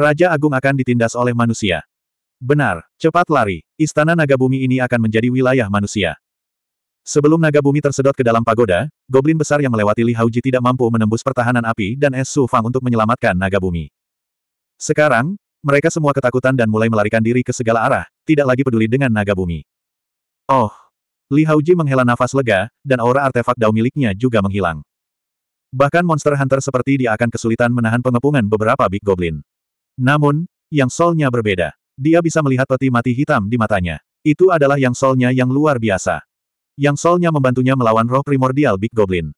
Raja Agung akan ditindas oleh manusia. Benar, cepat lari, istana naga bumi ini akan menjadi wilayah manusia. Sebelum naga bumi tersedot ke dalam pagoda, goblin besar yang melewati Li Hauji tidak mampu menembus pertahanan api dan es Su Fang untuk menyelamatkan naga bumi. Sekarang, mereka semua ketakutan dan mulai melarikan diri ke segala arah, tidak lagi peduli dengan naga bumi. Oh! Li Hauji menghela nafas lega, dan aura artefak dao miliknya juga menghilang. Bahkan monster hunter seperti dia akan kesulitan menahan pengepungan beberapa Big Goblin. Namun, yang solnya berbeda. Dia bisa melihat peti mati hitam di matanya. Itu adalah yang solnya yang luar biasa. Yang solnya membantunya melawan roh primordial Big Goblin.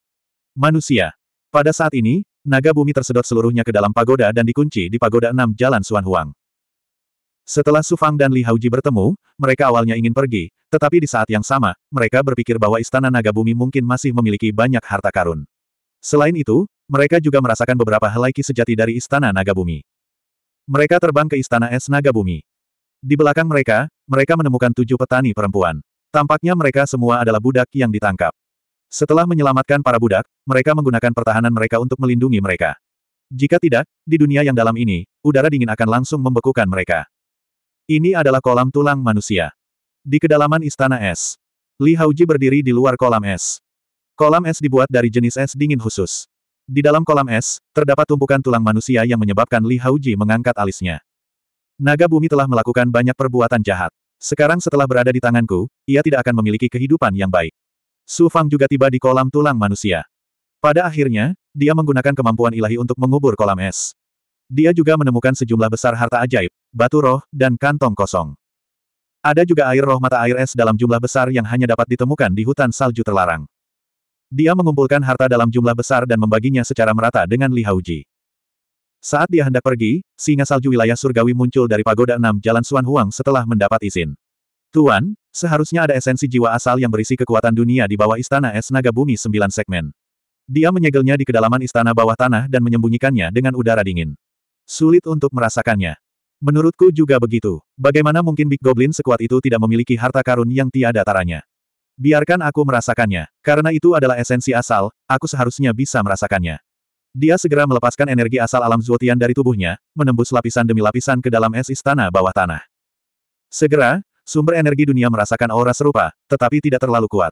Manusia. Pada saat ini, naga bumi tersedot seluruhnya ke dalam pagoda dan dikunci di pagoda enam Jalan Suan Huang. Setelah Su Fang dan Li Hauji bertemu, mereka awalnya ingin pergi, tetapi di saat yang sama, mereka berpikir bahwa istana naga bumi mungkin masih memiliki banyak harta karun. Selain itu, mereka juga merasakan beberapa helai sejati dari istana naga bumi. Mereka terbang ke istana es naga bumi. Di belakang mereka, mereka menemukan tujuh petani perempuan. Tampaknya mereka semua adalah budak yang ditangkap. Setelah menyelamatkan para budak, mereka menggunakan pertahanan mereka untuk melindungi mereka. Jika tidak, di dunia yang dalam ini, udara dingin akan langsung membekukan mereka. Ini adalah kolam tulang manusia. Di kedalaman istana es, Li Hauji berdiri di luar kolam es. Kolam es dibuat dari jenis es dingin khusus. Di dalam kolam es, terdapat tumpukan tulang manusia yang menyebabkan Li Hauji mengangkat alisnya. Naga bumi telah melakukan banyak perbuatan jahat. Sekarang setelah berada di tanganku, ia tidak akan memiliki kehidupan yang baik. Su Fang juga tiba di kolam tulang manusia. Pada akhirnya, dia menggunakan kemampuan ilahi untuk mengubur kolam es. Dia juga menemukan sejumlah besar harta ajaib, batu roh, dan kantong kosong. Ada juga air roh mata air es dalam jumlah besar yang hanya dapat ditemukan di hutan salju terlarang. Dia mengumpulkan harta dalam jumlah besar dan membaginya secara merata dengan Li Haoji. Saat dia hendak pergi, singa salju wilayah surgawi muncul dari pagoda enam jalan Suan Huang setelah mendapat izin. Tuan, seharusnya ada esensi jiwa asal yang berisi kekuatan dunia di bawah istana es naga bumi sembilan segmen. Dia menyegelnya di kedalaman istana bawah tanah dan menyembunyikannya dengan udara dingin. Sulit untuk merasakannya. Menurutku juga begitu. Bagaimana mungkin Big Goblin sekuat itu tidak memiliki harta karun yang tiada taranya? Biarkan aku merasakannya, karena itu adalah esensi asal, aku seharusnya bisa merasakannya. Dia segera melepaskan energi asal alam Zuotian dari tubuhnya, menembus lapisan demi lapisan ke dalam es istana bawah tanah. Segera, sumber energi dunia merasakan aura serupa, tetapi tidak terlalu kuat.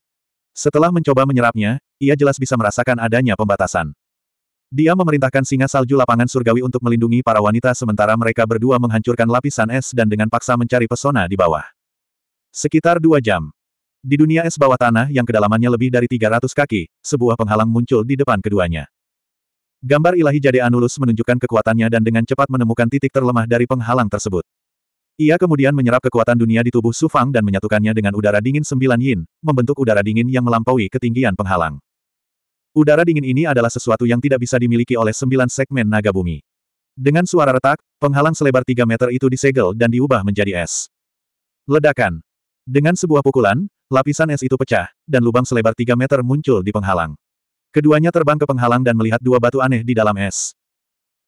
Setelah mencoba menyerapnya, ia jelas bisa merasakan adanya pembatasan. Dia memerintahkan singa salju lapangan surgawi untuk melindungi para wanita sementara mereka berdua menghancurkan lapisan es dan dengan paksa mencari pesona di bawah. Sekitar dua jam, di dunia es bawah tanah yang kedalamannya lebih dari 300 kaki, sebuah penghalang muncul di depan keduanya. Gambar ilahi Jade Anulus menunjukkan kekuatannya dan dengan cepat menemukan titik terlemah dari penghalang tersebut. Ia kemudian menyerap kekuatan dunia di tubuh Sufang dan menyatukannya dengan udara dingin sembilan yin, membentuk udara dingin yang melampaui ketinggian penghalang. Udara dingin ini adalah sesuatu yang tidak bisa dimiliki oleh sembilan segmen naga bumi. Dengan suara retak, penghalang selebar tiga meter itu disegel dan diubah menjadi es. Ledakan. Dengan sebuah pukulan, lapisan es itu pecah, dan lubang selebar 3 meter muncul di penghalang. Keduanya terbang ke penghalang dan melihat dua batu aneh di dalam es.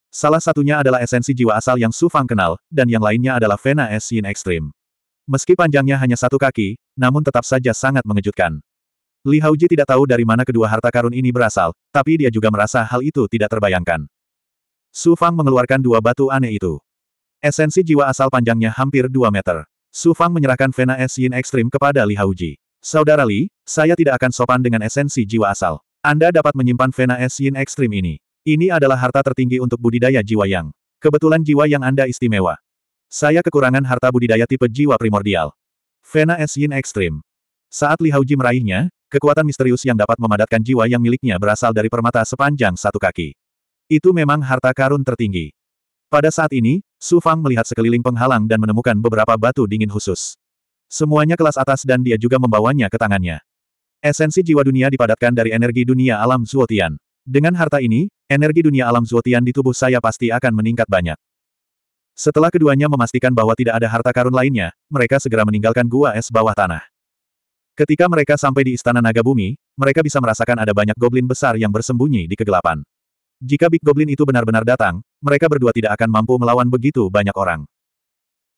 Salah satunya adalah esensi jiwa asal yang Su Fang kenal, dan yang lainnya adalah Vena Es Yin Extreme. Meski panjangnya hanya satu kaki, namun tetap saja sangat mengejutkan. Li Haoji tidak tahu dari mana kedua harta karun ini berasal, tapi dia juga merasa hal itu tidak terbayangkan. Su Fang mengeluarkan dua batu aneh itu. Esensi jiwa asal panjangnya hampir dua meter. Su Fang menyerahkan Vena Es Yin Ekstrim kepada Li Hauji. Saudara Li, saya tidak akan sopan dengan esensi jiwa asal. Anda dapat menyimpan Vena Es Yin Ekstrim ini. Ini adalah harta tertinggi untuk budidaya jiwa yang. Kebetulan jiwa yang Anda istimewa. Saya kekurangan harta budidaya tipe jiwa primordial. Vena Es Yin Ekstrim. Saat Li Hauji meraihnya, kekuatan misterius yang dapat memadatkan jiwa yang miliknya berasal dari permata sepanjang satu kaki. Itu memang harta karun tertinggi. Pada saat ini, Su Fang melihat sekeliling penghalang dan menemukan beberapa batu dingin khusus. Semuanya kelas atas dan dia juga membawanya ke tangannya. Esensi jiwa dunia dipadatkan dari energi dunia alam Zuotian. Dengan harta ini, energi dunia alam Zuotian di tubuh saya pasti akan meningkat banyak. Setelah keduanya memastikan bahwa tidak ada harta karun lainnya, mereka segera meninggalkan gua es bawah tanah. Ketika mereka sampai di Istana Naga Bumi, mereka bisa merasakan ada banyak goblin besar yang bersembunyi di kegelapan. Jika Big Goblin itu benar-benar datang, mereka berdua tidak akan mampu melawan begitu banyak orang.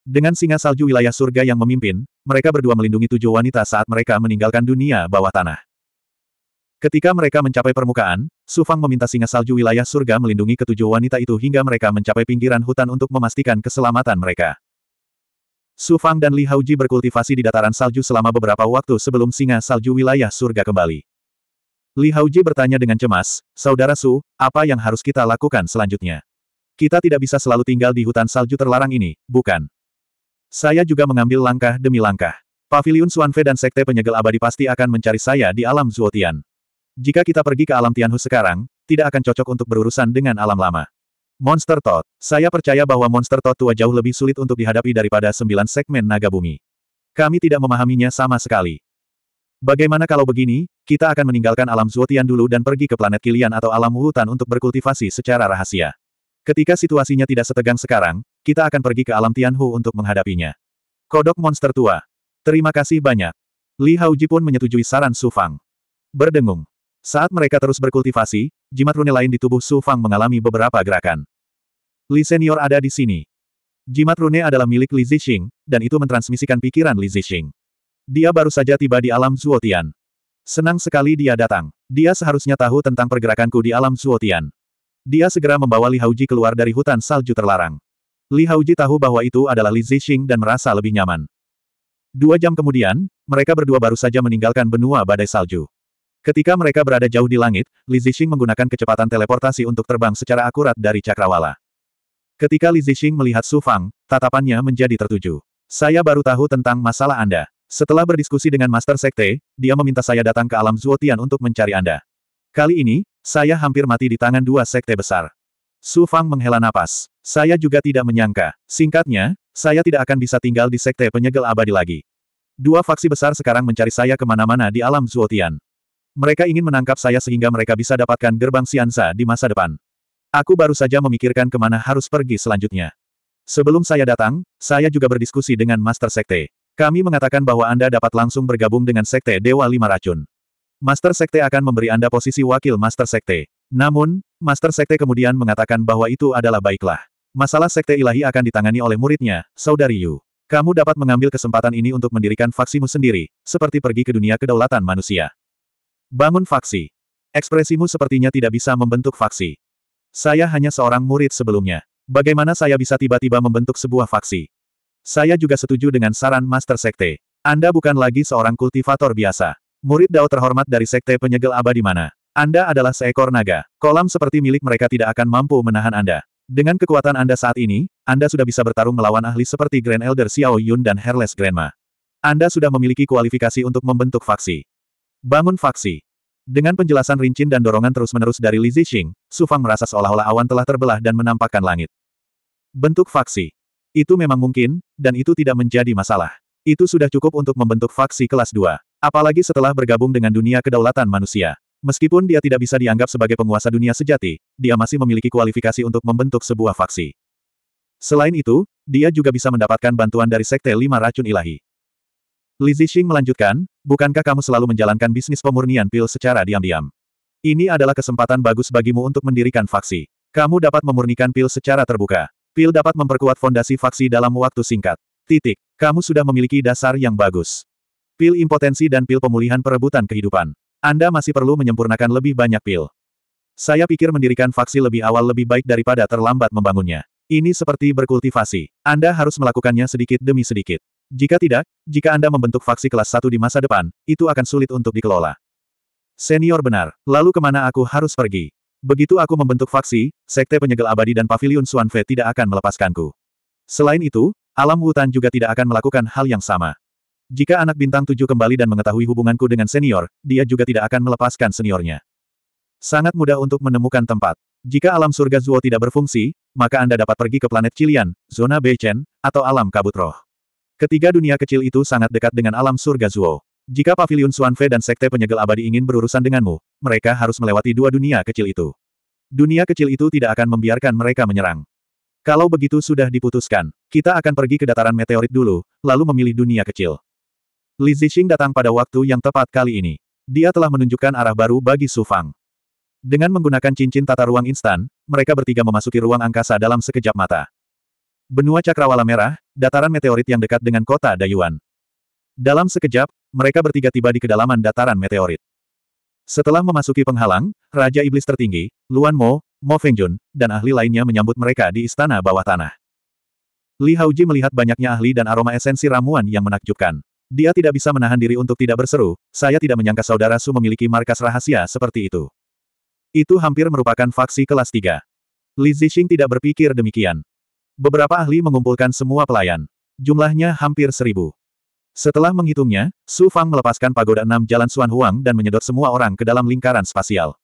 Dengan singa salju wilayah surga yang memimpin, mereka berdua melindungi tujuh wanita saat mereka meninggalkan dunia bawah tanah. Ketika mereka mencapai permukaan, Sufang meminta singa salju wilayah surga melindungi ketujuh wanita itu hingga mereka mencapai pinggiran hutan untuk memastikan keselamatan mereka. Sufang dan Li Hauji berkultivasi di dataran salju selama beberapa waktu sebelum singa salju wilayah surga kembali. Li Haoji bertanya dengan cemas, Saudara Su, apa yang harus kita lakukan selanjutnya? Kita tidak bisa selalu tinggal di hutan salju terlarang ini, bukan? Saya juga mengambil langkah demi langkah. Pavilion Suanfe dan Sekte Penyegel Abadi pasti akan mencari saya di alam Zuotian. Jika kita pergi ke alam Tianhu sekarang, tidak akan cocok untuk berurusan dengan alam lama. Monster Tot, saya percaya bahwa Monster Tot tua jauh lebih sulit untuk dihadapi daripada sembilan segmen naga bumi. Kami tidak memahaminya sama sekali. Bagaimana kalau begini, kita akan meninggalkan alam Zuotian dulu dan pergi ke planet Kilian atau alam hutan untuk berkultivasi secara rahasia. Ketika situasinya tidak setegang sekarang, kita akan pergi ke alam Tianhu untuk menghadapinya. Kodok monster tua. Terima kasih banyak. Li Haoji pun menyetujui saran Su Fang. Berdengung. Saat mereka terus berkultivasi, jimat rune lain di tubuh Su Fang mengalami beberapa gerakan. Li Senior ada di sini. Jimat rune adalah milik Li Zixing, dan itu mentransmisikan pikiran Li Zixing. Dia baru saja tiba di alam Zuotian. Senang sekali dia datang. Dia seharusnya tahu tentang pergerakanku di alam Zuotian. Dia segera membawa Li Haoji keluar dari hutan salju terlarang. Li Haoji tahu bahwa itu adalah Li Zixing dan merasa lebih nyaman. Dua jam kemudian, mereka berdua baru saja meninggalkan benua badai salju. Ketika mereka berada jauh di langit, Li Zixing menggunakan kecepatan teleportasi untuk terbang secara akurat dari cakrawala. Ketika Li Zixing melihat Su Fang, tatapannya menjadi tertuju. Saya baru tahu tentang masalah Anda. Setelah berdiskusi dengan Master Sekte, dia meminta saya datang ke alam Zuotian untuk mencari Anda. Kali ini, saya hampir mati di tangan dua sekte besar. Su Fang menghela napas. Saya juga tidak menyangka. Singkatnya, saya tidak akan bisa tinggal di sekte penyegel abadi lagi. Dua faksi besar sekarang mencari saya kemana-mana di alam Zuotian. Mereka ingin menangkap saya sehingga mereka bisa dapatkan gerbang Siansa di masa depan. Aku baru saja memikirkan kemana harus pergi selanjutnya. Sebelum saya datang, saya juga berdiskusi dengan Master Sekte. Kami mengatakan bahwa Anda dapat langsung bergabung dengan Sekte Dewa Lima Racun. Master Sekte akan memberi Anda posisi wakil Master Sekte. Namun, Master Sekte kemudian mengatakan bahwa itu adalah baiklah. Masalah Sekte Ilahi akan ditangani oleh muridnya, Saudari Yu. Kamu dapat mengambil kesempatan ini untuk mendirikan faksimu sendiri, seperti pergi ke dunia kedaulatan manusia. Bangun faksi. Ekspresimu sepertinya tidak bisa membentuk faksi. Saya hanya seorang murid sebelumnya. Bagaimana saya bisa tiba-tiba membentuk sebuah faksi? Saya juga setuju dengan saran Master Sekte. Anda bukan lagi seorang kultivator biasa. Murid Dao terhormat dari Sekte Penyegel Abadi mana? Anda adalah seekor naga. Kolam seperti milik mereka tidak akan mampu menahan Anda. Dengan kekuatan Anda saat ini, Anda sudah bisa bertarung melawan ahli seperti Grand Elder Xiao Yun dan Hairless Grandma. Anda sudah memiliki kualifikasi untuk membentuk faksi. Bangun faksi. Dengan penjelasan rincin dan dorongan terus-menerus dari Li Zixing, Su Fang merasa seolah-olah awan telah terbelah dan menampakkan langit. Bentuk faksi. Itu memang mungkin, dan itu tidak menjadi masalah. Itu sudah cukup untuk membentuk faksi kelas 2. Apalagi setelah bergabung dengan dunia kedaulatan manusia. Meskipun dia tidak bisa dianggap sebagai penguasa dunia sejati, dia masih memiliki kualifikasi untuk membentuk sebuah faksi. Selain itu, dia juga bisa mendapatkan bantuan dari Sekte Lima Racun Ilahi. Li Zixing melanjutkan, bukankah kamu selalu menjalankan bisnis pemurnian pil secara diam-diam? Ini adalah kesempatan bagus bagimu untuk mendirikan faksi. Kamu dapat memurnikan pil secara terbuka. Pil dapat memperkuat fondasi faksi dalam waktu singkat. Titik. Kamu sudah memiliki dasar yang bagus. Pil impotensi dan pil pemulihan perebutan kehidupan. Anda masih perlu menyempurnakan lebih banyak pil. Saya pikir mendirikan faksi lebih awal lebih baik daripada terlambat membangunnya. Ini seperti berkultivasi. Anda harus melakukannya sedikit demi sedikit. Jika tidak, jika Anda membentuk faksi kelas 1 di masa depan, itu akan sulit untuk dikelola. Senior benar, lalu kemana aku harus pergi? Begitu aku membentuk faksi, Sekte Penyegel Abadi dan Paviliun Suanfe tidak akan melepaskanku. Selain itu, Alam Hutan juga tidak akan melakukan hal yang sama. Jika anak bintang tujuh kembali dan mengetahui hubunganku dengan senior, dia juga tidak akan melepaskan seniornya. Sangat mudah untuk menemukan tempat. Jika alam surga Zuo tidak berfungsi, maka Anda dapat pergi ke planet Cilian, zona Beichen, atau alam kabut roh. Ketiga dunia kecil itu sangat dekat dengan alam surga Zuo. Jika Paviliun Suanfe dan Sekte Penyegel Abadi ingin berurusan denganmu, mereka harus melewati dua dunia kecil itu. Dunia kecil itu tidak akan membiarkan mereka menyerang. Kalau begitu sudah diputuskan, kita akan pergi ke dataran meteorit dulu, lalu memilih dunia kecil. Li Zixing datang pada waktu yang tepat kali ini. Dia telah menunjukkan arah baru bagi Su Fang. Dengan menggunakan cincin tata ruang instan, mereka bertiga memasuki ruang angkasa dalam sekejap mata. Benua cakrawala merah, dataran meteorit yang dekat dengan kota Dayuan. Dalam sekejap, mereka bertiga tiba di kedalaman dataran meteorit. Setelah memasuki penghalang, Raja Iblis tertinggi, Luan Mo, Mo Fengjun, dan ahli lainnya menyambut mereka di istana bawah tanah. Li Haoji melihat banyaknya ahli dan aroma esensi ramuan yang menakjubkan. Dia tidak bisa menahan diri untuk tidak berseru, saya tidak menyangka saudara Su memiliki markas rahasia seperti itu. Itu hampir merupakan faksi kelas 3. Li Zixing tidak berpikir demikian. Beberapa ahli mengumpulkan semua pelayan. Jumlahnya hampir seribu. Setelah menghitungnya, Su Fang melepaskan pagoda enam jalan Xuan Huang dan menyedot semua orang ke dalam lingkaran spasial.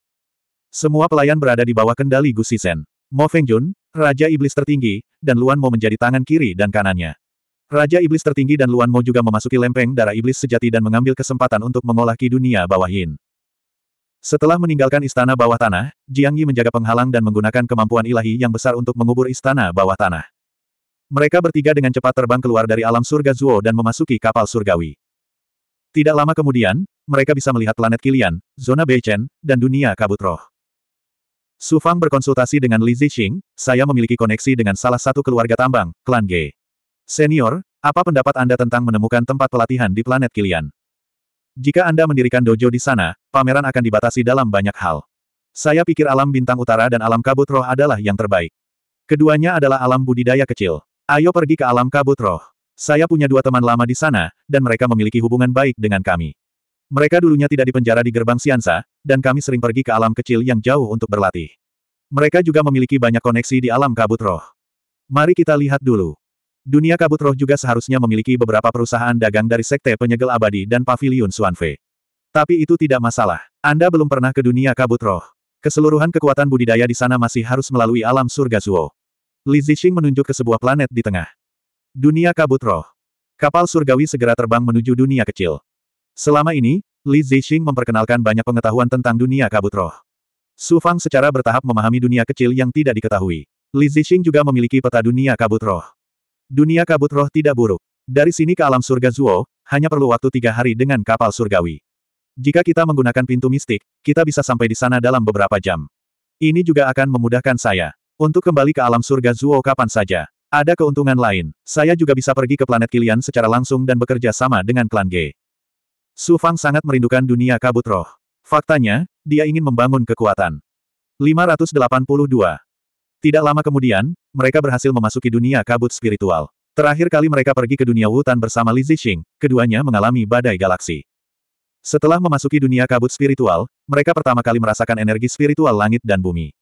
Semua pelayan berada di bawah kendali Gu Shizhen. Mo Fengjun, Raja Iblis Tertinggi, dan Luan Mo menjadi tangan kiri dan kanannya. Raja Iblis Tertinggi dan Luan Mo juga memasuki lempeng darah iblis sejati dan mengambil kesempatan untuk mengolah ki dunia bawah Yin. Setelah meninggalkan istana bawah tanah, Jiang Yi menjaga penghalang dan menggunakan kemampuan ilahi yang besar untuk mengubur istana bawah tanah. Mereka bertiga dengan cepat terbang keluar dari alam surga Zuo dan memasuki kapal surgawi. Tidak lama kemudian, mereka bisa melihat planet Kilian, zona Beichen, dan dunia kabut roh. Su Fang berkonsultasi dengan Li Zixing, saya memiliki koneksi dengan salah satu keluarga tambang, klan G. Senior, apa pendapat Anda tentang menemukan tempat pelatihan di planet Kilian? Jika Anda mendirikan dojo di sana, pameran akan dibatasi dalam banyak hal. Saya pikir alam bintang utara dan alam kabut roh adalah yang terbaik. Keduanya adalah alam budidaya kecil. Ayo pergi ke alam kabut roh. Saya punya dua teman lama di sana, dan mereka memiliki hubungan baik dengan kami. Mereka dulunya tidak dipenjara di gerbang Siansa, dan kami sering pergi ke alam kecil yang jauh untuk berlatih. Mereka juga memiliki banyak koneksi di alam kabut roh. Mari kita lihat dulu. Dunia kabut roh juga seharusnya memiliki beberapa perusahaan dagang dari Sekte Penyegel Abadi dan Paviliun Suanfe. Tapi itu tidak masalah. Anda belum pernah ke dunia kabut roh. Keseluruhan kekuatan budidaya di sana masih harus melalui alam surga Zuo. Li Zixing menunjuk ke sebuah planet di tengah. Dunia kabut roh. Kapal surgawi segera terbang menuju dunia kecil. Selama ini, Li Zixing memperkenalkan banyak pengetahuan tentang dunia kabut roh. Su Fang secara bertahap memahami dunia kecil yang tidak diketahui. Li Zixing juga memiliki peta dunia kabut roh. Dunia kabut roh tidak buruk. Dari sini ke alam surga Zuo, hanya perlu waktu tiga hari dengan kapal surgawi. Jika kita menggunakan pintu mistik, kita bisa sampai di sana dalam beberapa jam. Ini juga akan memudahkan saya. Untuk kembali ke alam surga Zuo kapan saja. Ada keuntungan lain, saya juga bisa pergi ke planet Kilian secara langsung dan bekerja sama dengan klan G. Su Fang sangat merindukan dunia kabut roh. Faktanya, dia ingin membangun kekuatan. 582. Tidak lama kemudian, mereka berhasil memasuki dunia kabut spiritual. Terakhir kali mereka pergi ke dunia hutan bersama Li Zixing, keduanya mengalami badai galaksi. Setelah memasuki dunia kabut spiritual, mereka pertama kali merasakan energi spiritual langit dan bumi.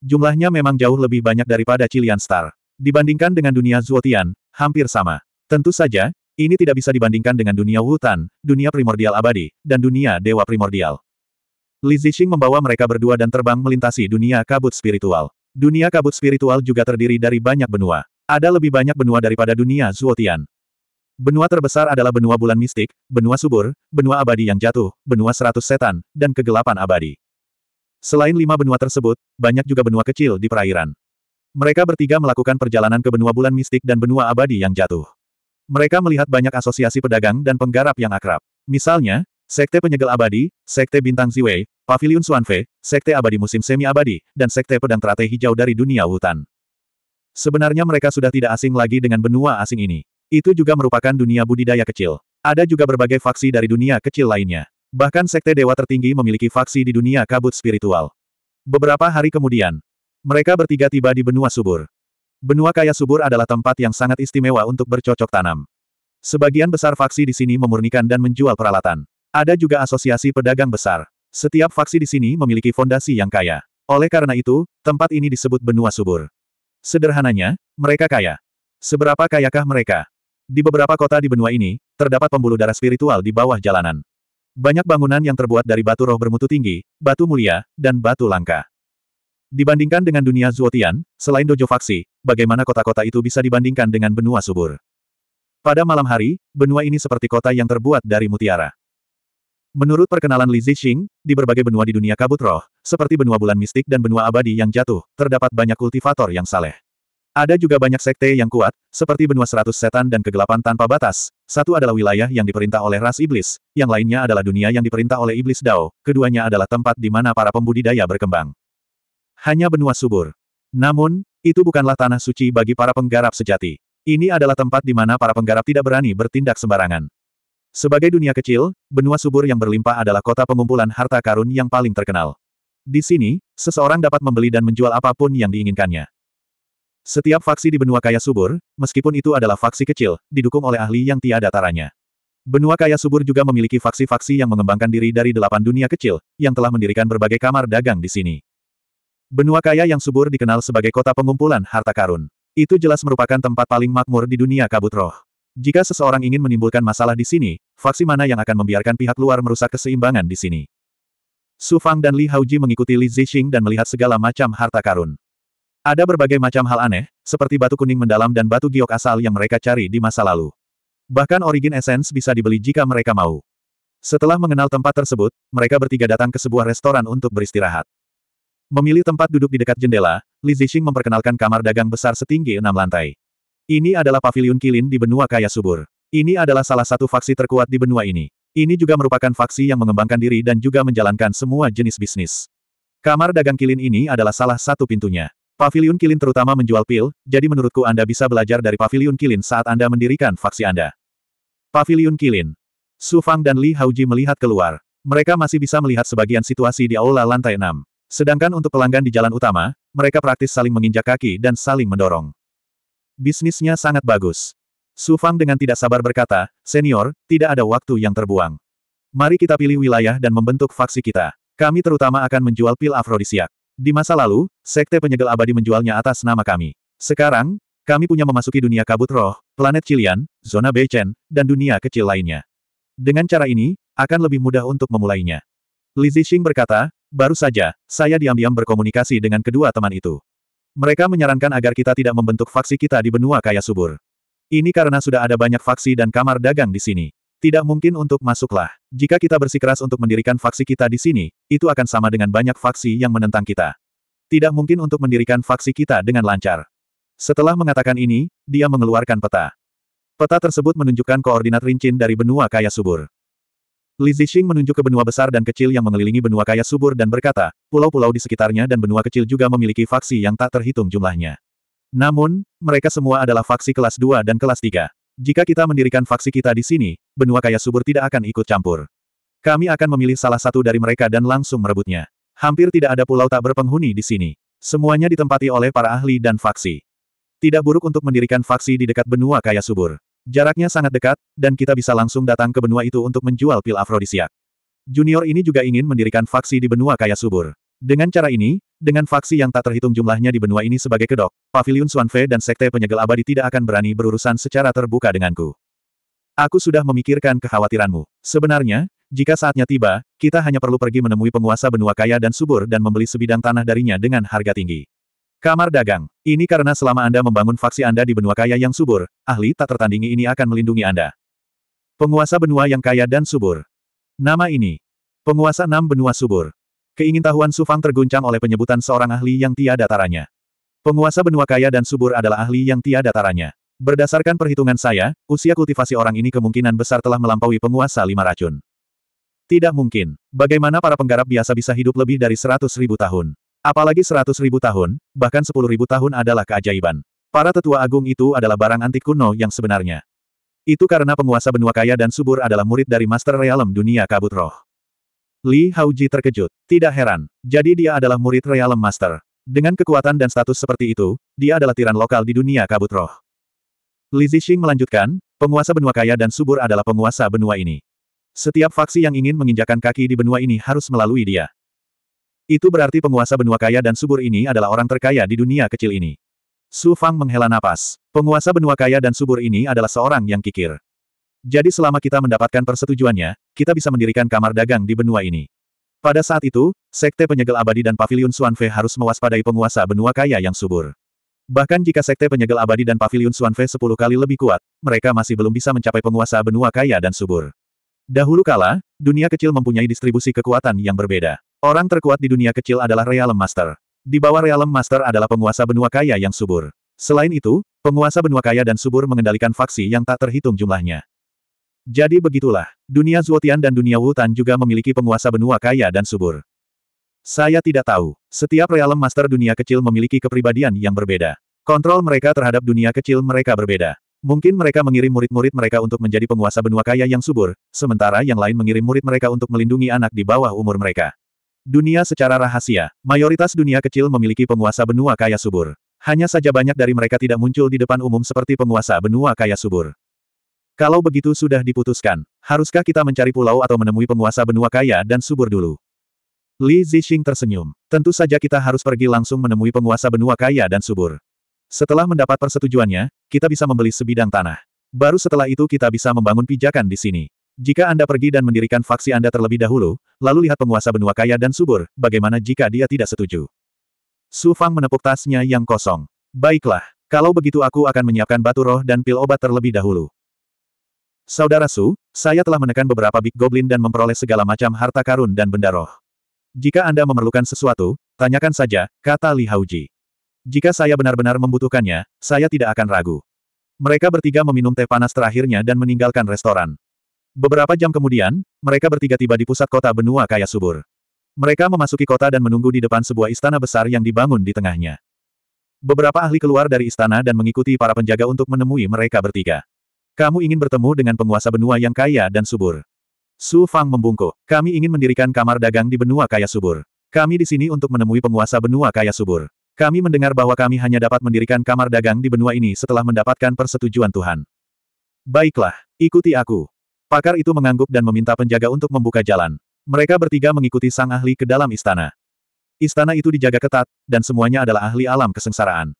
Jumlahnya memang jauh lebih banyak daripada Cilian Star. Dibandingkan dengan dunia Zuotian, hampir sama. Tentu saja, ini tidak bisa dibandingkan dengan dunia Wutan, dunia primordial abadi, dan dunia dewa primordial. Li Zixing membawa mereka berdua dan terbang melintasi dunia kabut spiritual. Dunia kabut spiritual juga terdiri dari banyak benua. Ada lebih banyak benua daripada dunia Zuotian. Benua terbesar adalah benua bulan mistik, benua subur, benua abadi yang jatuh, benua seratus setan, dan kegelapan abadi. Selain lima benua tersebut, banyak juga benua kecil di perairan. Mereka bertiga melakukan perjalanan ke benua bulan mistik dan benua abadi yang jatuh. Mereka melihat banyak asosiasi pedagang dan penggarap yang akrab. Misalnya, Sekte Penyegel Abadi, Sekte Bintang Ziwei, Pavilion Suanfe, Sekte Abadi Musim Semi Abadi, dan Sekte Pedang Teratai Hijau dari Dunia Hutan. Sebenarnya mereka sudah tidak asing lagi dengan benua asing ini. Itu juga merupakan dunia budidaya kecil. Ada juga berbagai faksi dari dunia kecil lainnya. Bahkan sekte dewa tertinggi memiliki faksi di dunia kabut spiritual. Beberapa hari kemudian, mereka bertiga tiba di benua subur. Benua kaya subur adalah tempat yang sangat istimewa untuk bercocok tanam. Sebagian besar faksi di sini memurnikan dan menjual peralatan. Ada juga asosiasi pedagang besar. Setiap faksi di sini memiliki fondasi yang kaya. Oleh karena itu, tempat ini disebut benua subur. Sederhananya, mereka kaya. Seberapa kayakah mereka? Di beberapa kota di benua ini, terdapat pembuluh darah spiritual di bawah jalanan. Banyak bangunan yang terbuat dari batu roh bermutu tinggi, batu mulia, dan batu langka. Dibandingkan dengan dunia Zuotian, selain dojo faksi, bagaimana kota-kota itu bisa dibandingkan dengan benua subur? Pada malam hari, benua ini seperti kota yang terbuat dari mutiara. Menurut perkenalan Li Zixing, di berbagai benua di dunia kabut roh, seperti benua bulan mistik dan benua abadi yang jatuh, terdapat banyak kultivator yang saleh. Ada juga banyak sekte yang kuat, seperti benua seratus setan dan kegelapan tanpa batas. Satu adalah wilayah yang diperintah oleh ras iblis, yang lainnya adalah dunia yang diperintah oleh iblis Dao. Keduanya adalah tempat di mana para pembudidaya berkembang. Hanya benua subur. Namun, itu bukanlah tanah suci bagi para penggarap sejati. Ini adalah tempat di mana para penggarap tidak berani bertindak sembarangan. Sebagai dunia kecil, benua subur yang berlimpah adalah kota pengumpulan harta karun yang paling terkenal. Di sini, seseorang dapat membeli dan menjual apapun yang diinginkannya. Setiap faksi di benua kaya subur, meskipun itu adalah faksi kecil, didukung oleh ahli yang tiada taranya. Benua kaya subur juga memiliki faksi-faksi yang mengembangkan diri dari delapan dunia kecil, yang telah mendirikan berbagai kamar dagang di sini. Benua kaya yang subur dikenal sebagai kota pengumpulan harta karun. Itu jelas merupakan tempat paling makmur di dunia kabut roh. Jika seseorang ingin menimbulkan masalah di sini, faksi mana yang akan membiarkan pihak luar merusak keseimbangan di sini? Su Fang dan Li Haoji mengikuti Li Zixing dan melihat segala macam harta karun. Ada berbagai macam hal aneh, seperti batu kuning mendalam dan batu giok asal yang mereka cari di masa lalu. Bahkan origin essence bisa dibeli jika mereka mau. Setelah mengenal tempat tersebut, mereka bertiga datang ke sebuah restoran untuk beristirahat. Memilih tempat duduk di dekat jendela, Li Zixing memperkenalkan kamar dagang besar setinggi enam lantai. Ini adalah pavilion kilin di benua kaya subur. Ini adalah salah satu faksi terkuat di benua ini. Ini juga merupakan faksi yang mengembangkan diri dan juga menjalankan semua jenis bisnis. Kamar dagang kilin ini adalah salah satu pintunya. Pavilion Kilin terutama menjual pil, jadi menurutku Anda bisa belajar dari Pavilion Kilin saat Anda mendirikan faksi Anda. Pavilion Kilin. Su Fang dan Li Haoji melihat keluar. Mereka masih bisa melihat sebagian situasi di aula lantai 6. Sedangkan untuk pelanggan di jalan utama, mereka praktis saling menginjak kaki dan saling mendorong. Bisnisnya sangat bagus. Su Fang dengan tidak sabar berkata, Senior, tidak ada waktu yang terbuang. Mari kita pilih wilayah dan membentuk faksi kita. Kami terutama akan menjual pil afrodisiak. Di masa lalu, Sekte Penyegel Abadi menjualnya atas nama kami. Sekarang, kami punya memasuki dunia kabut roh, planet Cilian, zona Beichen, dan dunia kecil lainnya. Dengan cara ini, akan lebih mudah untuk memulainya. Li Zixing berkata, baru saja, saya diam-diam berkomunikasi dengan kedua teman itu. Mereka menyarankan agar kita tidak membentuk faksi kita di benua kaya subur. Ini karena sudah ada banyak faksi dan kamar dagang di sini. Tidak mungkin untuk masuklah. Jika kita bersikeras untuk mendirikan faksi kita di sini, itu akan sama dengan banyak faksi yang menentang kita. Tidak mungkin untuk mendirikan faksi kita dengan lancar. Setelah mengatakan ini, dia mengeluarkan peta. Peta tersebut menunjukkan koordinat rincin dari benua kaya subur. Li Zixing menunjuk ke benua besar dan kecil yang mengelilingi benua kaya subur dan berkata, pulau-pulau di sekitarnya dan benua kecil juga memiliki faksi yang tak terhitung jumlahnya. Namun, mereka semua adalah faksi kelas 2 dan kelas 3. Jika kita mendirikan faksi kita di sini, benua kaya subur tidak akan ikut campur. Kami akan memilih salah satu dari mereka dan langsung merebutnya. Hampir tidak ada pulau tak berpenghuni di sini. Semuanya ditempati oleh para ahli dan faksi. Tidak buruk untuk mendirikan faksi di dekat benua kaya subur. Jaraknya sangat dekat, dan kita bisa langsung datang ke benua itu untuk menjual pil afrodisiak. Junior ini juga ingin mendirikan faksi di benua kaya subur. Dengan cara ini, dengan faksi yang tak terhitung jumlahnya di benua ini sebagai kedok, Pavilion Suanfe dan Sekte Penyegel Abadi tidak akan berani berurusan secara terbuka denganku. Aku sudah memikirkan kekhawatiranmu. Sebenarnya, jika saatnya tiba, kita hanya perlu pergi menemui penguasa benua kaya dan subur dan membeli sebidang tanah darinya dengan harga tinggi. Kamar dagang. Ini karena selama Anda membangun faksi Anda di benua kaya yang subur, ahli tak tertandingi ini akan melindungi Anda. Penguasa benua yang kaya dan subur. Nama ini. Penguasa enam benua subur. Keingintahuan Su Fang terguncang oleh penyebutan seorang ahli yang tiada taranya. Penguasa benua kaya dan subur adalah ahli yang tiada taranya. Berdasarkan perhitungan saya, usia kultivasi orang ini kemungkinan besar telah melampaui penguasa lima racun. Tidak mungkin. Bagaimana para penggarap biasa bisa hidup lebih dari seratus ribu tahun? Apalagi seratus ribu tahun, bahkan sepuluh ribu tahun adalah keajaiban. Para tetua agung itu adalah barang antik kuno yang sebenarnya. Itu karena penguasa benua kaya dan subur adalah murid dari Master Realm Dunia Kabut Roh. Li Haoji terkejut. Tidak heran. Jadi dia adalah murid Realm Master. Dengan kekuatan dan status seperti itu, dia adalah tiran lokal di dunia kabut roh. Li Zixing melanjutkan, penguasa benua kaya dan subur adalah penguasa benua ini. Setiap faksi yang ingin menginjakan kaki di benua ini harus melalui dia. Itu berarti penguasa benua kaya dan subur ini adalah orang terkaya di dunia kecil ini. Su Fang menghela napas. Penguasa benua kaya dan subur ini adalah seorang yang kikir. Jadi selama kita mendapatkan persetujuannya, kita bisa mendirikan kamar dagang di benua ini. Pada saat itu, Sekte Penyegel Abadi dan Paviliun Suanfe harus mewaspadai penguasa benua kaya yang subur. Bahkan jika Sekte Penyegel Abadi dan Paviliun Suanfe sepuluh kali lebih kuat, mereka masih belum bisa mencapai penguasa benua kaya dan subur. Dahulu kala, dunia kecil mempunyai distribusi kekuatan yang berbeda. Orang terkuat di dunia kecil adalah Realm Master. Di bawah Realm Master adalah penguasa benua kaya yang subur. Selain itu, penguasa benua kaya dan subur mengendalikan faksi yang tak terhitung jumlahnya. Jadi begitulah, dunia Zuotian dan dunia Wutan juga memiliki penguasa benua kaya dan subur. Saya tidak tahu, setiap realem master dunia kecil memiliki kepribadian yang berbeda. Kontrol mereka terhadap dunia kecil mereka berbeda. Mungkin mereka mengirim murid-murid mereka untuk menjadi penguasa benua kaya yang subur, sementara yang lain mengirim murid mereka untuk melindungi anak di bawah umur mereka. Dunia secara rahasia, mayoritas dunia kecil memiliki penguasa benua kaya subur. Hanya saja banyak dari mereka tidak muncul di depan umum seperti penguasa benua kaya subur. Kalau begitu sudah diputuskan, haruskah kita mencari pulau atau menemui penguasa benua kaya dan subur dulu? Li Zixing tersenyum. Tentu saja kita harus pergi langsung menemui penguasa benua kaya dan subur. Setelah mendapat persetujuannya, kita bisa membeli sebidang tanah. Baru setelah itu kita bisa membangun pijakan di sini. Jika Anda pergi dan mendirikan faksi Anda terlebih dahulu, lalu lihat penguasa benua kaya dan subur, bagaimana jika dia tidak setuju? Su Fang menepuk tasnya yang kosong. Baiklah, kalau begitu aku akan menyiapkan batu roh dan pil obat terlebih dahulu. Saudara Su, saya telah menekan beberapa Big Goblin dan memperoleh segala macam harta karun dan benda roh. Jika Anda memerlukan sesuatu, tanyakan saja, kata Li Hauji. Jika saya benar-benar membutuhkannya, saya tidak akan ragu. Mereka bertiga meminum teh panas terakhirnya dan meninggalkan restoran. Beberapa jam kemudian, mereka bertiga tiba di pusat kota benua kaya subur. Mereka memasuki kota dan menunggu di depan sebuah istana besar yang dibangun di tengahnya. Beberapa ahli keluar dari istana dan mengikuti para penjaga untuk menemui mereka bertiga. Kamu ingin bertemu dengan penguasa benua yang kaya dan subur. Su Fang membungkuk. Kami ingin mendirikan kamar dagang di benua kaya subur. Kami di sini untuk menemui penguasa benua kaya subur. Kami mendengar bahwa kami hanya dapat mendirikan kamar dagang di benua ini setelah mendapatkan persetujuan Tuhan. Baiklah, ikuti aku. Pakar itu mengangguk dan meminta penjaga untuk membuka jalan. Mereka bertiga mengikuti sang ahli ke dalam istana. Istana itu dijaga ketat, dan semuanya adalah ahli alam kesengsaraan.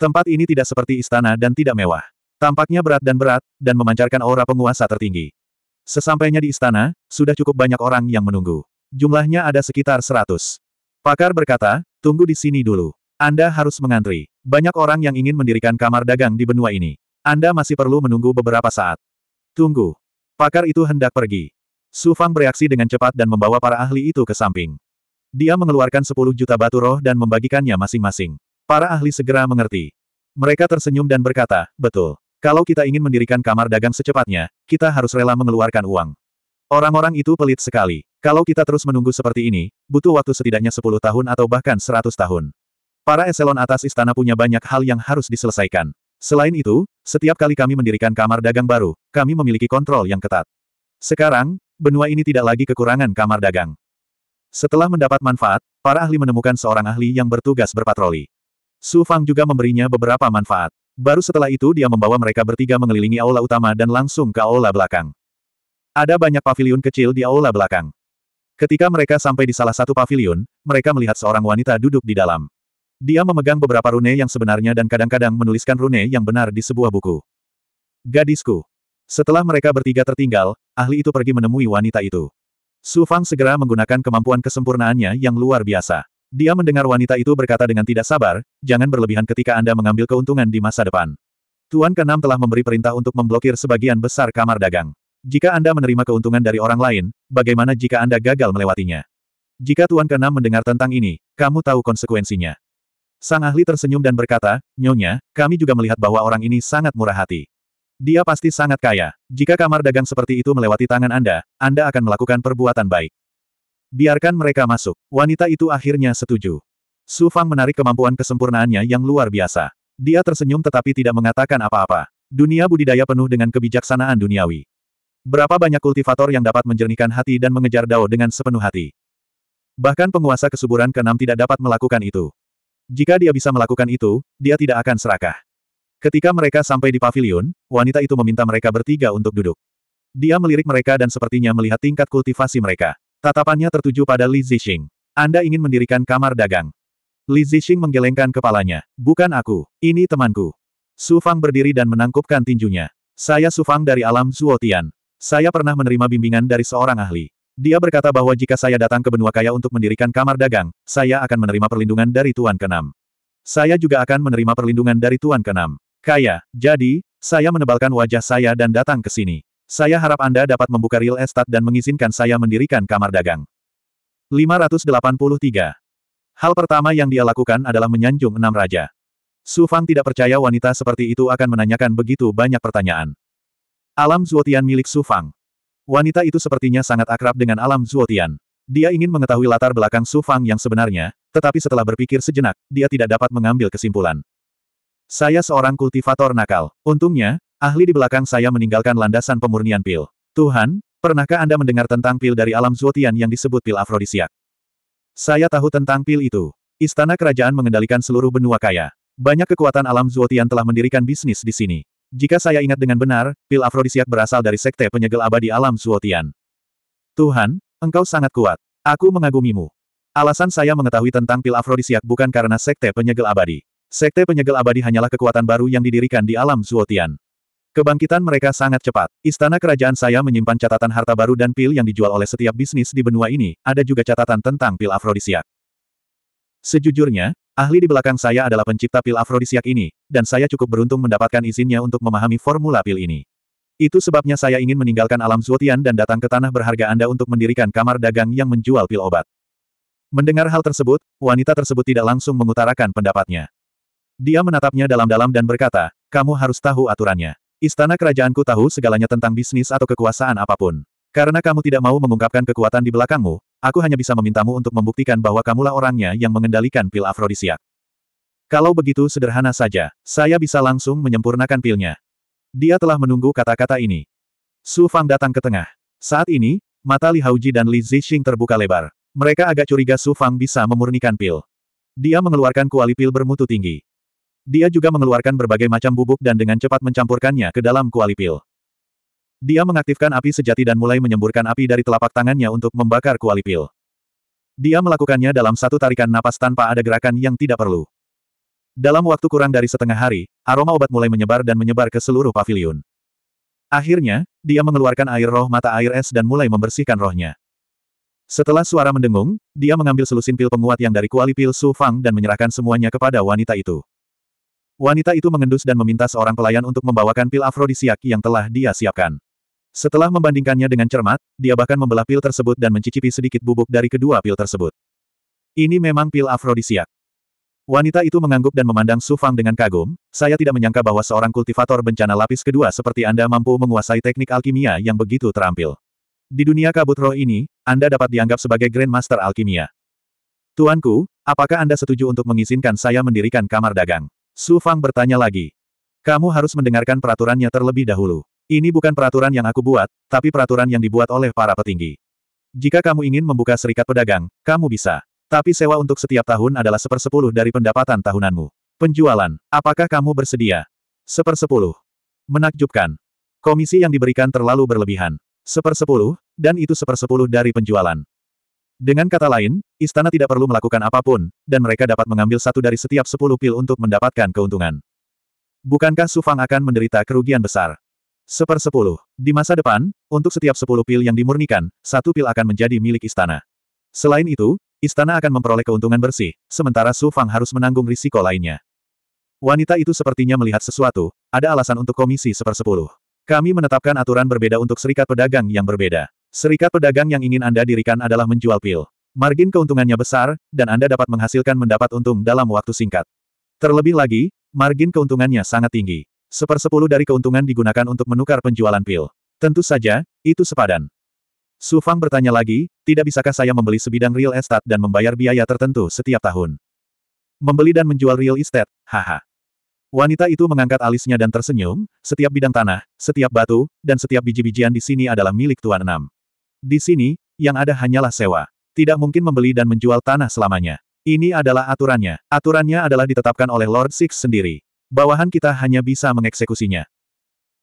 Tempat ini tidak seperti istana dan tidak mewah. Tampaknya berat dan berat, dan memancarkan aura penguasa tertinggi. Sesampainya di istana, sudah cukup banyak orang yang menunggu. Jumlahnya ada sekitar seratus. Pakar berkata, tunggu di sini dulu. Anda harus mengantri. Banyak orang yang ingin mendirikan kamar dagang di benua ini. Anda masih perlu menunggu beberapa saat. Tunggu. Pakar itu hendak pergi. Su Fang bereaksi dengan cepat dan membawa para ahli itu ke samping. Dia mengeluarkan 10 juta batu roh dan membagikannya masing-masing. Para ahli segera mengerti. Mereka tersenyum dan berkata, betul. Kalau kita ingin mendirikan kamar dagang secepatnya, kita harus rela mengeluarkan uang. Orang-orang itu pelit sekali. Kalau kita terus menunggu seperti ini, butuh waktu setidaknya 10 tahun atau bahkan 100 tahun. Para eselon atas istana punya banyak hal yang harus diselesaikan. Selain itu, setiap kali kami mendirikan kamar dagang baru, kami memiliki kontrol yang ketat. Sekarang, benua ini tidak lagi kekurangan kamar dagang. Setelah mendapat manfaat, para ahli menemukan seorang ahli yang bertugas berpatroli. Su Fang juga memberinya beberapa manfaat. Baru setelah itu dia membawa mereka bertiga mengelilingi aula utama dan langsung ke aula belakang. Ada banyak pavilion kecil di aula belakang. Ketika mereka sampai di salah satu pavilion, mereka melihat seorang wanita duduk di dalam. Dia memegang beberapa rune yang sebenarnya dan kadang-kadang menuliskan rune yang benar di sebuah buku. Gadisku. Setelah mereka bertiga tertinggal, ahli itu pergi menemui wanita itu. Su Fang segera menggunakan kemampuan kesempurnaannya yang luar biasa. Dia mendengar wanita itu berkata dengan tidak sabar, jangan berlebihan ketika Anda mengambil keuntungan di masa depan. Tuan Kenam telah memberi perintah untuk memblokir sebagian besar kamar dagang. Jika Anda menerima keuntungan dari orang lain, bagaimana jika Anda gagal melewatinya? Jika Tuan Kenam mendengar tentang ini, kamu tahu konsekuensinya. Sang ahli tersenyum dan berkata, Nyonya, kami juga melihat bahwa orang ini sangat murah hati. Dia pasti sangat kaya. Jika kamar dagang seperti itu melewati tangan Anda, Anda akan melakukan perbuatan baik. Biarkan mereka masuk. Wanita itu akhirnya setuju. Su Fang menarik kemampuan kesempurnaannya yang luar biasa. Dia tersenyum tetapi tidak mengatakan apa-apa. Dunia budidaya penuh dengan kebijaksanaan duniawi. Berapa banyak kultivator yang dapat menjernihkan hati dan mengejar dao dengan sepenuh hati. Bahkan penguasa kesuburan keenam tidak dapat melakukan itu. Jika dia bisa melakukan itu, dia tidak akan serakah. Ketika mereka sampai di pavilion, wanita itu meminta mereka bertiga untuk duduk. Dia melirik mereka dan sepertinya melihat tingkat kultivasi mereka. Tatapannya tertuju pada Li Zixing. Anda ingin mendirikan kamar dagang. Li Zixing menggelengkan kepalanya. Bukan aku, ini temanku. Su Fang berdiri dan menangkupkan tinjunya. Saya Su Fang dari alam Zuotian. Saya pernah menerima bimbingan dari seorang ahli. Dia berkata bahwa jika saya datang ke benua kaya untuk mendirikan kamar dagang, saya akan menerima perlindungan dari Tuan Kenam. Saya juga akan menerima perlindungan dari Tuan Kenam. Kaya, jadi, saya menebalkan wajah saya dan datang ke sini. Saya harap Anda dapat membuka real estate dan mengizinkan saya mendirikan kamar dagang. 583. Hal pertama yang dia lakukan adalah menyanjung enam raja. Su Fang tidak percaya wanita seperti itu akan menanyakan begitu banyak pertanyaan. Alam Zuotian milik Su Fang. Wanita itu sepertinya sangat akrab dengan alam Zuotian. Dia ingin mengetahui latar belakang Su Fang yang sebenarnya, tetapi setelah berpikir sejenak, dia tidak dapat mengambil kesimpulan. Saya seorang kultivator nakal. Untungnya, Ahli di belakang saya meninggalkan landasan pemurnian pil. Tuhan, pernahkah Anda mendengar tentang pil dari alam Zuotian yang disebut pil afrodisiak? Saya tahu tentang pil itu. Istana kerajaan mengendalikan seluruh benua kaya. Banyak kekuatan alam Zuotian telah mendirikan bisnis di sini. Jika saya ingat dengan benar, pil afrodisiak berasal dari sekte penyegel abadi alam Zuotian. Tuhan, engkau sangat kuat. Aku mengagumimu. Alasan saya mengetahui tentang pil afrodisiak bukan karena sekte penyegel abadi. Sekte penyegel abadi hanyalah kekuatan baru yang didirikan di alam Zuotian. Kebangkitan mereka sangat cepat. Istana kerajaan saya menyimpan catatan harta baru dan pil yang dijual oleh setiap bisnis di benua ini, ada juga catatan tentang pil afrodisiak. Sejujurnya, ahli di belakang saya adalah pencipta pil afrodisiak ini, dan saya cukup beruntung mendapatkan izinnya untuk memahami formula pil ini. Itu sebabnya saya ingin meninggalkan alam Zuotian dan datang ke tanah berharga Anda untuk mendirikan kamar dagang yang menjual pil obat. Mendengar hal tersebut, wanita tersebut tidak langsung mengutarakan pendapatnya. Dia menatapnya dalam-dalam dan berkata, kamu harus tahu aturannya. Istana kerajaanku tahu segalanya tentang bisnis atau kekuasaan apapun. Karena kamu tidak mau mengungkapkan kekuatan di belakangmu, aku hanya bisa memintamu untuk membuktikan bahwa kamulah orangnya yang mengendalikan pil afrodisiak. Kalau begitu sederhana saja, saya bisa langsung menyempurnakan pilnya. Dia telah menunggu kata-kata ini. Su Fang datang ke tengah. Saat ini, mata Li Hauji dan Li Zixing terbuka lebar. Mereka agak curiga Su Fang bisa memurnikan pil. Dia mengeluarkan kuali pil bermutu tinggi. Dia juga mengeluarkan berbagai macam bubuk dan dengan cepat mencampurkannya ke dalam kuali pil. Dia mengaktifkan api sejati dan mulai menyemburkan api dari telapak tangannya untuk membakar kuali pil. Dia melakukannya dalam satu tarikan napas tanpa ada gerakan yang tidak perlu. Dalam waktu kurang dari setengah hari, aroma obat mulai menyebar dan menyebar ke seluruh pavilion. Akhirnya, dia mengeluarkan air roh mata air es dan mulai membersihkan rohnya. Setelah suara mendengung, dia mengambil selusin pil penguat yang dari kuali pil Su Fang dan menyerahkan semuanya kepada wanita itu. Wanita itu mengendus dan meminta seorang pelayan untuk membawakan pil afrodisiak yang telah dia siapkan. Setelah membandingkannya dengan cermat, dia bahkan membelah pil tersebut dan mencicipi sedikit bubuk dari kedua pil tersebut. Ini memang pil afrodisiak. Wanita itu mengangguk dan memandang Su Fang dengan kagum, saya tidak menyangka bahwa seorang kultivator bencana lapis kedua seperti Anda mampu menguasai teknik alkimia yang begitu terampil. Di dunia kabut roh ini, Anda dapat dianggap sebagai Grandmaster Alkimia. Tuanku, apakah Anda setuju untuk mengizinkan saya mendirikan kamar dagang? Su Fang bertanya lagi. Kamu harus mendengarkan peraturannya terlebih dahulu. Ini bukan peraturan yang aku buat, tapi peraturan yang dibuat oleh para petinggi. Jika kamu ingin membuka serikat pedagang, kamu bisa. Tapi sewa untuk setiap tahun adalah sepersepuluh dari pendapatan tahunanmu. Penjualan, apakah kamu bersedia? Sepersepuluh. Menakjubkan. Komisi yang diberikan terlalu berlebihan. Sepersepuluh, dan itu sepersepuluh dari penjualan. Dengan kata lain, istana tidak perlu melakukan apapun, dan mereka dapat mengambil satu dari setiap sepuluh pil untuk mendapatkan keuntungan. Bukankah Sufang akan menderita kerugian besar? Sepersepuluh. Di masa depan, untuk setiap sepuluh pil yang dimurnikan, satu pil akan menjadi milik istana. Selain itu, istana akan memperoleh keuntungan bersih, sementara Sufang harus menanggung risiko lainnya. Wanita itu sepertinya melihat sesuatu, ada alasan untuk komisi sepersepuluh. Kami menetapkan aturan berbeda untuk serikat pedagang yang berbeda. Serikat pedagang yang ingin Anda dirikan adalah menjual pil. Margin keuntungannya besar, dan Anda dapat menghasilkan mendapat untung dalam waktu singkat. Terlebih lagi, margin keuntungannya sangat tinggi. Sepersepuluh dari keuntungan digunakan untuk menukar penjualan pil. Tentu saja, itu sepadan. Su Fang bertanya lagi, tidak bisakah saya membeli sebidang real estate dan membayar biaya tertentu setiap tahun? Membeli dan menjual real estate, haha. Wanita itu mengangkat alisnya dan tersenyum, setiap bidang tanah, setiap batu, dan setiap biji-bijian di sini adalah milik Tuan Enam. Di sini, yang ada hanyalah sewa. Tidak mungkin membeli dan menjual tanah selamanya. Ini adalah aturannya. Aturannya adalah ditetapkan oleh Lord Six sendiri. Bawahan kita hanya bisa mengeksekusinya.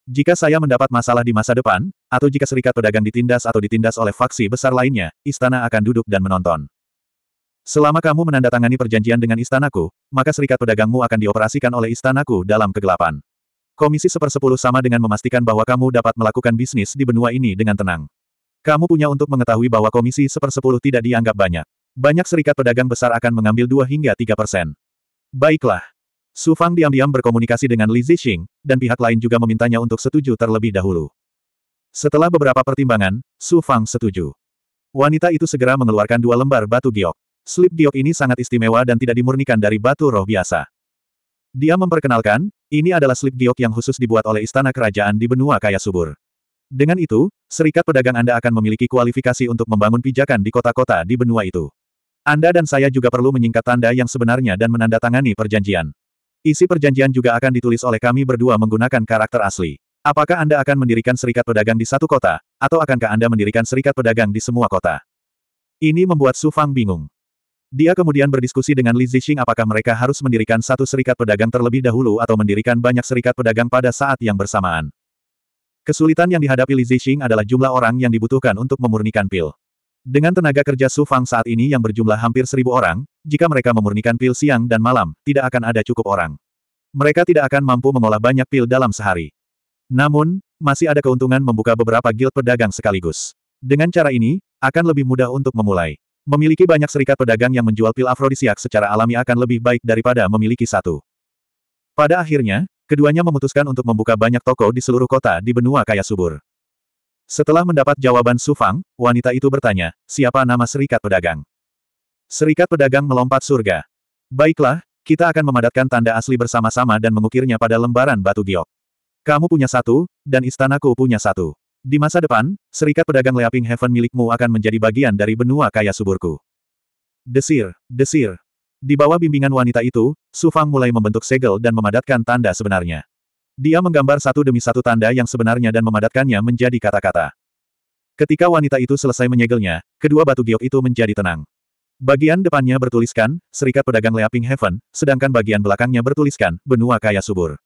Jika saya mendapat masalah di masa depan, atau jika serikat pedagang ditindas atau ditindas oleh faksi besar lainnya, istana akan duduk dan menonton. Selama kamu menandatangani perjanjian dengan istanaku, maka serikat pedagangmu akan dioperasikan oleh istanaku dalam kegelapan. Komisi sepersepuluh sama dengan memastikan bahwa kamu dapat melakukan bisnis di benua ini dengan tenang. Kamu punya untuk mengetahui bahwa komisi sepersepuluh tidak dianggap banyak. Banyak serikat pedagang besar akan mengambil 2 hingga 3 persen. Baiklah. Su Fang diam-diam berkomunikasi dengan Li Zixing, dan pihak lain juga memintanya untuk setuju terlebih dahulu. Setelah beberapa pertimbangan, Su Fang setuju. Wanita itu segera mengeluarkan dua lembar batu giok. Slip giok ini sangat istimewa dan tidak dimurnikan dari batu roh biasa. Dia memperkenalkan, ini adalah slip giok yang khusus dibuat oleh istana kerajaan di benua kaya subur. Dengan itu, serikat pedagang Anda akan memiliki kualifikasi untuk membangun pijakan di kota-kota di benua itu. Anda dan saya juga perlu menyingkat tanda yang sebenarnya dan menandatangani perjanjian. Isi perjanjian juga akan ditulis oleh kami berdua menggunakan karakter asli. Apakah Anda akan mendirikan serikat pedagang di satu kota, atau akankah Anda mendirikan serikat pedagang di semua kota? Ini membuat Su Fang bingung. Dia kemudian berdiskusi dengan Li Zixing apakah mereka harus mendirikan satu serikat pedagang terlebih dahulu atau mendirikan banyak serikat pedagang pada saat yang bersamaan. Kesulitan yang dihadapi Li Zixing adalah jumlah orang yang dibutuhkan untuk memurnikan pil. Dengan tenaga kerja Su Fang saat ini yang berjumlah hampir seribu orang, jika mereka memurnikan pil siang dan malam, tidak akan ada cukup orang. Mereka tidak akan mampu mengolah banyak pil dalam sehari. Namun, masih ada keuntungan membuka beberapa guild pedagang sekaligus. Dengan cara ini, akan lebih mudah untuk memulai. Memiliki banyak serikat pedagang yang menjual pil afrodisiak secara alami akan lebih baik daripada memiliki satu. Pada akhirnya, Keduanya memutuskan untuk membuka banyak toko di seluruh kota di benua kaya subur. Setelah mendapat jawaban Sufang, wanita itu bertanya, siapa nama serikat pedagang? Serikat pedagang melompat surga. Baiklah, kita akan memadatkan tanda asli bersama-sama dan mengukirnya pada lembaran batu giok. Kamu punya satu, dan istanaku punya satu. Di masa depan, serikat pedagang Leaping Heaven milikmu akan menjadi bagian dari benua kaya suburku. Desir, desir, di bawah bimbingan wanita itu, Su Fang mulai membentuk segel dan memadatkan tanda sebenarnya. Dia menggambar satu demi satu tanda yang sebenarnya dan memadatkannya menjadi kata-kata. Ketika wanita itu selesai menyegelnya, kedua batu giok itu menjadi tenang. Bagian depannya bertuliskan, Serikat Pedagang Leaping Heaven, sedangkan bagian belakangnya bertuliskan, Benua Kaya Subur.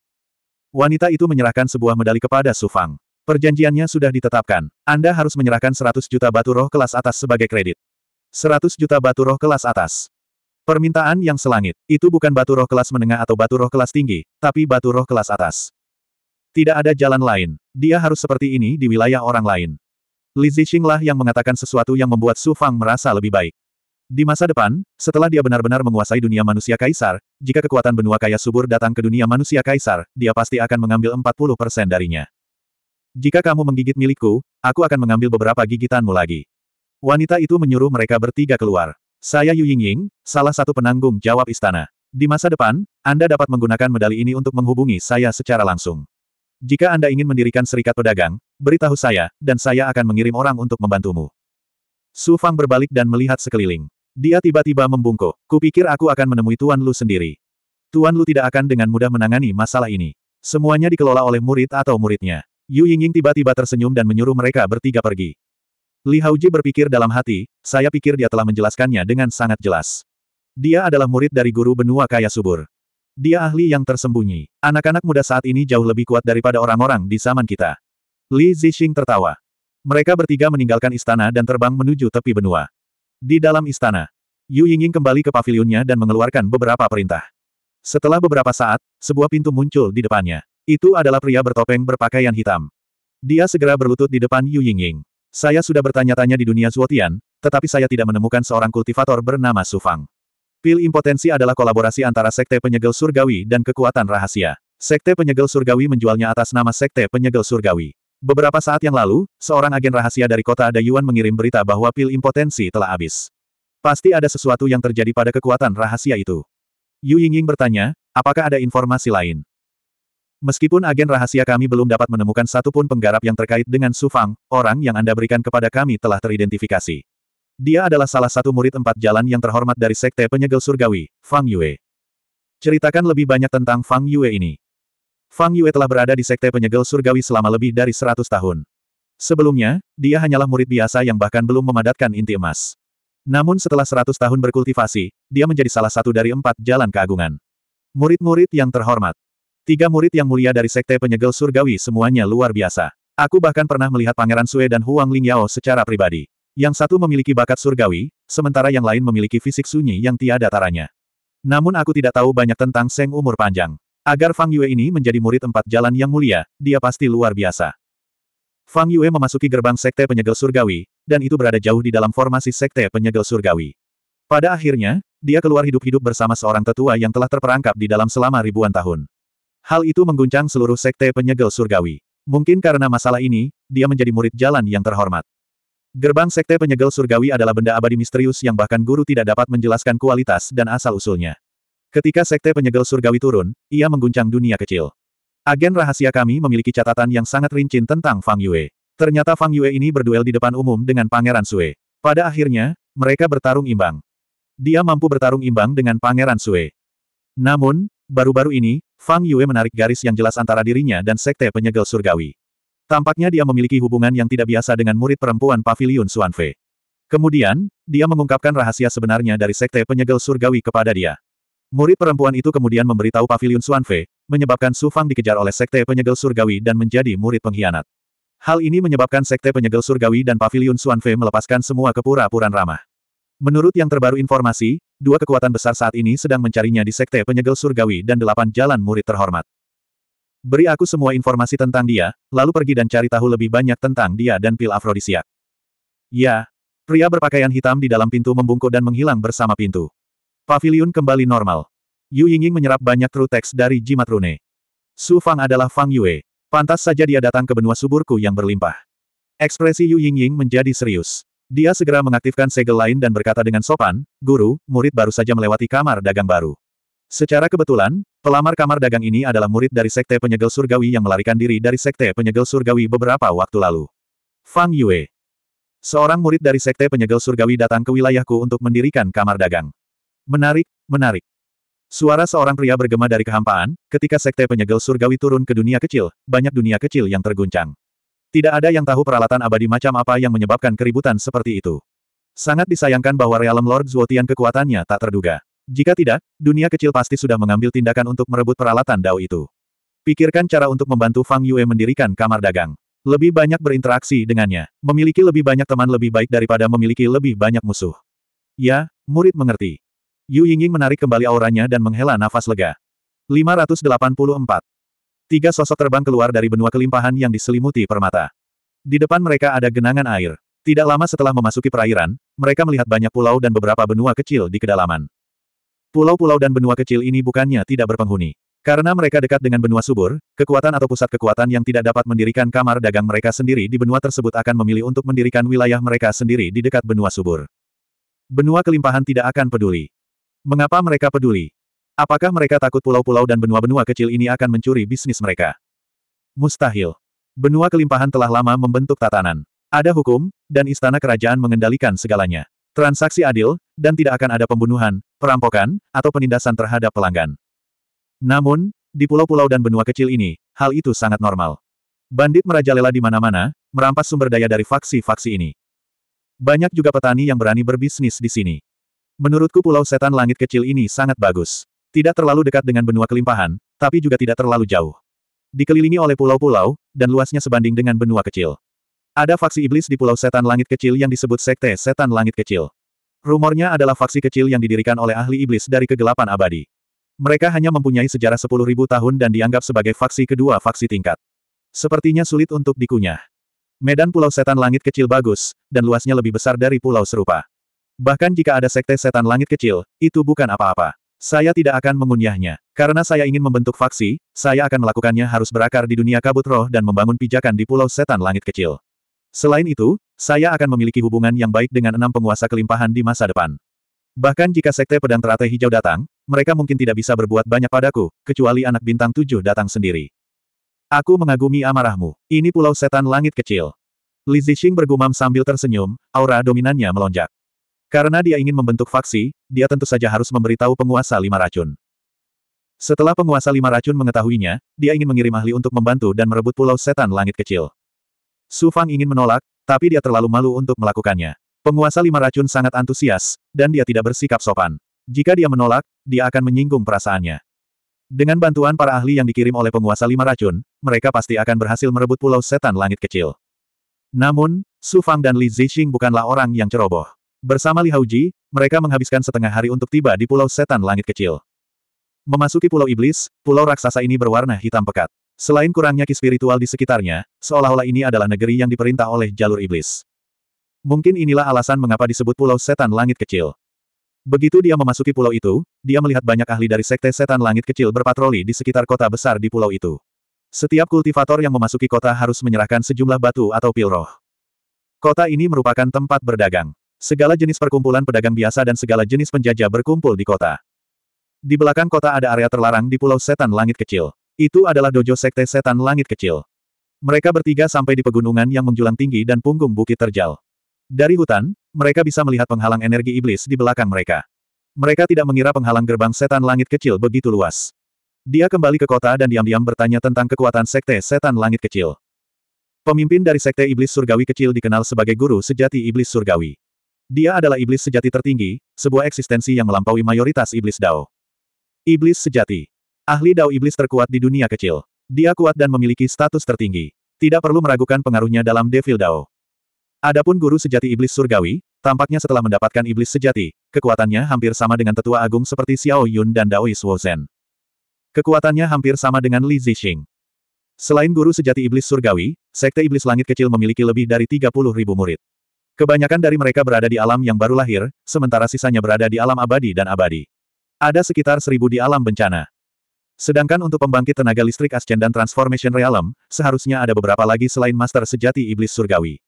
Wanita itu menyerahkan sebuah medali kepada Su Fang. Perjanjiannya sudah ditetapkan. Anda harus menyerahkan 100 juta batu roh kelas atas sebagai kredit. 100 juta batu roh kelas atas. Permintaan yang selangit, itu bukan batu roh kelas menengah atau batu roh kelas tinggi, tapi batu roh kelas atas. Tidak ada jalan lain, dia harus seperti ini di wilayah orang lain. Li Zixing lah yang mengatakan sesuatu yang membuat Su Fang merasa lebih baik. Di masa depan, setelah dia benar-benar menguasai dunia manusia kaisar, jika kekuatan benua kaya subur datang ke dunia manusia kaisar, dia pasti akan mengambil 40% darinya. Jika kamu menggigit milikku, aku akan mengambil beberapa gigitanmu lagi. Wanita itu menyuruh mereka bertiga keluar. Saya Yu Yingying, salah satu penanggung jawab istana. Di masa depan, Anda dapat menggunakan medali ini untuk menghubungi saya secara langsung. Jika Anda ingin mendirikan serikat pedagang, beritahu saya, dan saya akan mengirim orang untuk membantumu. Su Fang berbalik dan melihat sekeliling. Dia tiba-tiba membungkuk. Kupikir aku akan menemui Tuan Lu sendiri. Tuan Lu tidak akan dengan mudah menangani masalah ini. Semuanya dikelola oleh murid atau muridnya. Yu Yingying tiba-tiba tersenyum dan menyuruh mereka bertiga pergi. Li Haoji berpikir dalam hati, saya pikir dia telah menjelaskannya dengan sangat jelas. Dia adalah murid dari guru benua kaya subur. Dia ahli yang tersembunyi. Anak-anak muda saat ini jauh lebih kuat daripada orang-orang di zaman kita. Li Zixing tertawa. Mereka bertiga meninggalkan istana dan terbang menuju tepi benua. Di dalam istana, Yu Yingying kembali ke pavilionnya dan mengeluarkan beberapa perintah. Setelah beberapa saat, sebuah pintu muncul di depannya. Itu adalah pria bertopeng berpakaian hitam. Dia segera berlutut di depan Yu Yingying. Saya sudah bertanya-tanya di dunia Zuotian, tetapi saya tidak menemukan seorang kultivator bernama Sufang. Pil impotensi adalah kolaborasi antara Sekte Penyegel Surgawi dan kekuatan rahasia. Sekte Penyegel Surgawi menjualnya atas nama Sekte Penyegel Surgawi. Beberapa saat yang lalu, seorang agen rahasia dari kota Dayuan mengirim berita bahwa pil impotensi telah habis. Pasti ada sesuatu yang terjadi pada kekuatan rahasia itu. Yu Yingying bertanya, apakah ada informasi lain? Meskipun agen rahasia kami belum dapat menemukan satupun penggarap yang terkait dengan Su Fang, orang yang Anda berikan kepada kami telah teridentifikasi. Dia adalah salah satu murid empat jalan yang terhormat dari Sekte Penyegel Surgawi, Fang Yue. Ceritakan lebih banyak tentang Fang Yue ini. Fang Yue telah berada di Sekte Penyegel Surgawi selama lebih dari 100 tahun. Sebelumnya, dia hanyalah murid biasa yang bahkan belum memadatkan inti emas. Namun setelah 100 tahun berkultivasi, dia menjadi salah satu dari empat jalan keagungan. Murid-murid yang terhormat, Tiga murid yang mulia dari Sekte Penyegel Surgawi semuanya luar biasa. Aku bahkan pernah melihat Pangeran Sue dan Huang Lingyao secara pribadi. Yang satu memiliki bakat surgawi, sementara yang lain memiliki fisik sunyi yang tiada taranya. Namun aku tidak tahu banyak tentang Seng umur panjang. Agar Fang Yue ini menjadi murid empat jalan yang mulia, dia pasti luar biasa. Fang Yue memasuki gerbang Sekte Penyegel Surgawi, dan itu berada jauh di dalam formasi Sekte Penyegel Surgawi. Pada akhirnya, dia keluar hidup-hidup bersama seorang tetua yang telah terperangkap di dalam selama ribuan tahun. Hal itu mengguncang seluruh sekte penyegel surgawi. Mungkin karena masalah ini, dia menjadi murid jalan yang terhormat. Gerbang sekte penyegel surgawi adalah benda abadi misterius yang bahkan guru tidak dapat menjelaskan kualitas dan asal-usulnya. Ketika sekte penyegel surgawi turun, ia mengguncang dunia kecil. Agen rahasia kami memiliki catatan yang sangat rinci tentang Fang Yue. Ternyata Fang Yue ini berduel di depan umum dengan Pangeran Sue. Pada akhirnya, mereka bertarung imbang. Dia mampu bertarung imbang dengan Pangeran Sue. Namun, baru-baru ini, Fang Yue menarik garis yang jelas antara dirinya dan sekte penyegel surgawi. Tampaknya dia memiliki hubungan yang tidak biasa dengan murid perempuan Paviliun Suanfe. Kemudian, dia mengungkapkan rahasia sebenarnya dari sekte penyegel surgawi kepada dia. Murid perempuan itu kemudian memberitahu Paviliun Suanfe, menyebabkan Su Fang dikejar oleh sekte penyegel surgawi dan menjadi murid pengkhianat. Hal ini menyebabkan sekte penyegel surgawi dan Paviliun Suanfe melepaskan semua kepura-puran ramah. Menurut yang terbaru informasi, dua kekuatan besar saat ini sedang mencarinya di Sekte Penyegel Surgawi dan delapan jalan murid terhormat. Beri aku semua informasi tentang dia, lalu pergi dan cari tahu lebih banyak tentang dia dan pil afrodisiak. Ya, pria berpakaian hitam di dalam pintu membungkuk dan menghilang bersama pintu. Paviliun kembali normal. Yu Yingying menyerap banyak true text dari jimat rune. Su Fang adalah Fang Yue. Pantas saja dia datang ke benua suburku yang berlimpah. Ekspresi Yu Yingying menjadi serius. Dia segera mengaktifkan segel lain dan berkata dengan sopan, Guru, murid baru saja melewati kamar dagang baru. Secara kebetulan, pelamar kamar dagang ini adalah murid dari Sekte Penyegel Surgawi yang melarikan diri dari Sekte Penyegel Surgawi beberapa waktu lalu. Fang Yue. Seorang murid dari Sekte Penyegel Surgawi datang ke wilayahku untuk mendirikan kamar dagang. Menarik, menarik. Suara seorang pria bergema dari kehampaan, ketika Sekte Penyegel Surgawi turun ke dunia kecil, banyak dunia kecil yang terguncang. Tidak ada yang tahu peralatan abadi macam apa yang menyebabkan keributan seperti itu. Sangat disayangkan bahwa Realm Lord Zuotian kekuatannya tak terduga. Jika tidak, dunia kecil pasti sudah mengambil tindakan untuk merebut peralatan Dao itu. Pikirkan cara untuk membantu Fang Yue mendirikan kamar dagang. Lebih banyak berinteraksi dengannya. Memiliki lebih banyak teman lebih baik daripada memiliki lebih banyak musuh. Ya, murid mengerti. Yu Yingying menarik kembali auranya dan menghela nafas lega. 584. Tiga sosok terbang keluar dari benua kelimpahan yang diselimuti permata. Di depan mereka ada genangan air. Tidak lama setelah memasuki perairan, mereka melihat banyak pulau dan beberapa benua kecil di kedalaman. Pulau-pulau dan benua kecil ini bukannya tidak berpenghuni. Karena mereka dekat dengan benua subur, kekuatan atau pusat kekuatan yang tidak dapat mendirikan kamar dagang mereka sendiri di benua tersebut akan memilih untuk mendirikan wilayah mereka sendiri di dekat benua subur. Benua kelimpahan tidak akan peduli. Mengapa mereka peduli? Apakah mereka takut pulau-pulau dan benua-benua kecil ini akan mencuri bisnis mereka? Mustahil. Benua kelimpahan telah lama membentuk tatanan. Ada hukum, dan istana kerajaan mengendalikan segalanya. Transaksi adil, dan tidak akan ada pembunuhan, perampokan, atau penindasan terhadap pelanggan. Namun, di pulau-pulau dan benua kecil ini, hal itu sangat normal. Bandit merajalela di mana-mana, merampas sumber daya dari faksi-faksi ini. Banyak juga petani yang berani berbisnis di sini. Menurutku pulau setan langit kecil ini sangat bagus. Tidak terlalu dekat dengan benua kelimpahan, tapi juga tidak terlalu jauh. Dikelilingi oleh pulau-pulau, dan luasnya sebanding dengan benua kecil. Ada faksi iblis di pulau setan langit kecil yang disebut sekte setan langit kecil. Rumornya adalah faksi kecil yang didirikan oleh ahli iblis dari kegelapan abadi. Mereka hanya mempunyai sejarah sepuluh ribu tahun dan dianggap sebagai faksi kedua faksi tingkat. Sepertinya sulit untuk dikunyah. Medan pulau setan langit kecil bagus, dan luasnya lebih besar dari pulau serupa. Bahkan jika ada sekte setan langit kecil, itu bukan apa-apa. Saya tidak akan mengunyahnya. Karena saya ingin membentuk faksi, saya akan melakukannya harus berakar di dunia kabut roh dan membangun pijakan di pulau setan langit kecil. Selain itu, saya akan memiliki hubungan yang baik dengan enam penguasa kelimpahan di masa depan. Bahkan jika sekte pedang teratai hijau datang, mereka mungkin tidak bisa berbuat banyak padaku, kecuali anak bintang tujuh datang sendiri. Aku mengagumi amarahmu. Ini pulau setan langit kecil. Li Zixing bergumam sambil tersenyum, aura dominannya melonjak. Karena dia ingin membentuk faksi, dia tentu saja harus memberitahu penguasa lima racun. Setelah penguasa lima racun mengetahuinya, dia ingin mengirim ahli untuk membantu dan merebut pulau setan langit kecil. Su Fang ingin menolak, tapi dia terlalu malu untuk melakukannya. Penguasa lima racun sangat antusias, dan dia tidak bersikap sopan. Jika dia menolak, dia akan menyinggung perasaannya. Dengan bantuan para ahli yang dikirim oleh penguasa lima racun, mereka pasti akan berhasil merebut pulau setan langit kecil. Namun, Su Fang dan Li Zixing bukanlah orang yang ceroboh. Bersama Li Hauji, mereka menghabiskan setengah hari untuk tiba di Pulau Setan Langit Kecil. Memasuki Pulau Iblis, pulau raksasa ini berwarna hitam pekat. Selain kurangnya ki spiritual di sekitarnya, seolah-olah ini adalah negeri yang diperintah oleh jalur iblis. Mungkin inilah alasan mengapa disebut Pulau Setan Langit Kecil. Begitu dia memasuki pulau itu, dia melihat banyak ahli dari sekte Setan Langit Kecil berpatroli di sekitar kota besar di pulau itu. Setiap kultivator yang memasuki kota harus menyerahkan sejumlah batu atau pil roh. Kota ini merupakan tempat berdagang. Segala jenis perkumpulan pedagang biasa dan segala jenis penjajah berkumpul di kota. Di belakang kota ada area terlarang di Pulau Setan Langit Kecil. Itu adalah dojo sekte Setan Langit Kecil. Mereka bertiga sampai di pegunungan yang menjulang tinggi dan punggung bukit terjal. Dari hutan, mereka bisa melihat penghalang energi iblis di belakang mereka. Mereka tidak mengira penghalang gerbang Setan Langit Kecil begitu luas. Dia kembali ke kota dan diam-diam bertanya tentang kekuatan sekte Setan Langit Kecil. Pemimpin dari Sekte Iblis Surgawi kecil dikenal sebagai Guru Sejati Iblis Surgawi. Dia adalah iblis sejati tertinggi, sebuah eksistensi yang melampaui mayoritas iblis Dao. Iblis sejati. Ahli Dao iblis terkuat di dunia kecil. Dia kuat dan memiliki status tertinggi. Tidak perlu meragukan pengaruhnya dalam Devil Dao. Adapun guru sejati iblis surgawi, tampaknya setelah mendapatkan iblis sejati, kekuatannya hampir sama dengan tetua agung seperti Xiao Yun dan Daois Wozen. Kekuatannya hampir sama dengan Li Zixing. Selain guru sejati iblis surgawi, sekte iblis langit kecil memiliki lebih dari 30.000 ribu murid. Kebanyakan dari mereka berada di alam yang baru lahir, sementara sisanya berada di alam abadi dan abadi. Ada sekitar seribu di alam bencana. Sedangkan untuk pembangkit tenaga listrik Ascendant Transformation Realm, seharusnya ada beberapa lagi selain Master Sejati Iblis Surgawi.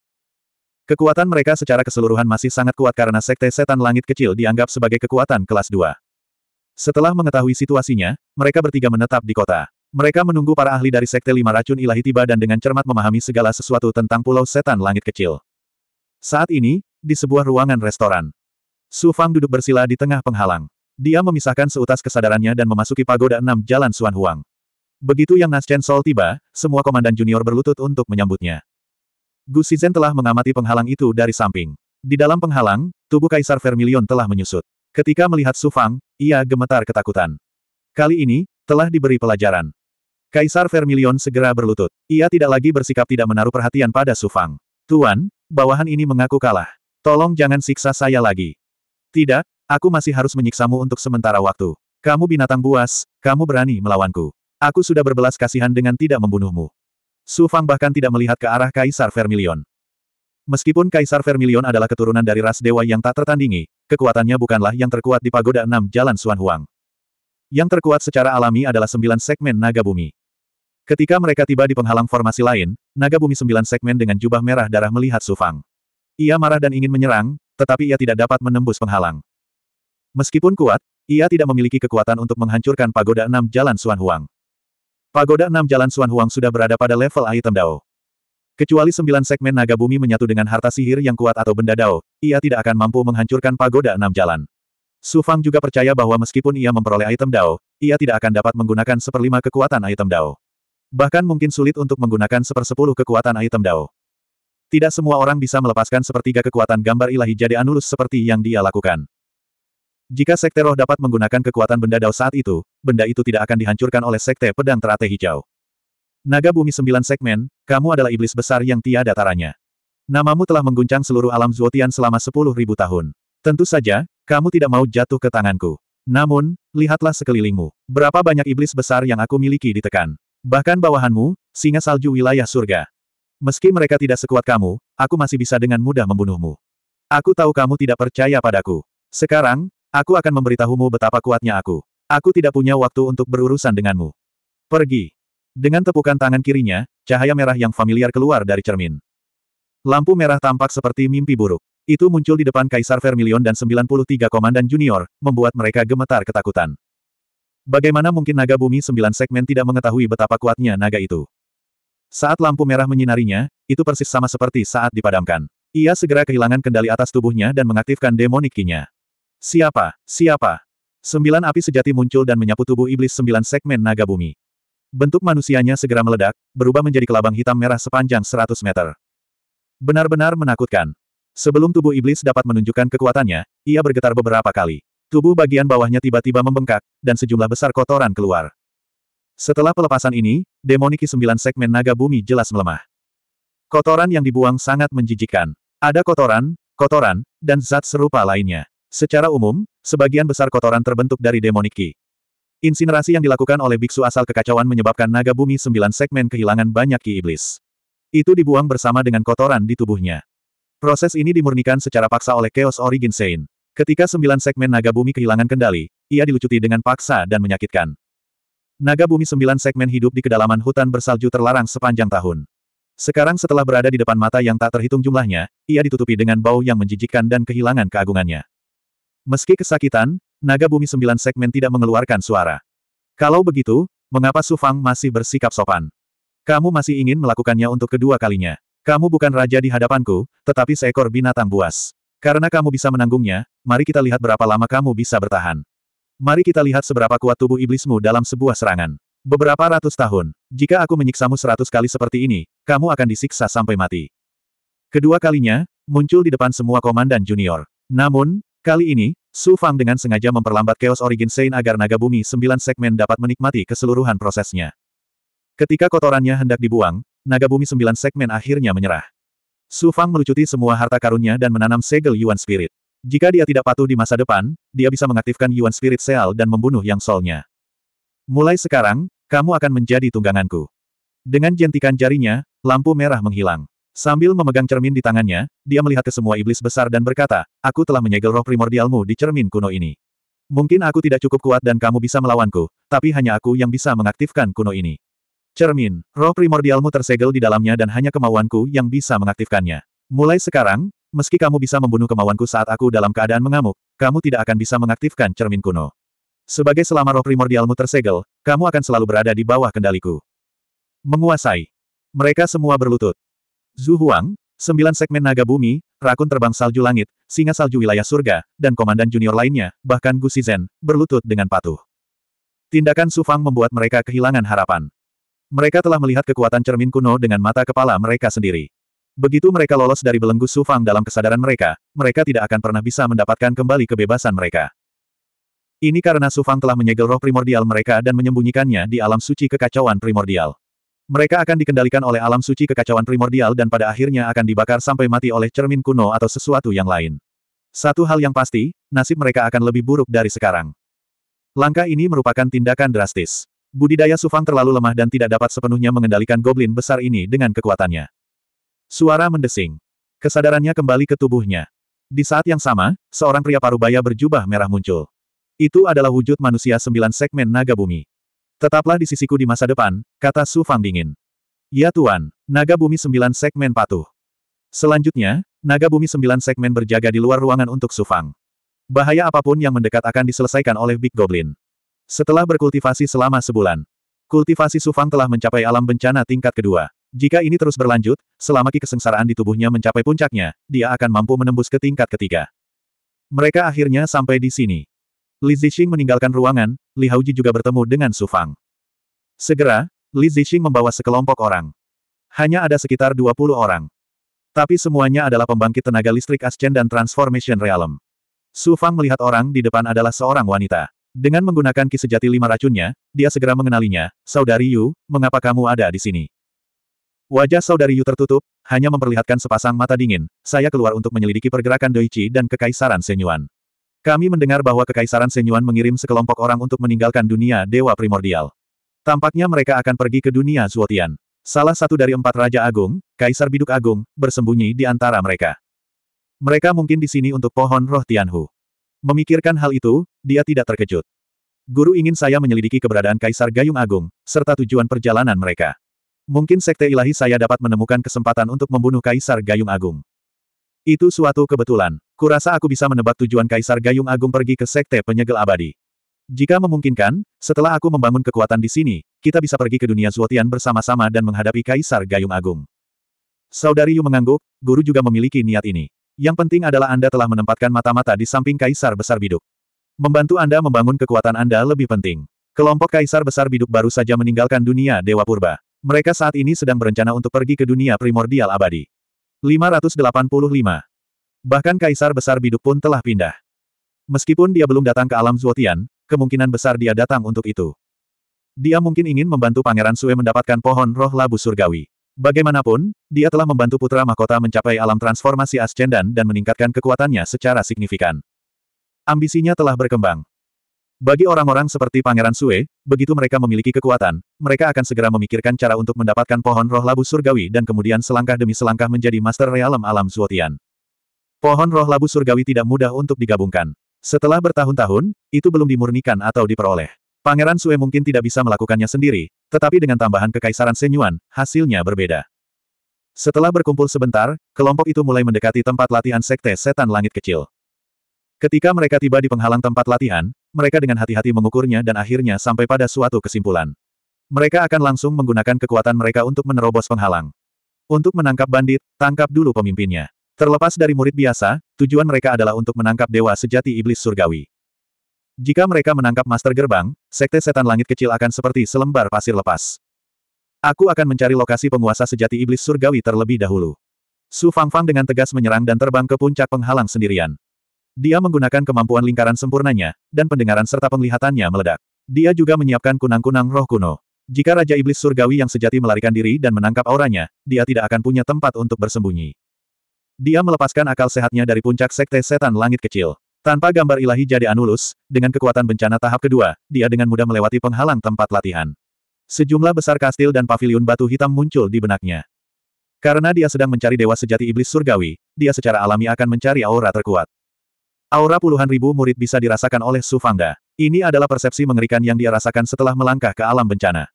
Kekuatan mereka secara keseluruhan masih sangat kuat karena Sekte Setan Langit Kecil dianggap sebagai kekuatan kelas 2. Setelah mengetahui situasinya, mereka bertiga menetap di kota. Mereka menunggu para ahli dari Sekte Lima Racun Ilahi tiba dan dengan cermat memahami segala sesuatu tentang Pulau Setan Langit Kecil. Saat ini, di sebuah ruangan restoran. Su Fang duduk bersila di tengah penghalang. Dia memisahkan seutas kesadarannya dan memasuki pagoda enam jalan Suan Huang. Begitu yang Nas Chen Sol tiba, semua komandan junior berlutut untuk menyambutnya. Gu Shizhen telah mengamati penghalang itu dari samping. Di dalam penghalang, tubuh Kaisar Vermilion telah menyusut. Ketika melihat Su Fang, ia gemetar ketakutan. Kali ini, telah diberi pelajaran. Kaisar Vermilion segera berlutut. Ia tidak lagi bersikap tidak menaruh perhatian pada Su Fang. Tuan, bawahan ini mengaku kalah. Tolong jangan siksa saya lagi. Tidak, aku masih harus menyiksamu untuk sementara waktu. Kamu binatang buas, kamu berani melawanku. Aku sudah berbelas kasihan dengan tidak membunuhmu. Su Fang bahkan tidak melihat ke arah Kaisar Vermilion. Meskipun Kaisar Vermilion adalah keturunan dari ras dewa yang tak tertandingi, kekuatannya bukanlah yang terkuat di pagoda enam jalan Suan Huang. Yang terkuat secara alami adalah sembilan segmen naga bumi. Ketika mereka tiba di penghalang formasi lain, naga bumi sembilan segmen dengan jubah merah darah melihat Sufang. Ia marah dan ingin menyerang, tetapi ia tidak dapat menembus penghalang. Meskipun kuat, ia tidak memiliki kekuatan untuk menghancurkan Pagoda Enam Jalan Suan Huang. Pagoda Enam Jalan Suan Huang sudah berada pada level item Dao. Kecuali sembilan segmen naga bumi menyatu dengan harta sihir yang kuat atau benda Dao, ia tidak akan mampu menghancurkan Pagoda Enam Jalan. Su Fang juga percaya bahwa meskipun ia memperoleh item Dao, ia tidak akan dapat menggunakan seperlima kekuatan item Dao. Bahkan mungkin sulit untuk menggunakan sepersepuluh kekuatan item Dao. Tidak semua orang bisa melepaskan sepertiga kekuatan gambar ilahi jadi Anulus seperti yang dia lakukan. Jika Sekte Roh dapat menggunakan kekuatan benda Dao saat itu, benda itu tidak akan dihancurkan oleh Sekte Pedang Terate Hijau. Naga Bumi Sembilan Segmen, kamu adalah iblis besar yang tiada taranya. Namamu telah mengguncang seluruh alam Zuotian selama sepuluh ribu tahun. Tentu saja, kamu tidak mau jatuh ke tanganku. Namun, lihatlah sekelilingmu. Berapa banyak iblis besar yang aku miliki ditekan. Bahkan bawahanmu, singa salju wilayah surga. Meski mereka tidak sekuat kamu, aku masih bisa dengan mudah membunuhmu. Aku tahu kamu tidak percaya padaku. Sekarang, aku akan memberitahumu betapa kuatnya aku. Aku tidak punya waktu untuk berurusan denganmu. Pergi. Dengan tepukan tangan kirinya, cahaya merah yang familiar keluar dari cermin. Lampu merah tampak seperti mimpi buruk. Itu muncul di depan Kaisar Vermilion dan 93 Komandan Junior, membuat mereka gemetar ketakutan. Bagaimana mungkin naga bumi sembilan segmen tidak mengetahui betapa kuatnya naga itu? Saat lampu merah menyinarinya, itu persis sama seperti saat dipadamkan. Ia segera kehilangan kendali atas tubuhnya dan mengaktifkan demonikinya. Siapa? Siapa? Sembilan api sejati muncul dan menyapu tubuh iblis sembilan segmen naga bumi. Bentuk manusianya segera meledak, berubah menjadi kelabang hitam merah sepanjang 100 meter. Benar-benar menakutkan. Sebelum tubuh iblis dapat menunjukkan kekuatannya, ia bergetar beberapa kali. Tubuh bagian bawahnya tiba-tiba membengkak, dan sejumlah besar kotoran keluar. Setelah pelepasan ini, demoniki sembilan segmen naga bumi jelas melemah. Kotoran yang dibuang sangat menjijikan. Ada kotoran, kotoran, dan zat serupa lainnya. Secara umum, sebagian besar kotoran terbentuk dari demoniki. Insinerasi yang dilakukan oleh biksu asal kekacauan menyebabkan naga bumi sembilan segmen kehilangan banyak ki iblis. Itu dibuang bersama dengan kotoran di tubuhnya. Proses ini dimurnikan secara paksa oleh Chaos Origin Saint. Ketika sembilan segmen naga bumi kehilangan kendali, ia dilucuti dengan paksa dan menyakitkan. Naga bumi sembilan segmen hidup di kedalaman hutan bersalju terlarang sepanjang tahun. Sekarang setelah berada di depan mata yang tak terhitung jumlahnya, ia ditutupi dengan bau yang menjijikkan dan kehilangan keagungannya. Meski kesakitan, naga bumi sembilan segmen tidak mengeluarkan suara. Kalau begitu, mengapa Sufang masih bersikap sopan? Kamu masih ingin melakukannya untuk kedua kalinya. Kamu bukan raja di hadapanku, tetapi seekor binatang buas. Karena kamu bisa menanggungnya, mari kita lihat berapa lama kamu bisa bertahan. Mari kita lihat seberapa kuat tubuh iblismu dalam sebuah serangan. Beberapa ratus tahun, jika aku menyiksamu seratus kali seperti ini, kamu akan disiksa sampai mati. Kedua kalinya, muncul di depan semua komandan junior. Namun, kali ini, Su Fang dengan sengaja memperlambat Chaos Origin Saint agar naga bumi sembilan segmen dapat menikmati keseluruhan prosesnya. Ketika kotorannya hendak dibuang, naga bumi sembilan segmen akhirnya menyerah. Su Fang melucuti semua harta karunnya dan menanam segel Yuan Spirit. Jika dia tidak patuh di masa depan, dia bisa mengaktifkan Yuan Spirit Seal dan membunuh Yang Solnya. Mulai sekarang, kamu akan menjadi tungganganku. Dengan jentikan jarinya, lampu merah menghilang. Sambil memegang cermin di tangannya, dia melihat ke semua iblis besar dan berkata, aku telah menyegel roh primordialmu di cermin kuno ini. Mungkin aku tidak cukup kuat dan kamu bisa melawanku, tapi hanya aku yang bisa mengaktifkan kuno ini. Cermin, roh primordialmu tersegel di dalamnya dan hanya kemauanku yang bisa mengaktifkannya. Mulai sekarang, meski kamu bisa membunuh kemauanku saat aku dalam keadaan mengamuk, kamu tidak akan bisa mengaktifkan cermin kuno. Sebagai selama roh primordialmu tersegel, kamu akan selalu berada di bawah kendaliku. Menguasai. Mereka semua berlutut. Zhu Huang, sembilan segmen naga bumi, rakun terbang salju langit, singa salju wilayah surga, dan komandan junior lainnya, bahkan Gu Shizhen, berlutut dengan patuh. Tindakan Sufang membuat mereka kehilangan harapan. Mereka telah melihat kekuatan cermin kuno dengan mata kepala mereka sendiri. Begitu mereka lolos dari belenggu Sufang dalam kesadaran mereka, mereka tidak akan pernah bisa mendapatkan kembali kebebasan mereka. Ini karena Sufang telah menyegel roh primordial mereka dan menyembunyikannya di alam suci kekacauan primordial. Mereka akan dikendalikan oleh alam suci kekacauan primordial dan pada akhirnya akan dibakar sampai mati oleh cermin kuno atau sesuatu yang lain. Satu hal yang pasti, nasib mereka akan lebih buruk dari sekarang. Langkah ini merupakan tindakan drastis. Budidaya Sufang terlalu lemah dan tidak dapat sepenuhnya mengendalikan goblin besar ini dengan kekuatannya. Suara mendesing. Kesadarannya kembali ke tubuhnya. Di saat yang sama, seorang pria parubaya berjubah merah muncul. Itu adalah wujud manusia sembilan segmen naga bumi. Tetaplah di sisiku di masa depan, kata Su Fang dingin. Ya Tuan, naga bumi sembilan segmen patuh. Selanjutnya, naga bumi sembilan segmen berjaga di luar ruangan untuk Su Fang. Bahaya apapun yang mendekat akan diselesaikan oleh Big Goblin. Setelah berkultivasi selama sebulan, kultivasi Sufang telah mencapai alam bencana tingkat kedua. Jika ini terus berlanjut, selama ki kesengsaraan di tubuhnya mencapai puncaknya, dia akan mampu menembus ke tingkat ketiga. Mereka akhirnya sampai di sini. Li Zixing meninggalkan ruangan, Li Haoji juga bertemu dengan Sufang. Segera, Li Zixing membawa sekelompok orang. Hanya ada sekitar 20 orang. Tapi semuanya adalah pembangkit tenaga listrik Ascend dan Transformation Realm. Sufang melihat orang di depan adalah seorang wanita. Dengan menggunakan ki sejati lima racunnya, dia segera mengenalinya, Saudari Yu, mengapa kamu ada di sini? Wajah Saudari Yu tertutup, hanya memperlihatkan sepasang mata dingin, saya keluar untuk menyelidiki pergerakan Doichi dan Kekaisaran Senyuan. Kami mendengar bahwa Kekaisaran Senyuan mengirim sekelompok orang untuk meninggalkan dunia Dewa Primordial. Tampaknya mereka akan pergi ke dunia Zuotian. Salah satu dari empat Raja Agung, Kaisar Biduk Agung, bersembunyi di antara mereka. Mereka mungkin di sini untuk pohon roh Tianhu. Memikirkan hal itu, dia tidak terkejut. Guru ingin saya menyelidiki keberadaan Kaisar Gayung Agung, serta tujuan perjalanan mereka. Mungkin Sekte Ilahi saya dapat menemukan kesempatan untuk membunuh Kaisar Gayung Agung. Itu suatu kebetulan. Kurasa aku bisa menebak tujuan Kaisar Gayung Agung pergi ke Sekte Penyegel Abadi. Jika memungkinkan, setelah aku membangun kekuatan di sini, kita bisa pergi ke dunia Zuotian bersama-sama dan menghadapi Kaisar Gayung Agung. Saudari Yu mengangguk, guru juga memiliki niat ini. Yang penting adalah Anda telah menempatkan mata-mata di samping Kaisar Besar Biduk. Membantu Anda membangun kekuatan Anda lebih penting. Kelompok Kaisar Besar Biduk baru saja meninggalkan dunia Dewa Purba. Mereka saat ini sedang berencana untuk pergi ke dunia primordial abadi. 585. Bahkan Kaisar Besar Biduk pun telah pindah. Meskipun dia belum datang ke alam Zuotian, kemungkinan besar dia datang untuk itu. Dia mungkin ingin membantu Pangeran Sue mendapatkan pohon roh labu surgawi. Bagaimanapun, dia telah membantu putra mahkota mencapai alam transformasi ascendan dan meningkatkan kekuatannya secara signifikan. Ambisinya telah berkembang. Bagi orang-orang seperti Pangeran Sue, begitu mereka memiliki kekuatan, mereka akan segera memikirkan cara untuk mendapatkan pohon roh labu surgawi dan kemudian selangkah demi selangkah menjadi master realem alam Zuotian. Pohon roh labu surgawi tidak mudah untuk digabungkan. Setelah bertahun-tahun, itu belum dimurnikan atau diperoleh. Pangeran Sue mungkin tidak bisa melakukannya sendiri, tetapi dengan tambahan kekaisaran Senyuan, hasilnya berbeda. Setelah berkumpul sebentar, kelompok itu mulai mendekati tempat latihan Sekte Setan Langit Kecil. Ketika mereka tiba di penghalang tempat latihan, mereka dengan hati-hati mengukurnya dan akhirnya sampai pada suatu kesimpulan. Mereka akan langsung menggunakan kekuatan mereka untuk menerobos penghalang. Untuk menangkap bandit, tangkap dulu pemimpinnya. Terlepas dari murid biasa, tujuan mereka adalah untuk menangkap dewa sejati iblis surgawi. Jika mereka menangkap Master Gerbang, Sekte Setan Langit kecil akan seperti selembar pasir lepas. Aku akan mencari lokasi penguasa sejati iblis surgawi terlebih dahulu. Su Fangfang dengan tegas menyerang dan terbang ke puncak penghalang sendirian. Dia menggunakan kemampuan lingkaran sempurnanya, dan pendengaran serta penglihatannya meledak. Dia juga menyiapkan kunang-kunang roh kuno. Jika Raja Iblis Surgawi yang sejati melarikan diri dan menangkap auranya, dia tidak akan punya tempat untuk bersembunyi. Dia melepaskan akal sehatnya dari puncak sekte setan langit kecil. Tanpa gambar ilahi jadi Anulus, dengan kekuatan bencana tahap kedua, dia dengan mudah melewati penghalang tempat latihan. Sejumlah besar kastil dan paviliun batu hitam muncul di benaknya. Karena dia sedang mencari dewa sejati iblis surgawi, dia secara alami akan mencari aura terkuat. Aura puluhan ribu murid bisa dirasakan oleh Sufangda. Ini adalah persepsi mengerikan yang dia rasakan setelah melangkah ke alam bencana.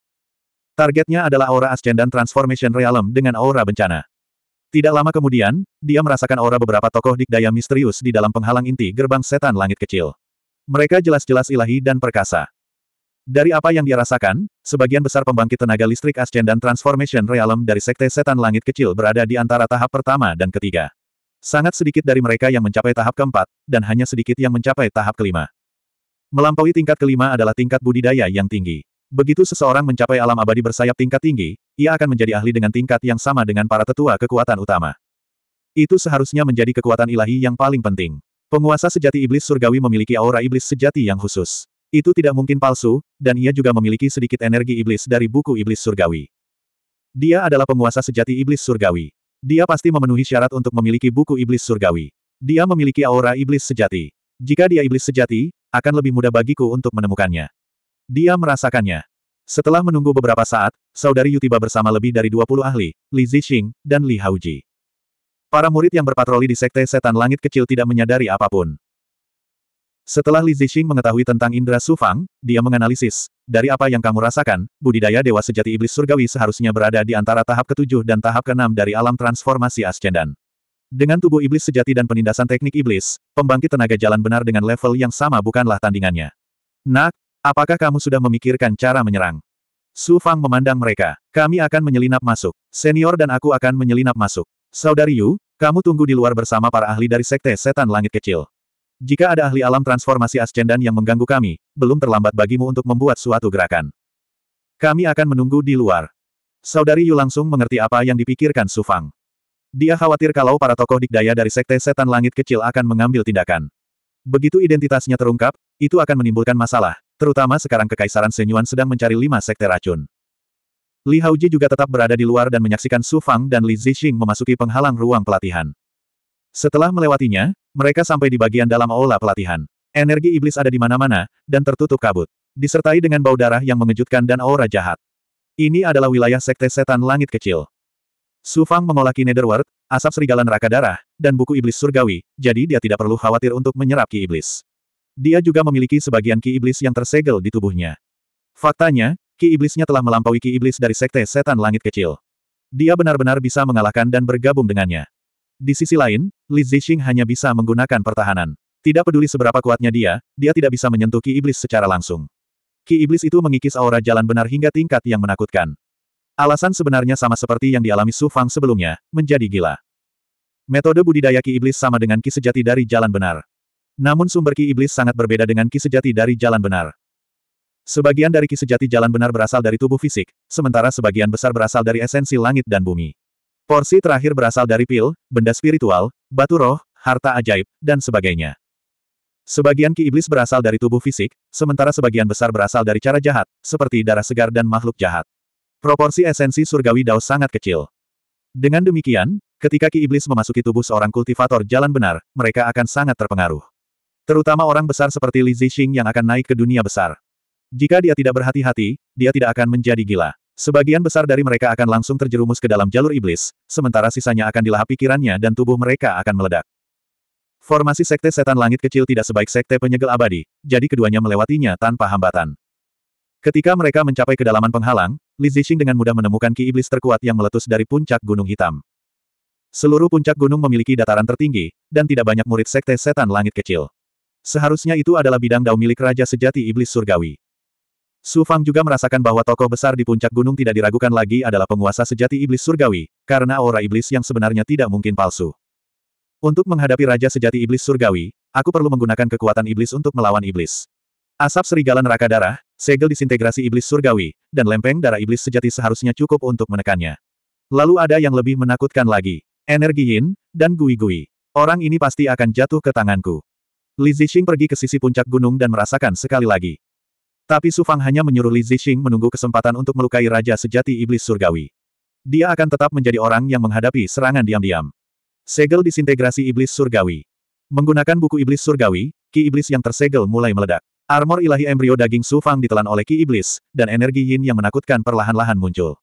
Targetnya adalah aura Ascendant Transformation Realm dengan aura bencana. Tidak lama kemudian, dia merasakan aura beberapa tokoh dikdaya misterius di dalam penghalang inti gerbang setan langit kecil. Mereka jelas-jelas ilahi dan perkasa. Dari apa yang dia rasakan, sebagian besar pembangkit tenaga listrik Ascend dan Transformation Realm dari Sekte Setan Langit Kecil berada di antara tahap pertama dan ketiga. Sangat sedikit dari mereka yang mencapai tahap keempat, dan hanya sedikit yang mencapai tahap kelima. Melampaui tingkat kelima adalah tingkat budidaya yang tinggi. Begitu seseorang mencapai alam abadi bersayap tingkat tinggi, ia akan menjadi ahli dengan tingkat yang sama dengan para tetua kekuatan utama. Itu seharusnya menjadi kekuatan ilahi yang paling penting. Penguasa sejati iblis surgawi memiliki aura iblis sejati yang khusus. Itu tidak mungkin palsu, dan ia juga memiliki sedikit energi iblis dari buku iblis surgawi. Dia adalah penguasa sejati iblis surgawi. Dia pasti memenuhi syarat untuk memiliki buku iblis surgawi. Dia memiliki aura iblis sejati. Jika dia iblis sejati, akan lebih mudah bagiku untuk menemukannya. Dia merasakannya. Setelah menunggu beberapa saat, saudari Yu tiba bersama lebih dari 20 ahli, Li Zixing, dan Li Haoji. Para murid yang berpatroli di Sekte Setan Langit kecil tidak menyadari apapun. Setelah Li Zixing mengetahui tentang Indra Sufang, dia menganalisis, dari apa yang kamu rasakan, budidaya Dewa Sejati Iblis Surgawi seharusnya berada di antara tahap ketujuh dan tahap keenam dari alam transformasi Ascendan. Dengan tubuh iblis sejati dan penindasan teknik iblis, pembangkit tenaga jalan benar dengan level yang sama bukanlah tandingannya. Nak, Apakah kamu sudah memikirkan cara menyerang? Su Fang memandang mereka. Kami akan menyelinap masuk. Senior dan aku akan menyelinap masuk. Saudari Yu, kamu tunggu di luar bersama para ahli dari Sekte Setan Langit Kecil. Jika ada ahli alam transformasi ascendan yang mengganggu kami, belum terlambat bagimu untuk membuat suatu gerakan. Kami akan menunggu di luar. Saudari Yu langsung mengerti apa yang dipikirkan Su Fang. Dia khawatir kalau para tokoh dikdaya dari Sekte Setan Langit Kecil akan mengambil tindakan. Begitu identitasnya terungkap, itu akan menimbulkan masalah, Terutama sekarang Kekaisaran Senyuan sedang mencari lima sekte racun. Li Haoji juga tetap berada di luar dan menyaksikan Su Fang dan Li Zixing memasuki penghalang ruang pelatihan. Setelah melewatinya, mereka sampai di bagian dalam aula pelatihan. Energi iblis ada di mana-mana, dan tertutup kabut. Disertai dengan bau darah yang mengejutkan dan aura jahat. Ini adalah wilayah sekte setan langit kecil. Su Fang mengolaki Netherworld, asap serigala neraka darah, dan buku iblis surgawi, jadi dia tidak perlu khawatir untuk menyerap ki iblis. Dia juga memiliki sebagian ki iblis yang tersegel di tubuhnya. Faktanya, ki iblisnya telah melampaui ki iblis dari sekte setan langit kecil. Dia benar-benar bisa mengalahkan dan bergabung dengannya. Di sisi lain, Li Zixing hanya bisa menggunakan pertahanan. Tidak peduli seberapa kuatnya dia, dia tidak bisa menyentuh ki iblis secara langsung. Ki iblis itu mengikis aura jalan benar hingga tingkat yang menakutkan. Alasan sebenarnya sama seperti yang dialami Su Fang sebelumnya, menjadi gila. Metode budidaya ki iblis sama dengan ki sejati dari jalan benar. Namun sumber ki iblis sangat berbeda dengan ki sejati dari jalan benar. Sebagian dari ki sejati jalan benar berasal dari tubuh fisik, sementara sebagian besar berasal dari esensi langit dan bumi. Porsi terakhir berasal dari pil, benda spiritual, batu roh, harta ajaib, dan sebagainya. Sebagian ki iblis berasal dari tubuh fisik, sementara sebagian besar berasal dari cara jahat, seperti darah segar dan makhluk jahat. Proporsi esensi surgawi dao sangat kecil. Dengan demikian, ketika ki iblis memasuki tubuh seorang kultivator jalan benar, mereka akan sangat terpengaruh. Terutama orang besar seperti Li Zixing yang akan naik ke dunia besar. Jika dia tidak berhati-hati, dia tidak akan menjadi gila. Sebagian besar dari mereka akan langsung terjerumus ke dalam jalur iblis, sementara sisanya akan dilahap pikirannya dan tubuh mereka akan meledak. Formasi sekte setan langit kecil tidak sebaik sekte penyegel abadi, jadi keduanya melewatinya tanpa hambatan. Ketika mereka mencapai kedalaman penghalang, Li Zixing dengan mudah menemukan ki iblis terkuat yang meletus dari puncak gunung hitam. Seluruh puncak gunung memiliki dataran tertinggi, dan tidak banyak murid sekte setan langit kecil. Seharusnya itu adalah bidang dao milik Raja Sejati Iblis Surgawi. Su Fang juga merasakan bahwa tokoh besar di puncak gunung tidak diragukan lagi adalah penguasa sejati Iblis Surgawi, karena aura iblis yang sebenarnya tidak mungkin palsu. Untuk menghadapi Raja Sejati Iblis Surgawi, aku perlu menggunakan kekuatan iblis untuk melawan iblis. Asap serigala neraka darah, segel disintegrasi iblis surgawi, dan lempeng darah iblis sejati seharusnya cukup untuk menekannya. Lalu ada yang lebih menakutkan lagi. Energi yin, dan gui-gui. Orang ini pasti akan jatuh ke tanganku. Li Zixing pergi ke sisi puncak gunung dan merasakan sekali lagi. Tapi Su Fang hanya menyuruh Li Zixing menunggu kesempatan untuk melukai Raja Sejati Iblis Surgawi. Dia akan tetap menjadi orang yang menghadapi serangan diam-diam. Segel disintegrasi Iblis Surgawi. Menggunakan buku Iblis Surgawi, ki Iblis yang tersegel mulai meledak. Armor ilahi embrio daging Su Fang ditelan oleh ki Iblis, dan energi yin yang menakutkan perlahan-lahan muncul.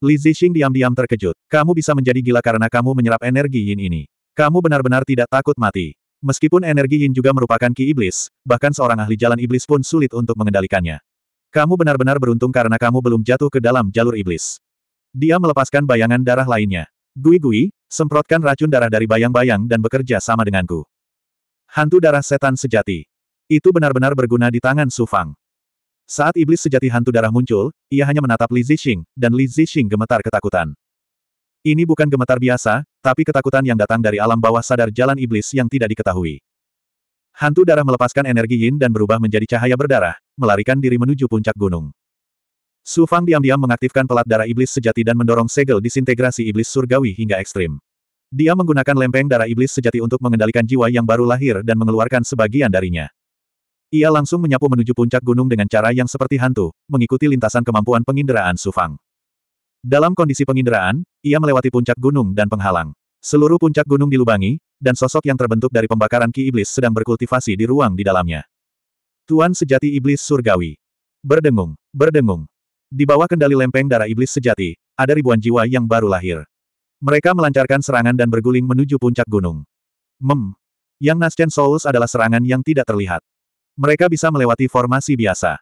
Li Zixing diam-diam terkejut. Kamu bisa menjadi gila karena kamu menyerap energi yin ini. Kamu benar-benar tidak takut mati. Meskipun energi Yin juga merupakan ki iblis, bahkan seorang ahli jalan iblis pun sulit untuk mengendalikannya. Kamu benar-benar beruntung karena kamu belum jatuh ke dalam jalur iblis. Dia melepaskan bayangan darah lainnya. Gui-gui, semprotkan racun darah dari bayang-bayang dan bekerja sama denganku. Hantu darah setan sejati. Itu benar-benar berguna di tangan Su Fang. Saat iblis sejati hantu darah muncul, ia hanya menatap Li Zixing, dan Li Zixing gemetar ketakutan. Ini bukan gemetar biasa, tapi ketakutan yang datang dari alam bawah sadar jalan iblis yang tidak diketahui. Hantu darah melepaskan energi yin dan berubah menjadi cahaya berdarah, melarikan diri menuju puncak gunung. Su Fang diam-diam mengaktifkan pelat darah iblis sejati dan mendorong segel disintegrasi iblis surgawi hingga ekstrim. Dia menggunakan lempeng darah iblis sejati untuk mengendalikan jiwa yang baru lahir dan mengeluarkan sebagian darinya. Ia langsung menyapu menuju puncak gunung dengan cara yang seperti hantu, mengikuti lintasan kemampuan penginderaan Su Fang. Dalam kondisi penginderaan, ia melewati puncak gunung dan penghalang. Seluruh puncak gunung dilubangi, dan sosok yang terbentuk dari pembakaran Ki Iblis sedang berkultivasi di ruang di dalamnya. Tuan sejati Iblis surgawi. Berdengung, berdengung. Di bawah kendali lempeng darah Iblis sejati, ada ribuan jiwa yang baru lahir. Mereka melancarkan serangan dan berguling menuju puncak gunung. Mem. Yang Nascent Souls adalah serangan yang tidak terlihat. Mereka bisa melewati formasi biasa.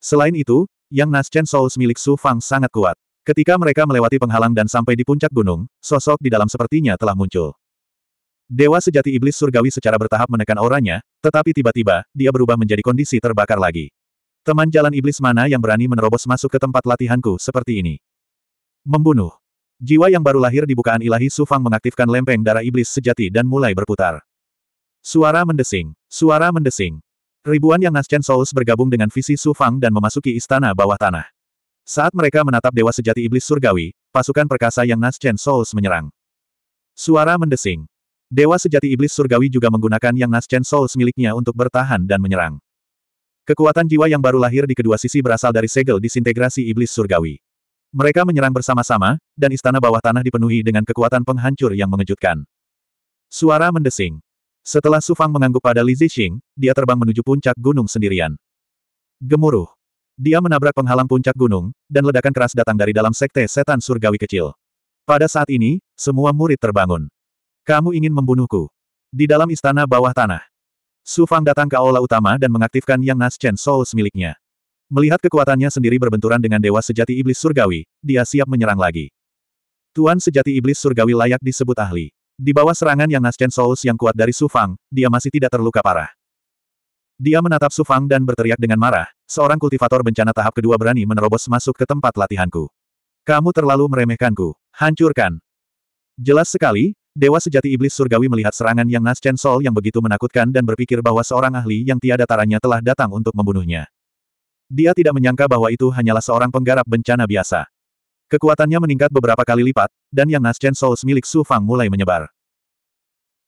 Selain itu, yang Nascent Souls milik Su Fang sangat kuat. Ketika mereka melewati penghalang dan sampai di puncak gunung, sosok di dalam sepertinya telah muncul. Dewa sejati iblis surgawi secara bertahap menekan auranya, tetapi tiba-tiba, dia berubah menjadi kondisi terbakar lagi. Teman jalan iblis mana yang berani menerobos masuk ke tempat latihanku seperti ini? Membunuh. Jiwa yang baru lahir di bukaan ilahi Sufang mengaktifkan lempeng darah iblis sejati dan mulai berputar. Suara mendesing. Suara mendesing. Ribuan yang Nascent Souls bergabung dengan visi Sufang dan memasuki istana bawah tanah. Saat mereka menatap Dewa Sejati Iblis Surgawi, pasukan perkasa yang Naschen Souls menyerang. Suara mendesing. Dewa Sejati Iblis Surgawi juga menggunakan yang Naschen Souls miliknya untuk bertahan dan menyerang. Kekuatan jiwa yang baru lahir di kedua sisi berasal dari segel disintegrasi Iblis Surgawi. Mereka menyerang bersama-sama, dan istana bawah tanah dipenuhi dengan kekuatan penghancur yang mengejutkan. Suara mendesing. Setelah Sufang mengangguk pada Li Zixing, dia terbang menuju puncak gunung sendirian. Gemuruh. Dia menabrak penghalang puncak gunung, dan ledakan keras datang dari dalam sekte setan surgawi kecil. Pada saat ini, semua murid terbangun. Kamu ingin membunuhku. Di dalam istana bawah tanah. Su Fang datang ke aula utama dan mengaktifkan Yang Naschen Souls miliknya. Melihat kekuatannya sendiri berbenturan dengan dewa sejati iblis surgawi, dia siap menyerang lagi. Tuan sejati iblis surgawi layak disebut ahli. Di bawah serangan Yang Naschen Souls yang kuat dari Su Fang, dia masih tidak terluka parah. Dia menatap Sufang dan berteriak dengan marah, seorang kultivator bencana tahap kedua berani menerobos masuk ke tempat latihanku. Kamu terlalu meremehkanku. Hancurkan. Jelas sekali, Dewa Sejati Iblis Surgawi melihat serangan yang Nas Chen Sol yang begitu menakutkan dan berpikir bahwa seorang ahli yang tiada taranya telah datang untuk membunuhnya. Dia tidak menyangka bahwa itu hanyalah seorang penggarap bencana biasa. Kekuatannya meningkat beberapa kali lipat, dan yang Nas Chen Sol milik Su Fang mulai menyebar.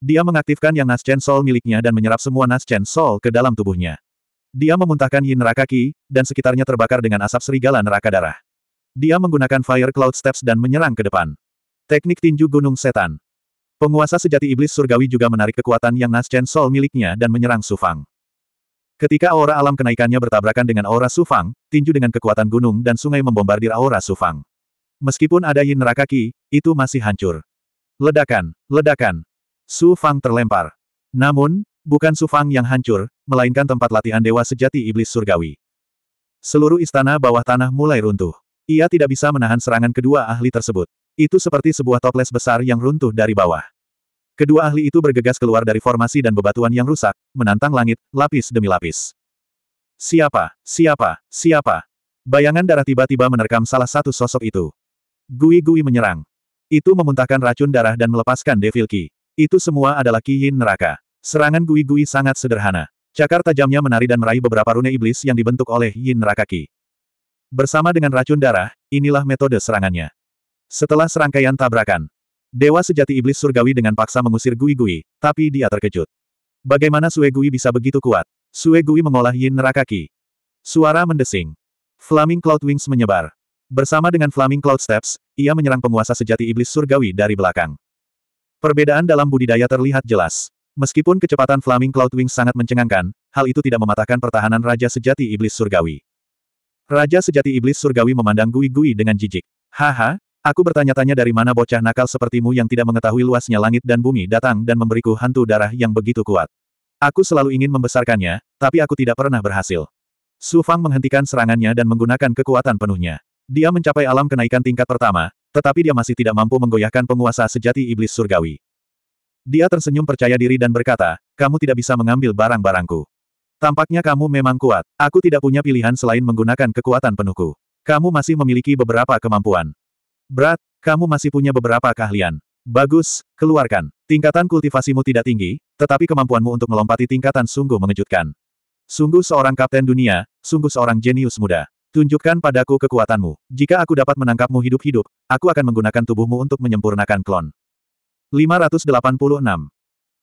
Dia mengaktifkan yang Naschen Soul miliknya dan menyerap semua Naschen Soul ke dalam tubuhnya. Dia memuntahkan Yin neraka Ki, dan sekitarnya terbakar dengan asap serigala neraka darah. Dia menggunakan Fire Cloud Steps dan menyerang ke depan. Teknik tinju Gunung Setan. Penguasa sejati Iblis Surgawi juga menarik kekuatan yang Naschen Soul miliknya dan menyerang Sufang. Ketika aura alam kenaikannya bertabrakan dengan aura Sufang, tinju dengan kekuatan gunung dan sungai membombardir aura Sufang. Meskipun ada Yin neraka Ki, itu masih hancur. Ledakan, ledakan, Su Fang terlempar. Namun, bukan Su Fang yang hancur, melainkan tempat latihan dewa sejati iblis surgawi. Seluruh istana bawah tanah mulai runtuh. Ia tidak bisa menahan serangan kedua ahli tersebut. Itu seperti sebuah toples besar yang runtuh dari bawah. Kedua ahli itu bergegas keluar dari formasi dan bebatuan yang rusak, menantang langit, lapis demi lapis. Siapa? Siapa? Siapa? Bayangan darah tiba-tiba menerkam salah satu sosok itu. Gui-gui menyerang. Itu memuntahkan racun darah dan melepaskan Devil Ki. Itu semua adalah kiyin neraka. Serangan Gui-Gui sangat sederhana. Cakar tajamnya menari dan meraih beberapa rune iblis yang dibentuk oleh yin neraka ki. Bersama dengan racun darah, inilah metode serangannya. Setelah serangkaian tabrakan, Dewa sejati iblis surgawi dengan paksa mengusir Gui-Gui, tapi dia terkejut. Bagaimana Sue Gui bisa begitu kuat? Sue Gui mengolah yin neraka ki. Suara mendesing. Flaming Cloud Wings menyebar. Bersama dengan Flaming Cloud Steps, ia menyerang penguasa sejati iblis surgawi dari belakang. Perbedaan dalam budidaya terlihat jelas. Meskipun kecepatan Flaming Cloud Cloudwing sangat mencengangkan, hal itu tidak mematahkan pertahanan Raja Sejati Iblis Surgawi. Raja Sejati Iblis Surgawi memandang Gui-Gui dengan jijik. Haha, aku bertanya-tanya dari mana bocah nakal sepertimu yang tidak mengetahui luasnya langit dan bumi datang dan memberiku hantu darah yang begitu kuat. Aku selalu ingin membesarkannya, tapi aku tidak pernah berhasil. Su Fang menghentikan serangannya dan menggunakan kekuatan penuhnya. Dia mencapai alam kenaikan tingkat pertama, tetapi dia masih tidak mampu menggoyahkan penguasa sejati iblis surgawi. Dia tersenyum percaya diri dan berkata, kamu tidak bisa mengambil barang-barangku. Tampaknya kamu memang kuat. Aku tidak punya pilihan selain menggunakan kekuatan penuhku. Kamu masih memiliki beberapa kemampuan. Berat, kamu masih punya beberapa keahlian. Bagus, keluarkan. Tingkatan kultivasimu tidak tinggi, tetapi kemampuanmu untuk melompati tingkatan sungguh mengejutkan. Sungguh seorang kapten dunia, sungguh seorang jenius muda. Tunjukkan padaku kekuatanmu. Jika aku dapat menangkapmu hidup-hidup, aku akan menggunakan tubuhmu untuk menyempurnakan klon. 586.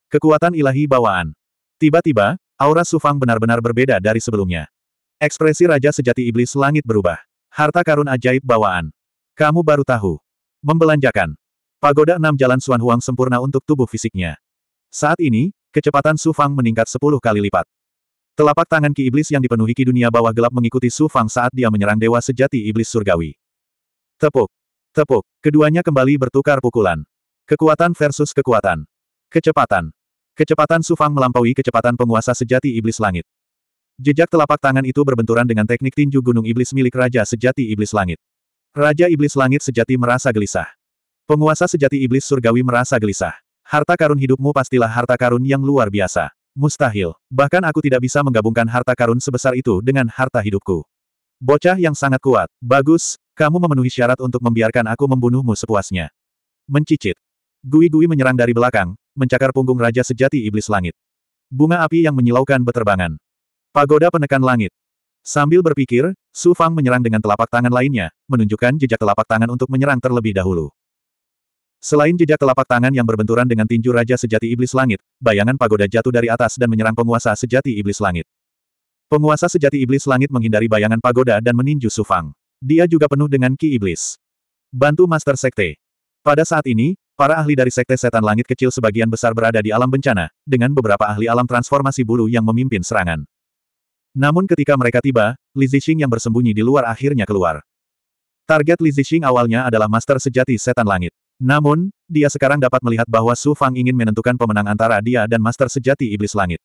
Kekuatan ilahi bawaan. Tiba-tiba, aura Sufang benar-benar berbeda dari sebelumnya. Ekspresi Raja Sejati Iblis Langit berubah. Harta karun ajaib bawaan. Kamu baru tahu. Membelanjakan. Pagoda enam jalan Suan Huang sempurna untuk tubuh fisiknya. Saat ini, kecepatan Sufang meningkat 10 kali lipat. Telapak tangan Ki Iblis yang dipenuhi Ki Dunia Bawah Gelap mengikuti Su Fang saat dia menyerang Dewa Sejati Iblis Surgawi. Tepuk. Tepuk. Keduanya kembali bertukar pukulan. Kekuatan versus kekuatan. Kecepatan. Kecepatan Su Fang melampaui kecepatan penguasa sejati Iblis Langit. Jejak telapak tangan itu berbenturan dengan teknik tinju Gunung Iblis milik Raja Sejati Iblis Langit. Raja Iblis Langit sejati merasa gelisah. Penguasa sejati Iblis Surgawi merasa gelisah. Harta karun hidupmu pastilah harta karun yang luar biasa. Mustahil. Bahkan aku tidak bisa menggabungkan harta karun sebesar itu dengan harta hidupku. Bocah yang sangat kuat. Bagus, kamu memenuhi syarat untuk membiarkan aku membunuhmu sepuasnya. Mencicit. Gui-gui menyerang dari belakang, mencakar punggung Raja Sejati Iblis Langit. Bunga api yang menyilaukan beterbangan. Pagoda penekan langit. Sambil berpikir, Su Fang menyerang dengan telapak tangan lainnya, menunjukkan jejak telapak tangan untuk menyerang terlebih dahulu. Selain jejak telapak tangan yang berbenturan dengan tinju Raja Sejati Iblis Langit, bayangan pagoda jatuh dari atas dan menyerang penguasa sejati Iblis Langit. Penguasa sejati Iblis Langit menghindari bayangan pagoda dan meninju Sufang. Dia juga penuh dengan ki iblis. Bantu Master Sekte. Pada saat ini, para ahli dari Sekte Setan Langit kecil sebagian besar berada di alam bencana, dengan beberapa ahli alam transformasi bulu yang memimpin serangan. Namun ketika mereka tiba, Li Zixing yang bersembunyi di luar akhirnya keluar. Target Li Zixing awalnya adalah Master Sejati Setan Langit. Namun, dia sekarang dapat melihat bahwa Su Fang ingin menentukan pemenang antara dia dan Master Sejati Iblis Langit.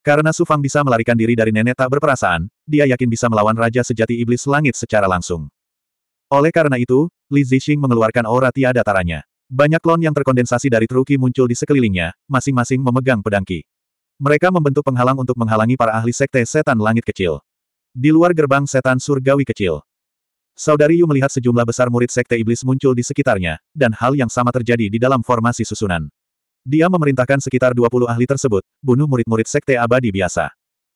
Karena Su Fang bisa melarikan diri dari nenek tak berperasaan, dia yakin bisa melawan Raja Sejati Iblis Langit secara langsung. Oleh karena itu, Li Zixing mengeluarkan aura tiada taranya. Banyak klon yang terkondensasi dari Truki muncul di sekelilingnya, masing-masing memegang pedangki. Mereka membentuk penghalang untuk menghalangi para ahli sekte setan langit kecil. Di luar gerbang setan surgawi kecil, Saudari Yu melihat sejumlah besar murid sekte iblis muncul di sekitarnya, dan hal yang sama terjadi di dalam formasi susunan. Dia memerintahkan sekitar 20 ahli tersebut, bunuh murid-murid sekte abadi biasa.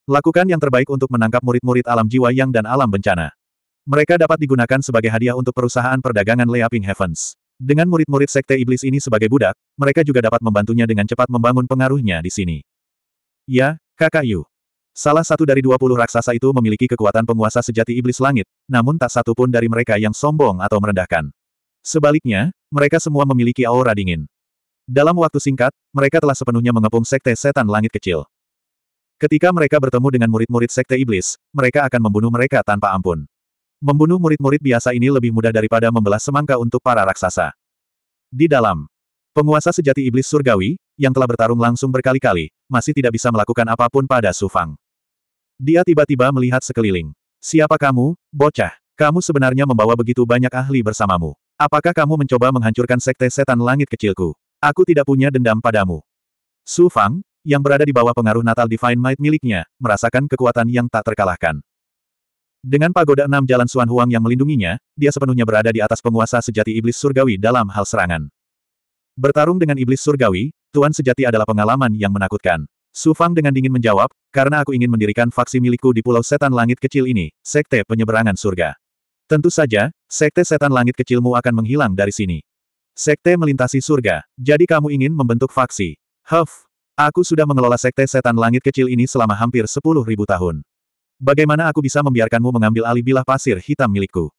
Lakukan yang terbaik untuk menangkap murid-murid alam jiwa yang dan alam bencana. Mereka dapat digunakan sebagai hadiah untuk perusahaan perdagangan Leaping Heavens. Dengan murid-murid sekte iblis ini sebagai budak, mereka juga dapat membantunya dengan cepat membangun pengaruhnya di sini. Ya, kakak Yu. Salah satu dari dua puluh raksasa itu memiliki kekuatan penguasa sejati iblis langit, namun tak satu pun dari mereka yang sombong atau merendahkan. Sebaliknya, mereka semua memiliki aura dingin. Dalam waktu singkat, mereka telah sepenuhnya mengepung sekte setan langit kecil. Ketika mereka bertemu dengan murid-murid sekte iblis, mereka akan membunuh mereka tanpa ampun. Membunuh murid-murid biasa ini lebih mudah daripada membelah semangka untuk para raksasa. Di dalam, penguasa sejati iblis surgawi, yang telah bertarung langsung berkali-kali, masih tidak bisa melakukan apapun pada Sufang. Dia tiba-tiba melihat sekeliling. Siapa kamu, bocah? Kamu sebenarnya membawa begitu banyak ahli bersamamu. Apakah kamu mencoba menghancurkan sekte setan langit kecilku? Aku tidak punya dendam padamu. Su Fang, yang berada di bawah pengaruh Natal Divine Might miliknya, merasakan kekuatan yang tak terkalahkan. Dengan pagoda enam jalan Suan Huang yang melindunginya, dia sepenuhnya berada di atas penguasa sejati iblis surgawi dalam hal serangan. Bertarung dengan iblis surgawi, Tuan sejati adalah pengalaman yang menakutkan. Su Fang dengan dingin menjawab, karena aku ingin mendirikan faksi milikku di pulau setan langit kecil ini, sekte penyeberangan surga. Tentu saja, sekte setan langit kecilmu akan menghilang dari sini. Sekte melintasi surga, jadi kamu ingin membentuk faksi. Huff, aku sudah mengelola sekte setan langit kecil ini selama hampir sepuluh ribu tahun. Bagaimana aku bisa membiarkanmu mengambil alih bilah pasir hitam milikku?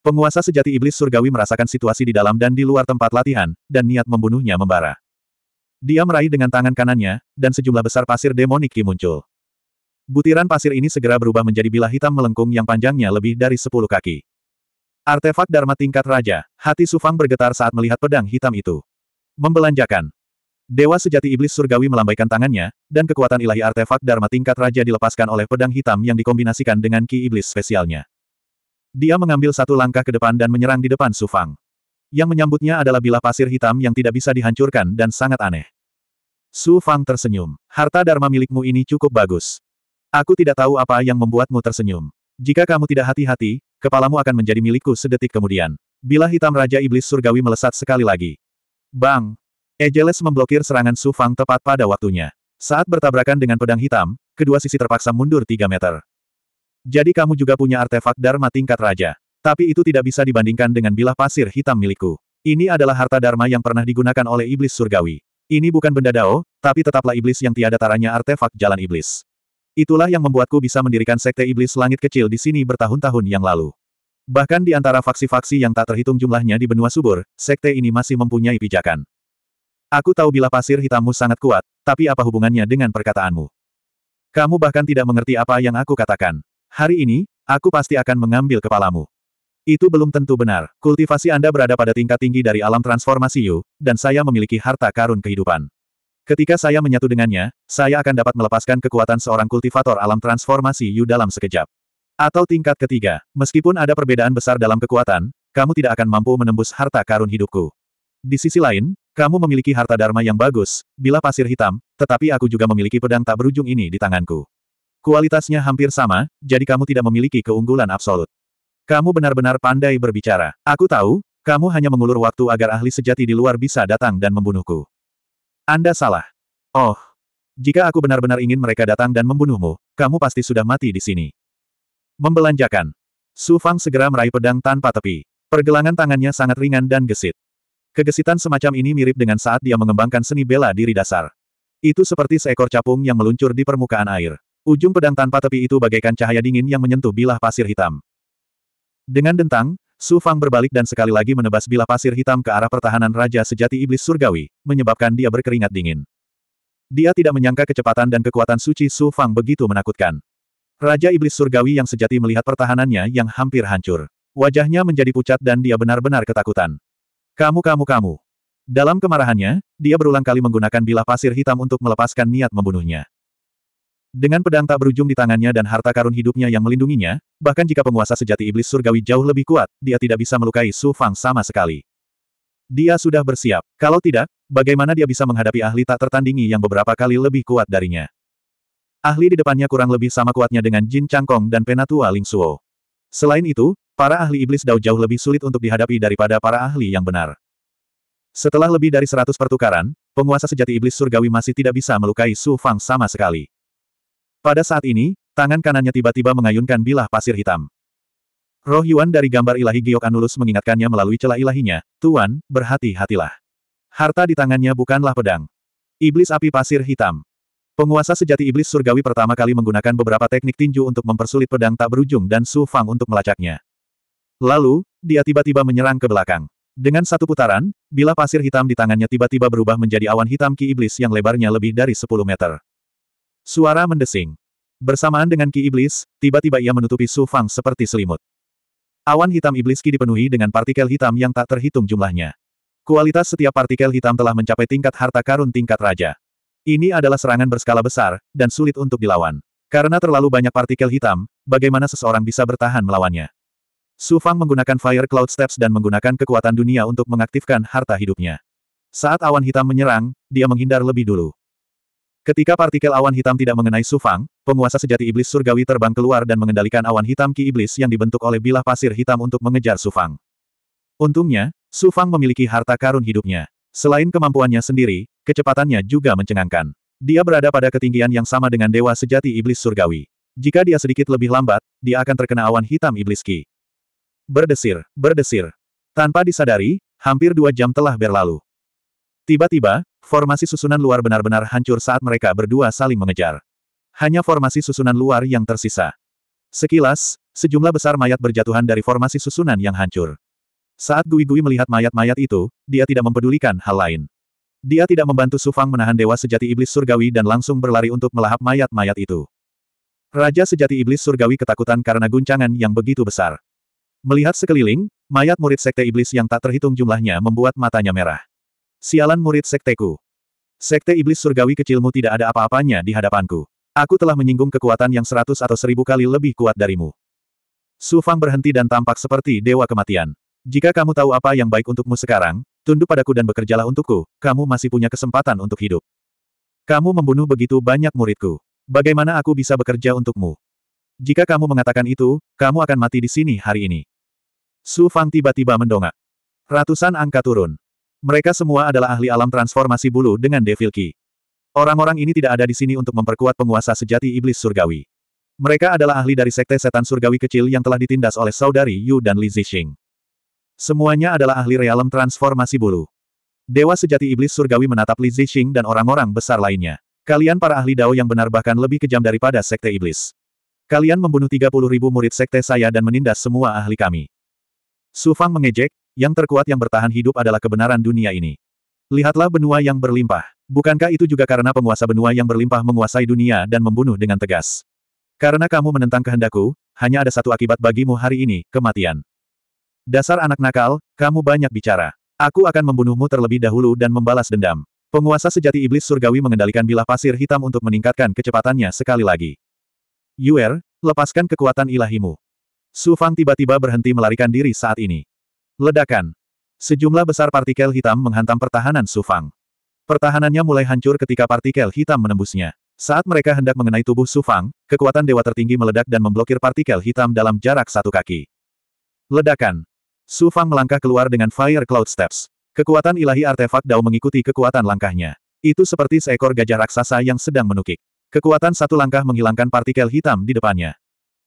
Penguasa sejati iblis surgawi merasakan situasi di dalam dan di luar tempat latihan, dan niat membunuhnya membara. Dia meraih dengan tangan kanannya, dan sejumlah besar pasir demoniki muncul. Butiran pasir ini segera berubah menjadi bilah hitam melengkung yang panjangnya lebih dari sepuluh kaki. Artefak Dharma tingkat Raja, hati Sufang bergetar saat melihat pedang hitam itu. Membelanjakan. Dewa sejati iblis surgawi melambaikan tangannya, dan kekuatan ilahi artefak Dharma tingkat Raja dilepaskan oleh pedang hitam yang dikombinasikan dengan ki iblis spesialnya. Dia mengambil satu langkah ke depan dan menyerang di depan Sufang. Yang menyambutnya adalah bila pasir hitam yang tidak bisa dihancurkan dan sangat aneh. Su Fang tersenyum. Harta Dharma milikmu ini cukup bagus. Aku tidak tahu apa yang membuatmu tersenyum. Jika kamu tidak hati-hati, kepalamu akan menjadi milikku sedetik kemudian. Bila hitam Raja Iblis Surgawi melesat sekali lagi. Bang! Ejeles memblokir serangan Su Fang tepat pada waktunya. Saat bertabrakan dengan pedang hitam, kedua sisi terpaksa mundur 3 meter. Jadi kamu juga punya artefak Dharma tingkat Raja. Tapi itu tidak bisa dibandingkan dengan bilah pasir hitam milikku. Ini adalah harta dharma yang pernah digunakan oleh iblis surgawi. Ini bukan benda dao, tapi tetaplah iblis yang tiada taranya artefak jalan iblis. Itulah yang membuatku bisa mendirikan sekte iblis langit kecil di sini bertahun-tahun yang lalu. Bahkan di antara faksi-faksi yang tak terhitung jumlahnya di benua subur, sekte ini masih mempunyai pijakan. Aku tahu bilah pasir hitammu sangat kuat, tapi apa hubungannya dengan perkataanmu? Kamu bahkan tidak mengerti apa yang aku katakan. Hari ini, aku pasti akan mengambil kepalamu. Itu belum tentu benar. Kultivasi Anda berada pada tingkat tinggi dari alam transformasi Yu, dan saya memiliki harta karun kehidupan. Ketika saya menyatu dengannya, saya akan dapat melepaskan kekuatan seorang kultivator alam transformasi Yu dalam sekejap. Atau tingkat ketiga, meskipun ada perbedaan besar dalam kekuatan, kamu tidak akan mampu menembus harta karun hidupku. Di sisi lain, kamu memiliki harta dharma yang bagus, bila pasir hitam, tetapi aku juga memiliki pedang tak berujung ini di tanganku. Kualitasnya hampir sama, jadi kamu tidak memiliki keunggulan absolut. Kamu benar-benar pandai berbicara. Aku tahu, kamu hanya mengulur waktu agar ahli sejati di luar bisa datang dan membunuhku. Anda salah. Oh. Jika aku benar-benar ingin mereka datang dan membunuhmu, kamu pasti sudah mati di sini. Membelanjakan. Su Fang segera meraih pedang tanpa tepi. Pergelangan tangannya sangat ringan dan gesit. Kegesitan semacam ini mirip dengan saat dia mengembangkan seni bela diri dasar. Itu seperti seekor capung yang meluncur di permukaan air. Ujung pedang tanpa tepi itu bagaikan cahaya dingin yang menyentuh bilah pasir hitam. Dengan dentang, Su Fang berbalik dan sekali lagi menebas bilah pasir hitam ke arah pertahanan Raja Sejati Iblis Surgawi, menyebabkan dia berkeringat dingin. Dia tidak menyangka kecepatan dan kekuatan suci Su Fang begitu menakutkan. Raja Iblis Surgawi yang sejati melihat pertahanannya yang hampir hancur. Wajahnya menjadi pucat dan dia benar-benar ketakutan. Kamu kamu kamu. Dalam kemarahannya, dia berulang kali menggunakan bilah pasir hitam untuk melepaskan niat membunuhnya. Dengan pedang tak berujung di tangannya dan harta karun hidupnya yang melindunginya, bahkan jika penguasa sejati iblis surgawi jauh lebih kuat, dia tidak bisa melukai Su Fang sama sekali. Dia sudah bersiap. Kalau tidak, bagaimana dia bisa menghadapi ahli tak tertandingi yang beberapa kali lebih kuat darinya? Ahli di depannya kurang lebih sama kuatnya dengan Jin Changkong dan Penatua Ling Suo. Selain itu, para ahli iblis Dao jauh lebih sulit untuk dihadapi daripada para ahli yang benar. Setelah lebih dari seratus pertukaran, penguasa sejati iblis surgawi masih tidak bisa melukai Su Fang sama sekali. Pada saat ini, tangan kanannya tiba-tiba mengayunkan bilah pasir hitam. Roh Yuan dari gambar ilahi Giok Anulus mengingatkannya melalui celah ilahinya, Tuan, berhati-hatilah. Harta di tangannya bukanlah pedang. Iblis api pasir hitam. Penguasa sejati iblis surgawi pertama kali menggunakan beberapa teknik tinju untuk mempersulit pedang tak berujung dan Su Fang untuk melacaknya. Lalu, dia tiba-tiba menyerang ke belakang. Dengan satu putaran, bilah pasir hitam di tangannya tiba-tiba berubah menjadi awan hitam ki iblis yang lebarnya lebih dari 10 meter. Suara mendesing. Bersamaan dengan Ki Iblis, tiba-tiba ia menutupi Su Fang seperti selimut. Awan hitam Iblis Ki dipenuhi dengan partikel hitam yang tak terhitung jumlahnya. Kualitas setiap partikel hitam telah mencapai tingkat harta karun tingkat raja. Ini adalah serangan berskala besar, dan sulit untuk dilawan. Karena terlalu banyak partikel hitam, bagaimana seseorang bisa bertahan melawannya? Su Fang menggunakan Fire Cloud Steps dan menggunakan kekuatan dunia untuk mengaktifkan harta hidupnya. Saat awan hitam menyerang, dia menghindar lebih dulu. Ketika partikel awan hitam tidak mengenai Sufang, penguasa sejati iblis surgawi terbang keluar dan mengendalikan awan hitam ki iblis yang dibentuk oleh bilah pasir hitam untuk mengejar Sufang. Untungnya, Sufang memiliki harta karun hidupnya. Selain kemampuannya sendiri, kecepatannya juga mencengangkan. Dia berada pada ketinggian yang sama dengan dewa sejati iblis surgawi. Jika dia sedikit lebih lambat, dia akan terkena awan hitam iblis ki. Berdesir, berdesir. Tanpa disadari, hampir dua jam telah berlalu. Tiba-tiba, formasi susunan luar benar-benar hancur saat mereka berdua saling mengejar. Hanya formasi susunan luar yang tersisa. Sekilas, sejumlah besar mayat berjatuhan dari formasi susunan yang hancur. Saat Gui Gui melihat mayat-mayat itu, dia tidak mempedulikan hal lain. Dia tidak membantu Sufang menahan dewa sejati iblis surgawi dan langsung berlari untuk melahap mayat-mayat itu. Raja sejati iblis surgawi ketakutan karena guncangan yang begitu besar. Melihat sekeliling, mayat murid sekte iblis yang tak terhitung jumlahnya membuat matanya merah. Sialan murid sekteku. Sekte iblis surgawi kecilmu tidak ada apa-apanya di hadapanku. Aku telah menyinggung kekuatan yang seratus atau seribu kali lebih kuat darimu. Su Fang berhenti dan tampak seperti dewa kematian. Jika kamu tahu apa yang baik untukmu sekarang, tunduk padaku dan bekerjalah untukku, kamu masih punya kesempatan untuk hidup. Kamu membunuh begitu banyak muridku. Bagaimana aku bisa bekerja untukmu? Jika kamu mengatakan itu, kamu akan mati di sini hari ini. Su Fang tiba-tiba mendongak. Ratusan angka turun. Mereka semua adalah ahli alam transformasi bulu dengan Devil Ki. Orang-orang ini tidak ada di sini untuk memperkuat penguasa sejati iblis surgawi. Mereka adalah ahli dari sekte setan surgawi kecil yang telah ditindas oleh saudari Yu dan Li Zixing. Semuanya adalah ahli realem transformasi bulu. Dewa sejati iblis surgawi menatap Li Zixing dan orang-orang besar lainnya. Kalian para ahli dao yang benar bahkan lebih kejam daripada sekte iblis. Kalian membunuh 30.000 ribu murid sekte saya dan menindas semua ahli kami. Su Fang mengejek, yang terkuat yang bertahan hidup adalah kebenaran dunia ini. Lihatlah benua yang berlimpah. Bukankah itu juga karena penguasa benua yang berlimpah menguasai dunia dan membunuh dengan tegas? Karena kamu menentang kehendakku, hanya ada satu akibat bagimu hari ini, kematian. Dasar anak nakal, kamu banyak bicara. Aku akan membunuhmu terlebih dahulu dan membalas dendam. Penguasa sejati iblis surgawi mengendalikan bilah pasir hitam untuk meningkatkan kecepatannya sekali lagi. Yuer, lepaskan kekuatan ilahimu. Su Fang tiba-tiba berhenti melarikan diri saat ini. Ledakan. Sejumlah besar partikel hitam menghantam pertahanan Sufang. Pertahanannya mulai hancur ketika partikel hitam menembusnya. Saat mereka hendak mengenai tubuh Sufang, kekuatan dewa tertinggi meledak dan memblokir partikel hitam dalam jarak satu kaki. Ledakan. Sufang melangkah keluar dengan Fire Cloud Steps. Kekuatan ilahi artefak Dao mengikuti kekuatan langkahnya. Itu seperti seekor gajah raksasa yang sedang menukik. Kekuatan satu langkah menghilangkan partikel hitam di depannya.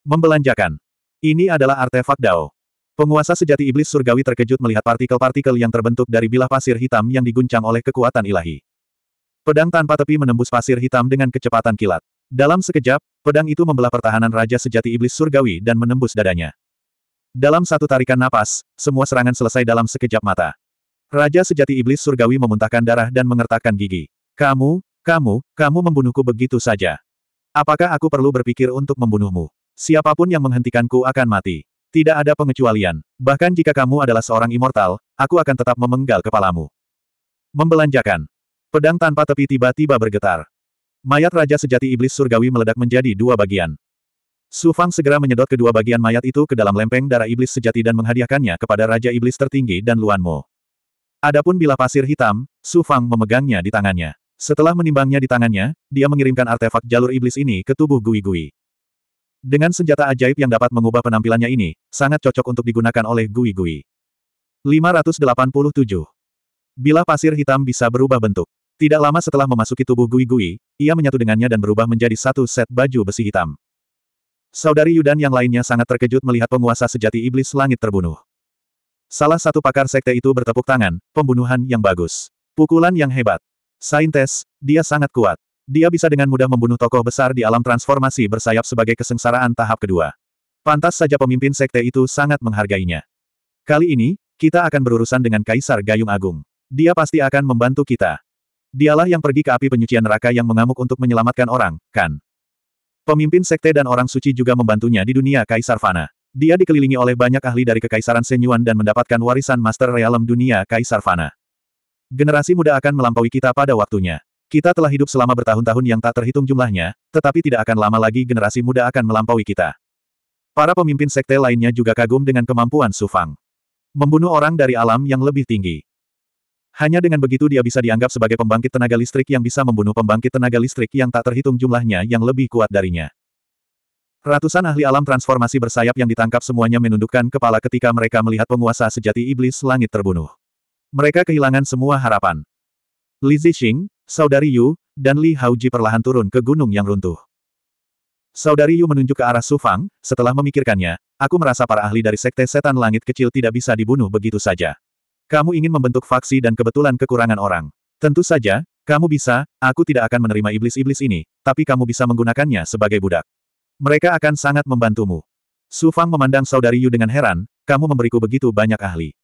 Membelanjakan. Ini adalah artefak Dao. Penguasa sejati iblis surgawi terkejut melihat partikel-partikel yang terbentuk dari bilah pasir hitam yang diguncang oleh kekuatan ilahi. Pedang tanpa tepi menembus pasir hitam dengan kecepatan kilat. Dalam sekejap, pedang itu membelah pertahanan Raja Sejati Iblis Surgawi dan menembus dadanya. Dalam satu tarikan napas, semua serangan selesai dalam sekejap mata. Raja Sejati Iblis Surgawi memuntahkan darah dan mengertakkan gigi. Kamu, kamu, kamu membunuhku begitu saja. Apakah aku perlu berpikir untuk membunuhmu? Siapapun yang menghentikanku akan mati. Tidak ada pengecualian. Bahkan jika kamu adalah seorang immortal, aku akan tetap memenggal kepalamu. Membelanjakan. Pedang tanpa tepi tiba-tiba bergetar. Mayat Raja Sejati Iblis Surgawi meledak menjadi dua bagian. Su Fang segera menyedot kedua bagian mayat itu ke dalam lempeng darah iblis sejati dan menghadiahkannya kepada Raja Iblis tertinggi dan Luan Mo. Adapun bila pasir hitam, Su Fang memegangnya di tangannya. Setelah menimbangnya di tangannya, dia mengirimkan artefak jalur iblis ini ke tubuh Gui Gui. Dengan senjata ajaib yang dapat mengubah penampilannya ini, sangat cocok untuk digunakan oleh Gui Gui. 587. Bila pasir hitam bisa berubah bentuk. Tidak lama setelah memasuki tubuh Gui Gui, ia menyatu dengannya dan berubah menjadi satu set baju besi hitam. Saudari Yudan yang lainnya sangat terkejut melihat penguasa sejati iblis langit terbunuh. Salah satu pakar sekte itu bertepuk tangan, pembunuhan yang bagus. Pukulan yang hebat. Saintes, dia sangat kuat. Dia bisa dengan mudah membunuh tokoh besar di alam transformasi bersayap sebagai kesengsaraan tahap kedua. Pantas saja pemimpin sekte itu sangat menghargainya. Kali ini, kita akan berurusan dengan Kaisar Gayung Agung. Dia pasti akan membantu kita. Dialah yang pergi ke api penyucian neraka yang mengamuk untuk menyelamatkan orang, kan? Pemimpin sekte dan orang suci juga membantunya di dunia Kaisar Fana. Dia dikelilingi oleh banyak ahli dari Kekaisaran Senyuan dan mendapatkan warisan Master Realm dunia Kaisar Fana. Generasi muda akan melampaui kita pada waktunya. Kita telah hidup selama bertahun-tahun yang tak terhitung jumlahnya, tetapi tidak akan lama lagi generasi muda akan melampaui kita. Para pemimpin sekte lainnya juga kagum dengan kemampuan Sufang. Membunuh orang dari alam yang lebih tinggi. Hanya dengan begitu dia bisa dianggap sebagai pembangkit tenaga listrik yang bisa membunuh pembangkit tenaga listrik yang tak terhitung jumlahnya yang lebih kuat darinya. Ratusan ahli alam transformasi bersayap yang ditangkap semuanya menundukkan kepala ketika mereka melihat penguasa sejati iblis langit terbunuh. Mereka kehilangan semua harapan. Li Zixing, saudari Yu, dan Li Haoji perlahan turun ke gunung yang runtuh. Saudari Yu menunjuk ke arah Sufang, setelah memikirkannya, aku merasa para ahli dari Sekte Setan Langit kecil tidak bisa dibunuh begitu saja. Kamu ingin membentuk faksi dan kebetulan kekurangan orang. Tentu saja, kamu bisa, aku tidak akan menerima iblis-iblis ini, tapi kamu bisa menggunakannya sebagai budak. Mereka akan sangat membantumu. Sufang memandang saudari Yu dengan heran, kamu memberiku begitu banyak ahli.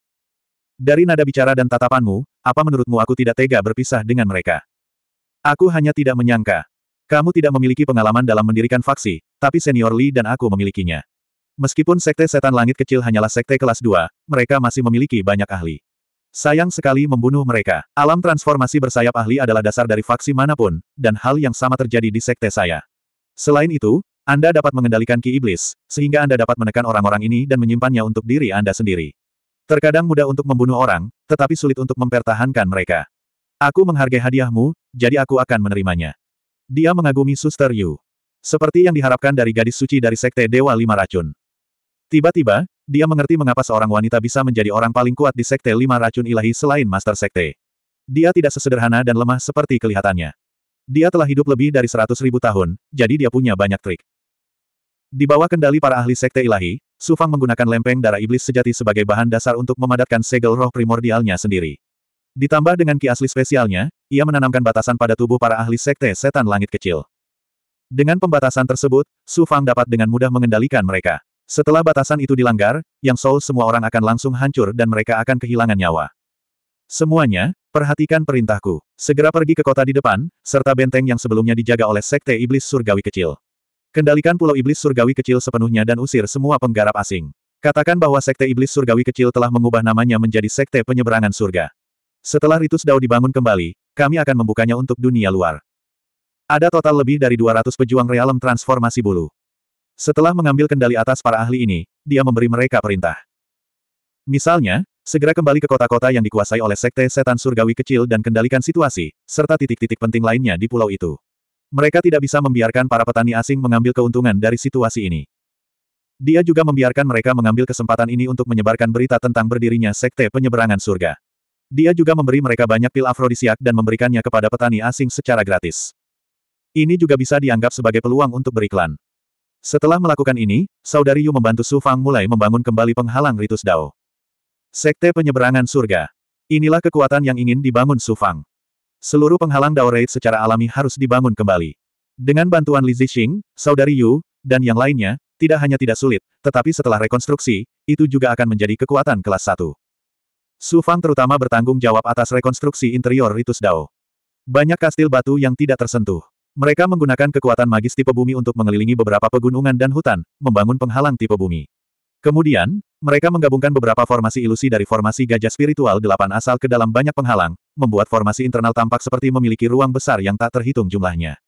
Dari nada bicara dan tatapanmu, apa menurutmu aku tidak tega berpisah dengan mereka? Aku hanya tidak menyangka. Kamu tidak memiliki pengalaman dalam mendirikan faksi, tapi senior Li dan aku memilikinya. Meskipun sekte setan langit kecil hanyalah sekte kelas 2, mereka masih memiliki banyak ahli. Sayang sekali membunuh mereka. Alam transformasi bersayap ahli adalah dasar dari faksi manapun, dan hal yang sama terjadi di sekte saya. Selain itu, Anda dapat mengendalikan ki iblis, sehingga Anda dapat menekan orang-orang ini dan menyimpannya untuk diri Anda sendiri. Terkadang mudah untuk membunuh orang, tetapi sulit untuk mempertahankan mereka. Aku menghargai hadiahmu, jadi aku akan menerimanya. Dia mengagumi Suster Yu. Seperti yang diharapkan dari gadis suci dari Sekte Dewa Lima Racun. Tiba-tiba, dia mengerti mengapa seorang wanita bisa menjadi orang paling kuat di Sekte Lima Racun Ilahi selain Master Sekte. Dia tidak sesederhana dan lemah seperti kelihatannya. Dia telah hidup lebih dari seratus ribu tahun, jadi dia punya banyak trik. Di bawah kendali para ahli sekte ilahi, Sufang menggunakan lempeng darah iblis sejati sebagai bahan dasar untuk memadatkan segel roh primordialnya sendiri. Ditambah dengan ki asli spesialnya, ia menanamkan batasan pada tubuh para ahli sekte setan langit kecil. Dengan pembatasan tersebut, Sufang dapat dengan mudah mengendalikan mereka. Setelah batasan itu dilanggar, yang soul semua orang akan langsung hancur dan mereka akan kehilangan nyawa. Semuanya, perhatikan perintahku. Segera pergi ke kota di depan, serta benteng yang sebelumnya dijaga oleh sekte iblis surgawi kecil. Kendalikan pulau iblis surgawi kecil sepenuhnya dan usir semua penggarap asing. Katakan bahwa sekte iblis surgawi kecil telah mengubah namanya menjadi sekte penyeberangan surga. Setelah Ritus Dao dibangun kembali, kami akan membukanya untuk dunia luar. Ada total lebih dari 200 pejuang realem transformasi bulu. Setelah mengambil kendali atas para ahli ini, dia memberi mereka perintah. Misalnya, segera kembali ke kota-kota yang dikuasai oleh sekte setan surgawi kecil dan kendalikan situasi, serta titik-titik penting lainnya di pulau itu. Mereka tidak bisa membiarkan para petani asing mengambil keuntungan dari situasi ini. Dia juga membiarkan mereka mengambil kesempatan ini untuk menyebarkan berita tentang berdirinya sekte penyeberangan surga. Dia juga memberi mereka banyak pil afrodisiak dan memberikannya kepada petani asing secara gratis. Ini juga bisa dianggap sebagai peluang untuk beriklan. Setelah melakukan ini, Saudari Yu membantu Su Fang mulai membangun kembali penghalang Ritus Dao. Sekte penyeberangan surga. Inilah kekuatan yang ingin dibangun Su Fang seluruh penghalang Dao Raid secara alami harus dibangun kembali. Dengan bantuan Li Zixing, Saudari Yu, dan yang lainnya, tidak hanya tidak sulit, tetapi setelah rekonstruksi, itu juga akan menjadi kekuatan kelas 1. Su Fang terutama bertanggung jawab atas rekonstruksi interior Ritus Dao. Banyak kastil batu yang tidak tersentuh. Mereka menggunakan kekuatan magis tipe bumi untuk mengelilingi beberapa pegunungan dan hutan, membangun penghalang tipe bumi. Kemudian, mereka menggabungkan beberapa formasi ilusi dari formasi gajah spiritual delapan asal ke dalam banyak penghalang, membuat formasi internal tampak seperti memiliki ruang besar yang tak terhitung jumlahnya.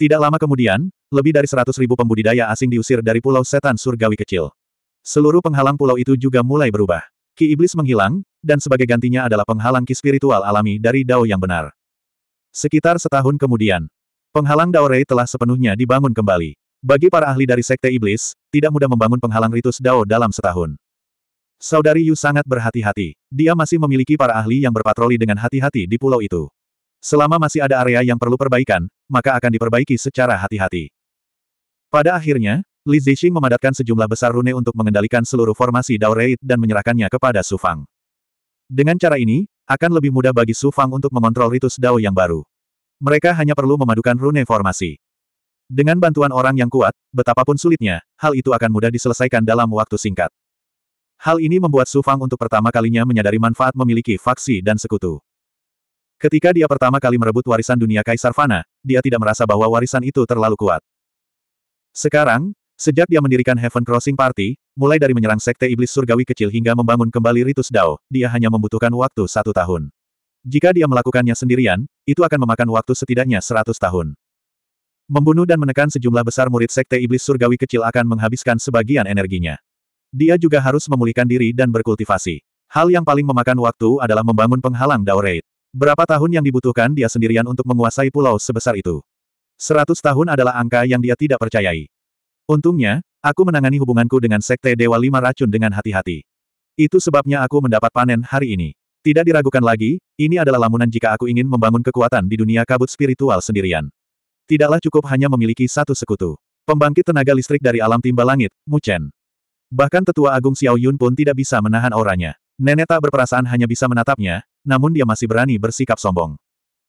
Tidak lama kemudian, lebih dari seratus ribu pembudidaya asing diusir dari Pulau Setan Surgawi kecil. Seluruh penghalang pulau itu juga mulai berubah. Ki Iblis menghilang, dan sebagai gantinya adalah penghalang Ki spiritual alami dari Dao yang benar. Sekitar setahun kemudian, penghalang Dao Rei telah sepenuhnya dibangun kembali. Bagi para ahli dari Sekte Iblis, tidak mudah membangun penghalang ritus Dao dalam setahun. Saudari Yu sangat berhati-hati. Dia masih memiliki para ahli yang berpatroli dengan hati-hati di pulau itu. Selama masih ada area yang perlu perbaikan, maka akan diperbaiki secara hati-hati. Pada akhirnya, Li Zixing memadatkan sejumlah besar rune untuk mengendalikan seluruh formasi Dao Raid dan menyerahkannya kepada Su Fang. Dengan cara ini, akan lebih mudah bagi Su Fang untuk mengontrol ritus Dao yang baru. Mereka hanya perlu memadukan rune formasi. Dengan bantuan orang yang kuat, betapapun sulitnya, hal itu akan mudah diselesaikan dalam waktu singkat. Hal ini membuat Su Fang untuk pertama kalinya menyadari manfaat memiliki faksi dan sekutu. Ketika dia pertama kali merebut warisan dunia Kaisar Fana, dia tidak merasa bahwa warisan itu terlalu kuat. Sekarang, sejak dia mendirikan Heaven Crossing Party, mulai dari menyerang Sekte Iblis Surgawi kecil hingga membangun kembali Ritus Dao, dia hanya membutuhkan waktu satu tahun. Jika dia melakukannya sendirian, itu akan memakan waktu setidaknya seratus tahun. Membunuh dan menekan sejumlah besar murid sekte iblis surgawi kecil akan menghabiskan sebagian energinya. Dia juga harus memulihkan diri dan berkultivasi. Hal yang paling memakan waktu adalah membangun penghalang Daurate. Berapa tahun yang dibutuhkan dia sendirian untuk menguasai pulau sebesar itu? Seratus tahun adalah angka yang dia tidak percayai. Untungnya, aku menangani hubunganku dengan Sekte Dewa Lima Racun dengan hati-hati. Itu sebabnya aku mendapat panen hari ini. Tidak diragukan lagi, ini adalah lamunan jika aku ingin membangun kekuatan di dunia kabut spiritual sendirian. Tidaklah cukup hanya memiliki satu sekutu. Pembangkit tenaga listrik dari alam timba langit, Mu Chen. Bahkan tetua agung Xiao Yun pun tidak bisa menahan auranya. Nenek tak berperasaan hanya bisa menatapnya, namun dia masih berani bersikap sombong.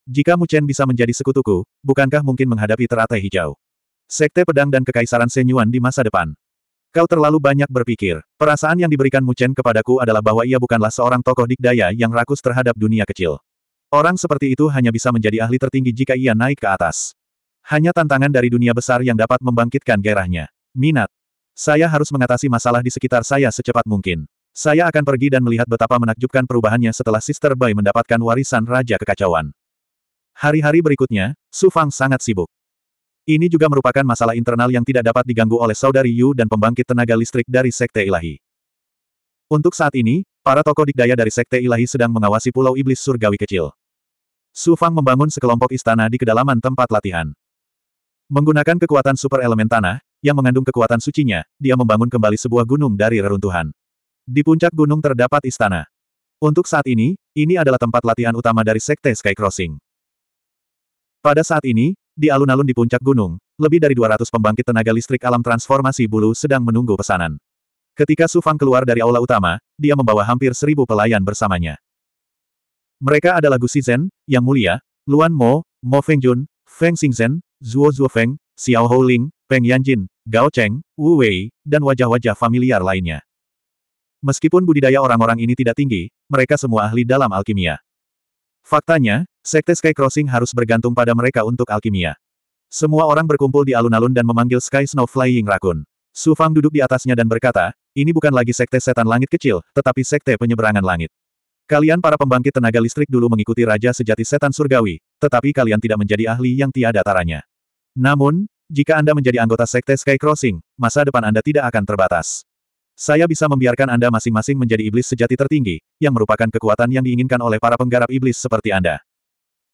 Jika Mu Chen bisa menjadi sekutuku, bukankah mungkin menghadapi teratai hijau? Sekte pedang dan kekaisaran Senyuan di masa depan. Kau terlalu banyak berpikir. Perasaan yang diberikan Mu Chen kepadaku adalah bahwa ia bukanlah seorang tokoh dikdaya yang rakus terhadap dunia kecil. Orang seperti itu hanya bisa menjadi ahli tertinggi jika ia naik ke atas. Hanya tantangan dari dunia besar yang dapat membangkitkan gairahnya. Minat. Saya harus mengatasi masalah di sekitar saya secepat mungkin. Saya akan pergi dan melihat betapa menakjubkan perubahannya setelah Sister Bai mendapatkan warisan Raja Kekacauan. Hari-hari berikutnya, Su Fang sangat sibuk. Ini juga merupakan masalah internal yang tidak dapat diganggu oleh saudari Yu dan pembangkit tenaga listrik dari Sekte Ilahi. Untuk saat ini, para tokoh dikdaya dari Sekte Ilahi sedang mengawasi Pulau Iblis Surgawi kecil. Su Fang membangun sekelompok istana di kedalaman tempat latihan. Menggunakan kekuatan super elemen tanah, yang mengandung kekuatan sucinya, dia membangun kembali sebuah gunung dari reruntuhan. Di puncak gunung terdapat istana. Untuk saat ini, ini adalah tempat latihan utama dari Sekte Sky Crossing. Pada saat ini, di alun-alun di puncak gunung, lebih dari 200 pembangkit tenaga listrik alam transformasi bulu sedang menunggu pesanan. Ketika Su Fang keluar dari aula utama, dia membawa hampir seribu pelayan bersamanya. Mereka adalah Gu Shizhen, Yang Mulia, Luan Mo, Mo Fengjun, Feng Xingzhen, Zhuo Feng, Xiao Houling, Peng Yanjin, Gao Cheng, Wu Wei, dan wajah-wajah familiar lainnya. Meskipun budidaya orang-orang ini tidak tinggi, mereka semua ahli dalam alkimia. Faktanya, sekte Sky Crossing harus bergantung pada mereka untuk alkimia. Semua orang berkumpul di alun-alun dan memanggil Sky Snow Flying Raccoon. Su Fang duduk di atasnya dan berkata, ini bukan lagi sekte setan langit kecil, tetapi sekte penyeberangan langit. Kalian para pembangkit tenaga listrik dulu mengikuti Raja Sejati Setan Surgawi, tetapi kalian tidak menjadi ahli yang tiada taranya. Namun, jika Anda menjadi anggota Sekte Sky Crossing, masa depan Anda tidak akan terbatas. Saya bisa membiarkan Anda masing-masing menjadi iblis sejati tertinggi, yang merupakan kekuatan yang diinginkan oleh para penggarap iblis seperti Anda.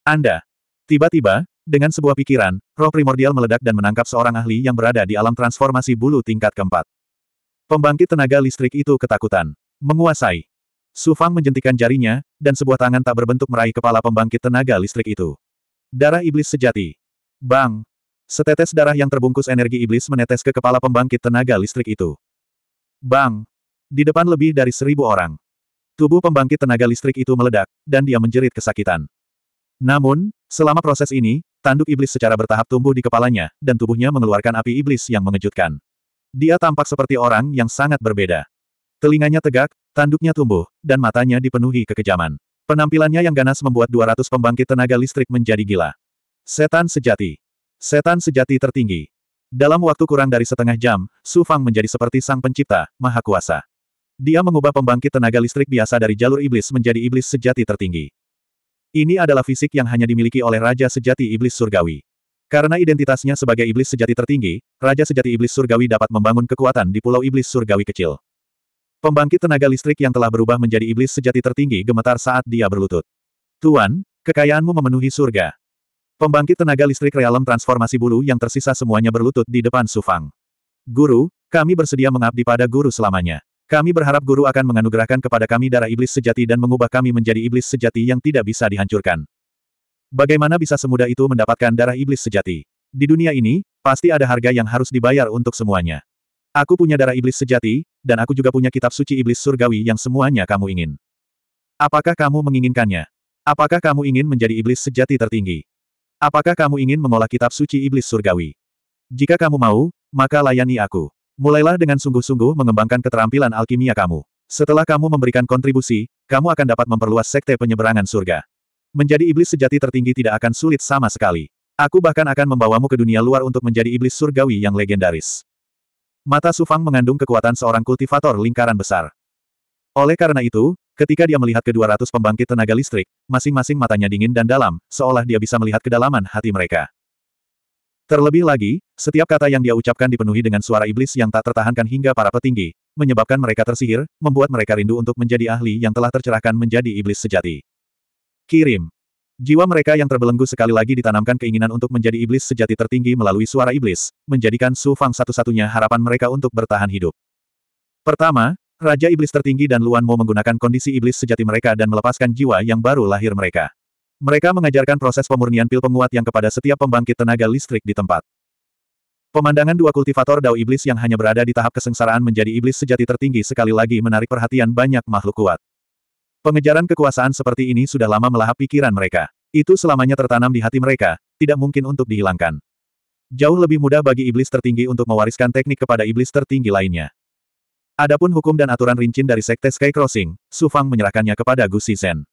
Anda. Tiba-tiba, dengan sebuah pikiran, roh primordial meledak dan menangkap seorang ahli yang berada di alam transformasi bulu tingkat keempat. Pembangkit tenaga listrik itu ketakutan. Menguasai. Su Fang menjentikan jarinya, dan sebuah tangan tak berbentuk meraih kepala pembangkit tenaga listrik itu. Darah iblis sejati. Bang! Setetes darah yang terbungkus energi iblis menetes ke kepala pembangkit tenaga listrik itu. Bang! Di depan lebih dari seribu orang. Tubuh pembangkit tenaga listrik itu meledak, dan dia menjerit kesakitan. Namun, selama proses ini, tanduk iblis secara bertahap tumbuh di kepalanya, dan tubuhnya mengeluarkan api iblis yang mengejutkan. Dia tampak seperti orang yang sangat berbeda. Telinganya tegak, tanduknya tumbuh, dan matanya dipenuhi kekejaman. Penampilannya yang ganas membuat 200 pembangkit tenaga listrik menjadi gila. Setan sejati. Setan sejati tertinggi. Dalam waktu kurang dari setengah jam, Su Fang menjadi seperti sang pencipta, maha kuasa. Dia mengubah pembangkit tenaga listrik biasa dari jalur iblis menjadi iblis sejati tertinggi. Ini adalah fisik yang hanya dimiliki oleh Raja Sejati Iblis Surgawi. Karena identitasnya sebagai iblis sejati tertinggi, Raja Sejati Iblis Surgawi dapat membangun kekuatan di Pulau Iblis Surgawi kecil. Pembangkit tenaga listrik yang telah berubah menjadi iblis sejati tertinggi gemetar saat dia berlutut. Tuan, kekayaanmu memenuhi surga. Pembangkit tenaga listrik realem transformasi bulu yang tersisa semuanya berlutut di depan Sufang. Guru, kami bersedia mengabdi pada guru selamanya. Kami berharap guru akan menganugerahkan kepada kami darah iblis sejati dan mengubah kami menjadi iblis sejati yang tidak bisa dihancurkan. Bagaimana bisa semudah itu mendapatkan darah iblis sejati? Di dunia ini, pasti ada harga yang harus dibayar untuk semuanya. Aku punya darah iblis sejati, dan aku juga punya kitab suci iblis surgawi yang semuanya kamu ingin. Apakah kamu menginginkannya? Apakah kamu ingin menjadi iblis sejati tertinggi? Apakah kamu ingin mengolah kitab suci iblis surgawi? Jika kamu mau, maka layani aku. Mulailah dengan sungguh-sungguh mengembangkan keterampilan alkimia kamu. Setelah kamu memberikan kontribusi, kamu akan dapat memperluas sekte penyeberangan surga. Menjadi iblis sejati tertinggi tidak akan sulit sama sekali. Aku bahkan akan membawamu ke dunia luar untuk menjadi iblis surgawi yang legendaris. Mata Sufang mengandung kekuatan seorang kultivator lingkaran besar. Oleh karena itu, ketika dia melihat ke-200 pembangkit tenaga listrik, masing-masing matanya dingin dan dalam, seolah dia bisa melihat kedalaman hati mereka. Terlebih lagi, setiap kata yang dia ucapkan dipenuhi dengan suara iblis yang tak tertahankan hingga para petinggi, menyebabkan mereka tersihir, membuat mereka rindu untuk menjadi ahli yang telah tercerahkan menjadi iblis sejati. Kirim. Jiwa mereka yang terbelenggu sekali lagi ditanamkan keinginan untuk menjadi iblis sejati tertinggi melalui suara iblis, menjadikan Su Fang satu-satunya harapan mereka untuk bertahan hidup. Pertama, Raja Iblis tertinggi dan Luan Mo menggunakan kondisi iblis sejati mereka dan melepaskan jiwa yang baru lahir mereka. Mereka mengajarkan proses pemurnian pil penguat yang kepada setiap pembangkit tenaga listrik di tempat. Pemandangan dua kultivator dao iblis yang hanya berada di tahap kesengsaraan menjadi iblis sejati tertinggi sekali lagi menarik perhatian banyak makhluk kuat. Pengejaran kekuasaan seperti ini sudah lama melahap pikiran mereka. Itu selamanya tertanam di hati mereka, tidak mungkin untuk dihilangkan. Jauh lebih mudah bagi iblis tertinggi untuk mewariskan teknik kepada iblis tertinggi lainnya. Adapun hukum dan aturan rincin dari Sekte Sky Crossing, Su Fang menyerahkannya kepada Gu Shizhen.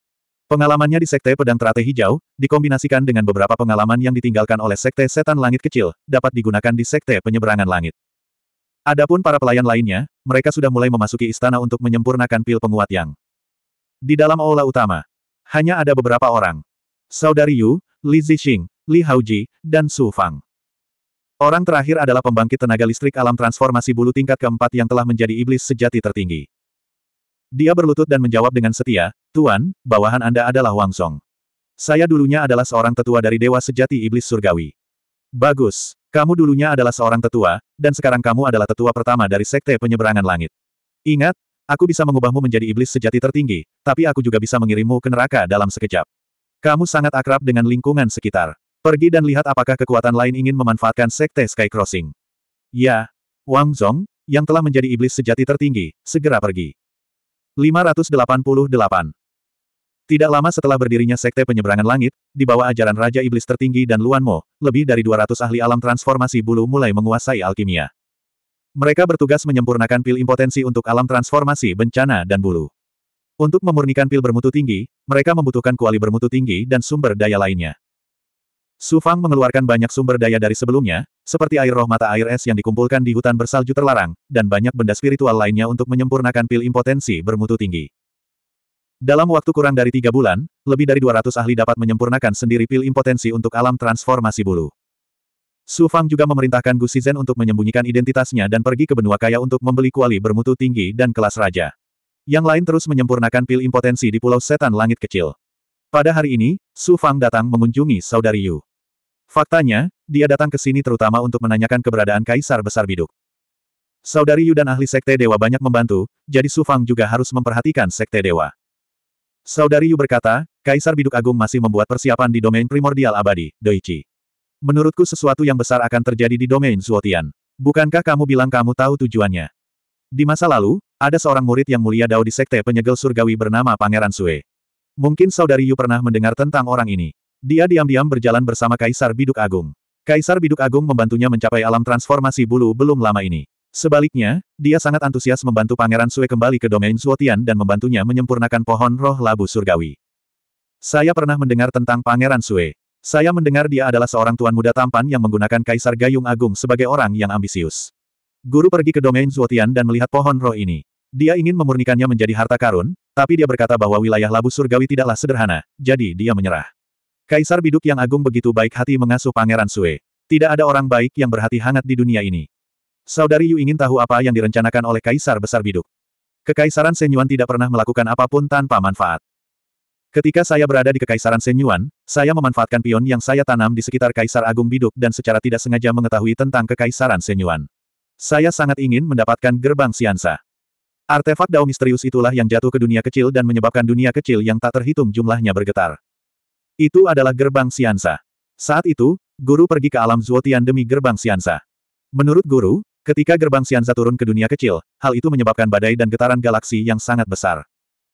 Pengalamannya di Sekte Pedang Terate Hijau, dikombinasikan dengan beberapa pengalaman yang ditinggalkan oleh Sekte Setan Langit Kecil, dapat digunakan di Sekte Penyeberangan Langit. Adapun para pelayan lainnya, mereka sudah mulai memasuki istana untuk menyempurnakan pil penguat yang di dalam aula utama, hanya ada beberapa orang. Saudari Yu, Li Zixing, Li Haoji, dan Su Fang. Orang terakhir adalah pembangkit tenaga listrik alam transformasi bulu tingkat keempat yang telah menjadi iblis sejati tertinggi. Dia berlutut dan menjawab dengan setia, Tuan, bawahan Anda adalah Wang Song. Saya dulunya adalah seorang tetua dari Dewa Sejati Iblis Surgawi. Bagus, kamu dulunya adalah seorang tetua, dan sekarang kamu adalah tetua pertama dari Sekte Penyeberangan Langit. Ingat, Aku bisa mengubahmu menjadi iblis sejati tertinggi, tapi aku juga bisa mengirimmu ke neraka dalam sekejap. Kamu sangat akrab dengan lingkungan sekitar. Pergi dan lihat apakah kekuatan lain ingin memanfaatkan Sekte Sky Crossing. Ya, Wang Zhong, yang telah menjadi iblis sejati tertinggi, segera pergi. 588 Tidak lama setelah berdirinya Sekte Penyeberangan Langit, di bawah ajaran Raja Iblis Tertinggi dan Luan Mo, lebih dari 200 ahli alam transformasi bulu mulai menguasai alkimia. Mereka bertugas menyempurnakan pil impotensi untuk alam transformasi bencana dan bulu. Untuk memurnikan pil bermutu tinggi, mereka membutuhkan kuali bermutu tinggi dan sumber daya lainnya. Su Fang mengeluarkan banyak sumber daya dari sebelumnya, seperti air roh mata air es yang dikumpulkan di hutan bersalju terlarang, dan banyak benda spiritual lainnya untuk menyempurnakan pil impotensi bermutu tinggi. Dalam waktu kurang dari tiga bulan, lebih dari 200 ahli dapat menyempurnakan sendiri pil impotensi untuk alam transformasi bulu. Su Fang juga memerintahkan Gu Shizhen untuk menyembunyikan identitasnya dan pergi ke benua kaya untuk membeli kuali bermutu tinggi dan kelas raja. Yang lain terus menyempurnakan pil impotensi di Pulau Setan Langit Kecil. Pada hari ini, Su Fang datang mengunjungi saudari Yu. Faktanya, dia datang ke sini terutama untuk menanyakan keberadaan Kaisar Besar Biduk. Saudari Yu dan ahli Sekte Dewa banyak membantu, jadi Su Fang juga harus memperhatikan Sekte Dewa. Saudari Yu berkata, Kaisar Biduk Agung masih membuat persiapan di domain primordial abadi, Doichi. Menurutku sesuatu yang besar akan terjadi di domain Zuotian. Bukankah kamu bilang kamu tahu tujuannya? Di masa lalu, ada seorang murid yang mulia Dao di Sekte Penyegel Surgawi bernama Pangeran Sue. Mungkin saudari Yu pernah mendengar tentang orang ini. Dia diam-diam berjalan bersama Kaisar Biduk Agung. Kaisar Biduk Agung membantunya mencapai alam transformasi bulu belum lama ini. Sebaliknya, dia sangat antusias membantu Pangeran Sue kembali ke domain Zuotian dan membantunya menyempurnakan pohon roh labu surgawi. Saya pernah mendengar tentang Pangeran Sue. Saya mendengar dia adalah seorang tuan muda tampan yang menggunakan Kaisar Gayung Agung sebagai orang yang ambisius. Guru pergi ke domain Zuotian dan melihat pohon roh ini. Dia ingin memurnikannya menjadi harta karun, tapi dia berkata bahwa wilayah labu surgawi tidaklah sederhana, jadi dia menyerah. Kaisar Biduk yang agung begitu baik hati mengasuh Pangeran Sue. Tidak ada orang baik yang berhati hangat di dunia ini. Saudari Yu ingin tahu apa yang direncanakan oleh Kaisar Besar Biduk. Kekaisaran Senyuan tidak pernah melakukan apapun tanpa manfaat. Ketika saya berada di Kekaisaran Senyuan, saya memanfaatkan pion yang saya tanam di sekitar Kaisar Agung Biduk dan secara tidak sengaja mengetahui tentang Kekaisaran Senyuan. Saya sangat ingin mendapatkan gerbang Siansa. Artefak dao misterius itulah yang jatuh ke dunia kecil dan menyebabkan dunia kecil yang tak terhitung jumlahnya bergetar. Itu adalah gerbang Siansa. Saat itu, guru pergi ke alam Zuotian demi gerbang Siansa. Menurut guru, ketika gerbang Siansa turun ke dunia kecil, hal itu menyebabkan badai dan getaran galaksi yang sangat besar.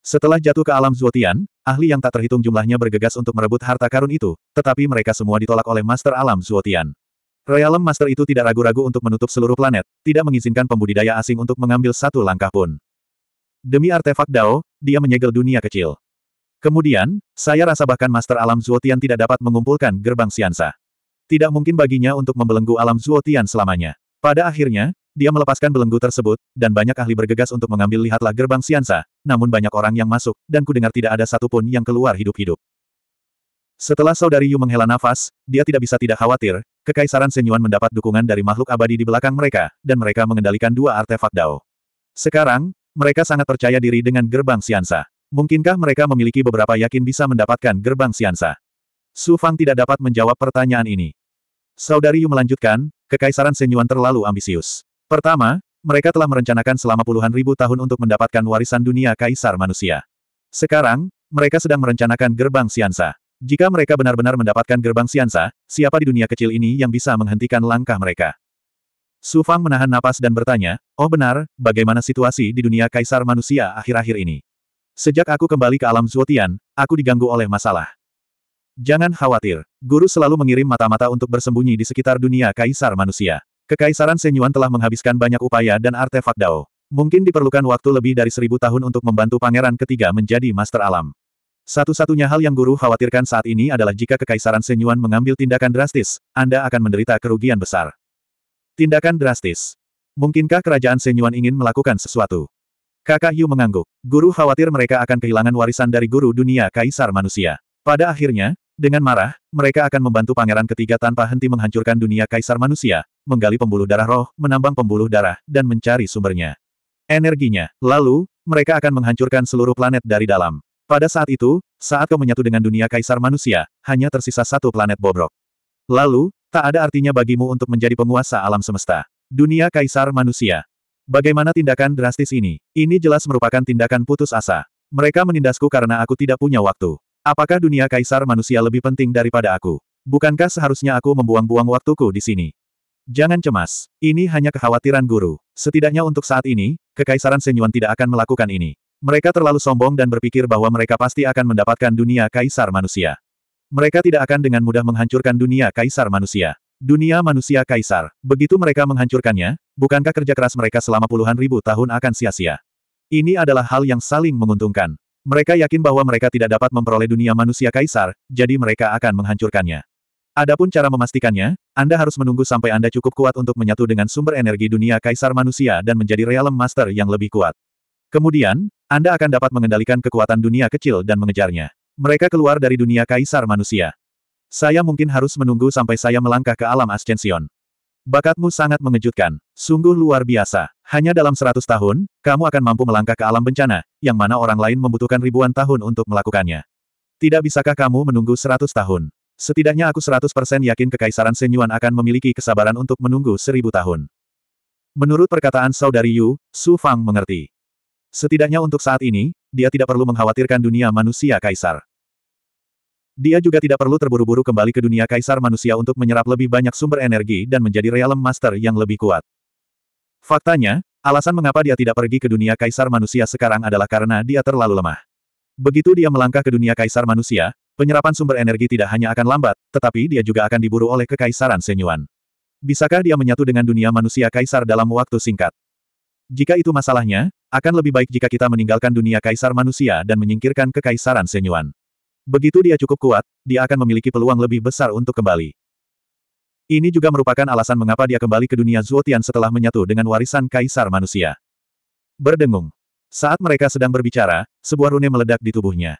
Setelah jatuh ke alam Zuotian, ahli yang tak terhitung jumlahnya bergegas untuk merebut harta karun itu, tetapi mereka semua ditolak oleh Master Alam Zuotian. Realem Master itu tidak ragu-ragu untuk menutup seluruh planet, tidak mengizinkan pembudidaya asing untuk mengambil satu langkah pun. Demi artefak Dao, dia menyegel dunia kecil. Kemudian, saya rasa bahkan Master Alam Zuotian tidak dapat mengumpulkan gerbang Siansa. Tidak mungkin baginya untuk membelenggu Alam Zuotian selamanya. Pada akhirnya, dia melepaskan belenggu tersebut, dan banyak ahli bergegas untuk mengambil lihatlah gerbang Siansa, namun banyak orang yang masuk, dan kudengar tidak ada satupun yang keluar hidup-hidup. Setelah saudari Yu menghela nafas, dia tidak bisa tidak khawatir, Kekaisaran Senyuan mendapat dukungan dari makhluk abadi di belakang mereka, dan mereka mengendalikan dua artefak Dao. Sekarang, mereka sangat percaya diri dengan gerbang Siansa. Mungkinkah mereka memiliki beberapa yakin bisa mendapatkan gerbang Siansa? Su Fang tidak dapat menjawab pertanyaan ini. Saudari Yu melanjutkan, Kekaisaran Senyuan terlalu ambisius. Pertama, mereka telah merencanakan selama puluhan ribu tahun untuk mendapatkan warisan dunia kaisar manusia. Sekarang, mereka sedang merencanakan gerbang Siansa. Jika mereka benar-benar mendapatkan gerbang Siansa, siapa di dunia kecil ini yang bisa menghentikan langkah mereka? Su Fang menahan napas dan bertanya, oh benar, bagaimana situasi di dunia kaisar manusia akhir-akhir ini? Sejak aku kembali ke alam Zuotian, aku diganggu oleh masalah. Jangan khawatir, guru selalu mengirim mata-mata untuk bersembunyi di sekitar dunia kaisar manusia. Kekaisaran Senyuan telah menghabiskan banyak upaya dan artefak Dao. Mungkin diperlukan waktu lebih dari seribu tahun untuk membantu pangeran ketiga menjadi master alam. Satu-satunya hal yang guru khawatirkan saat ini adalah jika Kekaisaran Senyuan mengambil tindakan drastis, Anda akan menderita kerugian besar. Tindakan drastis. Mungkinkah kerajaan Senyuan ingin melakukan sesuatu? Kakak Yu mengangguk. Guru khawatir mereka akan kehilangan warisan dari guru dunia kaisar manusia. Pada akhirnya, dengan marah, mereka akan membantu pangeran ketiga tanpa henti menghancurkan dunia kaisar manusia, menggali pembuluh darah roh, menambang pembuluh darah, dan mencari sumbernya. Energinya. Lalu, mereka akan menghancurkan seluruh planet dari dalam. Pada saat itu, saat kau menyatu dengan dunia kaisar manusia, hanya tersisa satu planet bobrok. Lalu, tak ada artinya bagimu untuk menjadi penguasa alam semesta. Dunia kaisar manusia. Bagaimana tindakan drastis ini? Ini jelas merupakan tindakan putus asa. Mereka menindasku karena aku tidak punya waktu. Apakah dunia kaisar manusia lebih penting daripada aku? Bukankah seharusnya aku membuang-buang waktuku di sini? Jangan cemas, ini hanya kekhawatiran guru. Setidaknya untuk saat ini, Kekaisaran Senyuan tidak akan melakukan ini. Mereka terlalu sombong dan berpikir bahwa mereka pasti akan mendapatkan dunia kaisar manusia. Mereka tidak akan dengan mudah menghancurkan dunia kaisar manusia. Dunia manusia kaisar, begitu mereka menghancurkannya, bukankah kerja keras mereka selama puluhan ribu tahun akan sia-sia? Ini adalah hal yang saling menguntungkan. Mereka yakin bahwa mereka tidak dapat memperoleh dunia manusia kaisar, jadi mereka akan menghancurkannya. Adapun cara memastikannya, Anda harus menunggu sampai Anda cukup kuat untuk menyatu dengan sumber energi dunia kaisar manusia dan menjadi realem master yang lebih kuat. Kemudian, Anda akan dapat mengendalikan kekuatan dunia kecil dan mengejarnya. Mereka keluar dari dunia kaisar manusia. Saya mungkin harus menunggu sampai saya melangkah ke alam ascension. Bakatmu sangat mengejutkan. Sungguh luar biasa. Hanya dalam seratus tahun, kamu akan mampu melangkah ke alam bencana, yang mana orang lain membutuhkan ribuan tahun untuk melakukannya. Tidak bisakah kamu menunggu seratus tahun? Setidaknya aku 100% yakin Kekaisaran Senyuan akan memiliki kesabaran untuk menunggu seribu tahun. Menurut perkataan saudari Yu, Su Fang mengerti. Setidaknya untuk saat ini, dia tidak perlu mengkhawatirkan dunia manusia kaisar. Dia juga tidak perlu terburu-buru kembali ke dunia kaisar manusia untuk menyerap lebih banyak sumber energi dan menjadi realem master yang lebih kuat. Faktanya, alasan mengapa dia tidak pergi ke dunia kaisar manusia sekarang adalah karena dia terlalu lemah. Begitu dia melangkah ke dunia kaisar manusia, Penyerapan sumber energi tidak hanya akan lambat, tetapi dia juga akan diburu oleh kekaisaran Senyuan. Bisakah dia menyatu dengan dunia manusia kaisar dalam waktu singkat? Jika itu masalahnya, akan lebih baik jika kita meninggalkan dunia kaisar manusia dan menyingkirkan kekaisaran Senyuan. Begitu dia cukup kuat, dia akan memiliki peluang lebih besar untuk kembali. Ini juga merupakan alasan mengapa dia kembali ke dunia Zuotian setelah menyatu dengan warisan kaisar manusia. Berdengung. Saat mereka sedang berbicara, sebuah rune meledak di tubuhnya.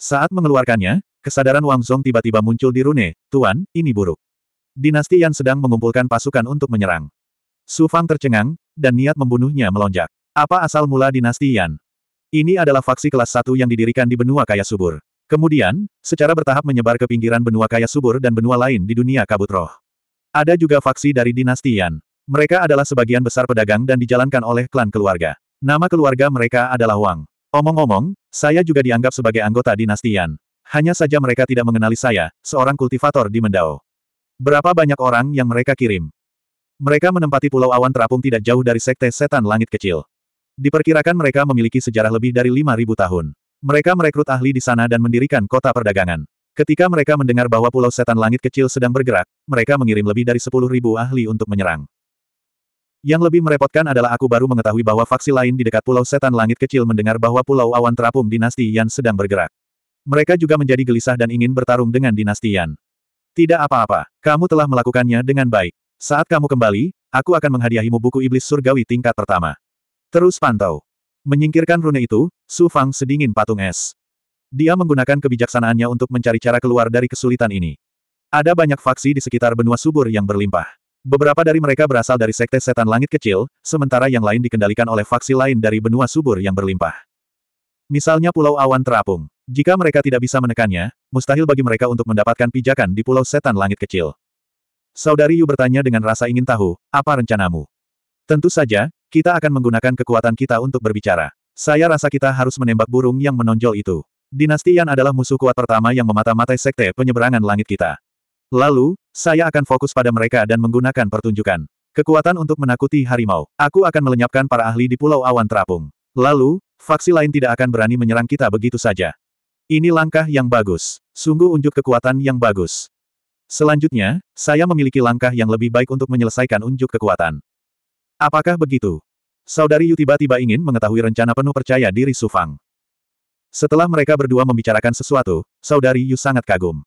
Saat mengeluarkannya, kesadaran Wang Song tiba-tiba muncul di Rune, Tuan, ini buruk. Dinasti Yan sedang mengumpulkan pasukan untuk menyerang. Su Fang tercengang, dan niat membunuhnya melonjak. Apa asal mula dinasti Yan? Ini adalah faksi kelas 1 yang didirikan di benua kaya subur. Kemudian, secara bertahap menyebar ke pinggiran benua kaya subur dan benua lain di dunia kabut roh. Ada juga faksi dari dinasti Yan. Mereka adalah sebagian besar pedagang dan dijalankan oleh klan keluarga. Nama keluarga mereka adalah Wang. Omong-omong, saya juga dianggap sebagai anggota dinasti Yan. Hanya saja mereka tidak mengenali saya, seorang kultivator di Mendao. Berapa banyak orang yang mereka kirim? Mereka menempati pulau awan terapung tidak jauh dari sekte setan langit kecil. Diperkirakan mereka memiliki sejarah lebih dari 5.000 tahun. Mereka merekrut ahli di sana dan mendirikan kota perdagangan. Ketika mereka mendengar bahwa pulau setan langit kecil sedang bergerak, mereka mengirim lebih dari 10.000 ahli untuk menyerang. Yang lebih merepotkan adalah aku baru mengetahui bahwa faksi lain di dekat Pulau Setan Langit kecil mendengar bahwa Pulau Awan Terapung dinasti Yan sedang bergerak. Mereka juga menjadi gelisah dan ingin bertarung dengan dinasti Yan. Tidak apa-apa, kamu telah melakukannya dengan baik. Saat kamu kembali, aku akan menghadiahimu buku iblis surgawi tingkat pertama. Terus pantau. Menyingkirkan rune itu, Su Fang sedingin patung es. Dia menggunakan kebijaksanaannya untuk mencari cara keluar dari kesulitan ini. Ada banyak faksi di sekitar benua subur yang berlimpah. Beberapa dari mereka berasal dari sekte setan langit kecil, sementara yang lain dikendalikan oleh faksi lain dari benua subur yang berlimpah. Misalnya Pulau Awan Terapung. Jika mereka tidak bisa menekannya, mustahil bagi mereka untuk mendapatkan pijakan di Pulau Setan Langit Kecil. Saudari Yu bertanya dengan rasa ingin tahu, apa rencanamu? Tentu saja, kita akan menggunakan kekuatan kita untuk berbicara. Saya rasa kita harus menembak burung yang menonjol itu. Dinasti Yan adalah musuh kuat pertama yang memata-matai sekte penyeberangan langit kita. Lalu, saya akan fokus pada mereka dan menggunakan pertunjukan. Kekuatan untuk menakuti harimau. Aku akan melenyapkan para ahli di Pulau Awan Terapung. Lalu, faksi lain tidak akan berani menyerang kita begitu saja. Ini langkah yang bagus. Sungguh unjuk kekuatan yang bagus. Selanjutnya, saya memiliki langkah yang lebih baik untuk menyelesaikan unjuk kekuatan. Apakah begitu? Saudari Yu tiba-tiba ingin mengetahui rencana penuh percaya diri Sufang. Setelah mereka berdua membicarakan sesuatu, Saudari Yu sangat kagum.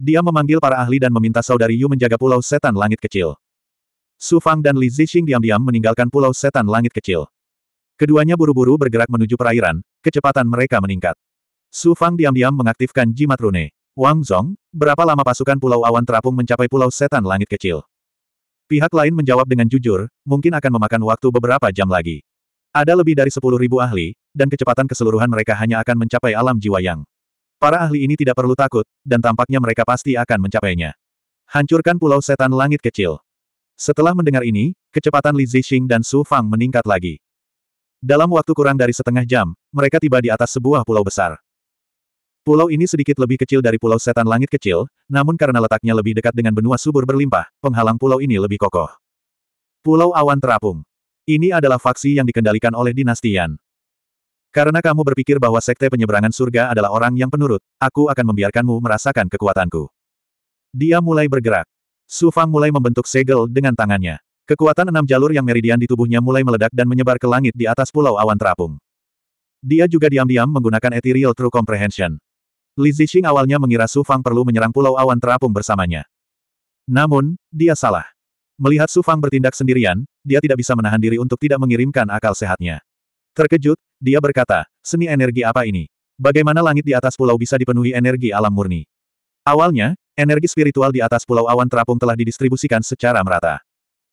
Dia memanggil para ahli dan meminta saudari Yu menjaga pulau setan langit kecil. Su Fang dan Li Zixing diam-diam meninggalkan pulau setan langit kecil. Keduanya buru-buru bergerak menuju perairan, kecepatan mereka meningkat. Su Fang diam-diam mengaktifkan jimat rune. Wang Zong, berapa lama pasukan Pulau Awan Terapung mencapai Pulau Setan Langit Kecil? Pihak lain menjawab dengan jujur, mungkin akan memakan waktu beberapa jam lagi. Ada lebih dari 10.000 ahli, dan kecepatan keseluruhan mereka hanya akan mencapai alam jiwa yang. Para ahli ini tidak perlu takut, dan tampaknya mereka pasti akan mencapainya. Hancurkan pulau setan langit kecil. Setelah mendengar ini, kecepatan Li Zixing dan Su Fang meningkat lagi. Dalam waktu kurang dari setengah jam, mereka tiba di atas sebuah pulau besar. Pulau ini sedikit lebih kecil dari pulau setan langit kecil, namun karena letaknya lebih dekat dengan benua subur berlimpah, penghalang pulau ini lebih kokoh. Pulau Awan Terapung. Ini adalah faksi yang dikendalikan oleh dinasti Yan. Karena kamu berpikir bahwa sekte penyeberangan surga adalah orang yang penurut, aku akan membiarkanmu merasakan kekuatanku. Dia mulai bergerak. Su Fang mulai membentuk segel dengan tangannya. Kekuatan enam jalur yang meridian di tubuhnya mulai meledak dan menyebar ke langit di atas pulau awan terapung. Dia juga diam-diam menggunakan Ethereal True Comprehension. Li Zixing awalnya mengira Su Fang perlu menyerang pulau awan terapung bersamanya. Namun, dia salah. Melihat Su Fang bertindak sendirian, dia tidak bisa menahan diri untuk tidak mengirimkan akal sehatnya. Terkejut, dia berkata, seni energi apa ini? Bagaimana langit di atas pulau bisa dipenuhi energi alam murni? Awalnya, energi spiritual di atas pulau awan terapung telah didistribusikan secara merata.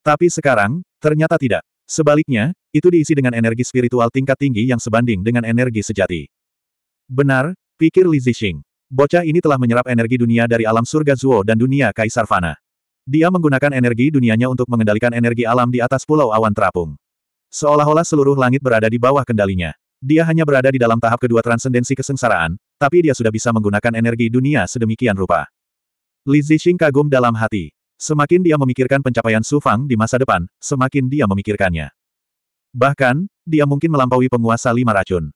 Tapi sekarang, ternyata tidak. Sebaliknya, itu diisi dengan energi spiritual tingkat tinggi yang sebanding dengan energi sejati. Benar, pikir Li Zixing. Bocah ini telah menyerap energi dunia dari alam surga Zuo dan dunia Kaisar Fana. Dia menggunakan energi dunianya untuk mengendalikan energi alam di atas pulau awan terapung. Seolah-olah seluruh langit berada di bawah kendalinya. Dia hanya berada di dalam tahap kedua transendensi kesengsaraan, tapi dia sudah bisa menggunakan energi dunia sedemikian rupa. Li Zixing kagum dalam hati. Semakin dia memikirkan pencapaian Su Fang di masa depan, semakin dia memikirkannya. Bahkan, dia mungkin melampaui penguasa lima racun.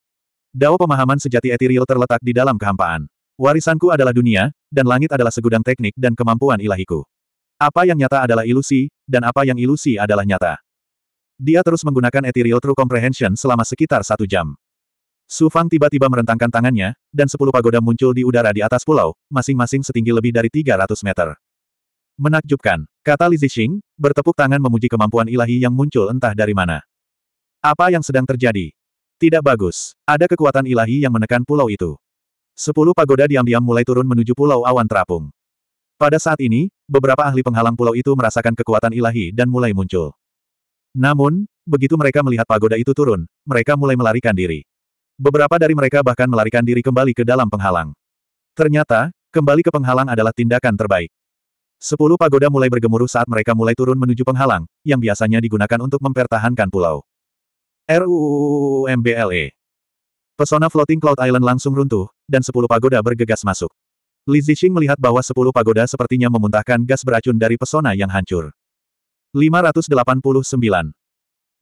Dao pemahaman sejati etiril terletak di dalam kehampaan. Warisanku adalah dunia, dan langit adalah segudang teknik dan kemampuan ilahiku. Apa yang nyata adalah ilusi, dan apa yang ilusi adalah nyata. Dia terus menggunakan Ethereal True Comprehension selama sekitar satu jam. Su Fang tiba-tiba merentangkan tangannya, dan sepuluh pagoda muncul di udara di atas pulau, masing-masing setinggi lebih dari 300 meter. Menakjubkan, kata Li Zixing, bertepuk tangan memuji kemampuan ilahi yang muncul entah dari mana. Apa yang sedang terjadi? Tidak bagus, ada kekuatan ilahi yang menekan pulau itu. Sepuluh pagoda diam-diam mulai turun menuju pulau awan terapung. Pada saat ini, beberapa ahli penghalang pulau itu merasakan kekuatan ilahi dan mulai muncul. Namun, begitu mereka melihat pagoda itu turun, mereka mulai melarikan diri. Beberapa dari mereka bahkan melarikan diri kembali ke dalam penghalang. Ternyata, kembali ke penghalang adalah tindakan terbaik. Sepuluh pagoda mulai bergemuruh saat mereka mulai turun menuju penghalang, yang biasanya digunakan untuk mempertahankan pulau. RUUMBLE Pesona Floating Cloud Island langsung runtuh, dan sepuluh pagoda bergegas masuk. Li Zixing melihat bahwa sepuluh pagoda sepertinya memuntahkan gas beracun dari pesona yang hancur. 589.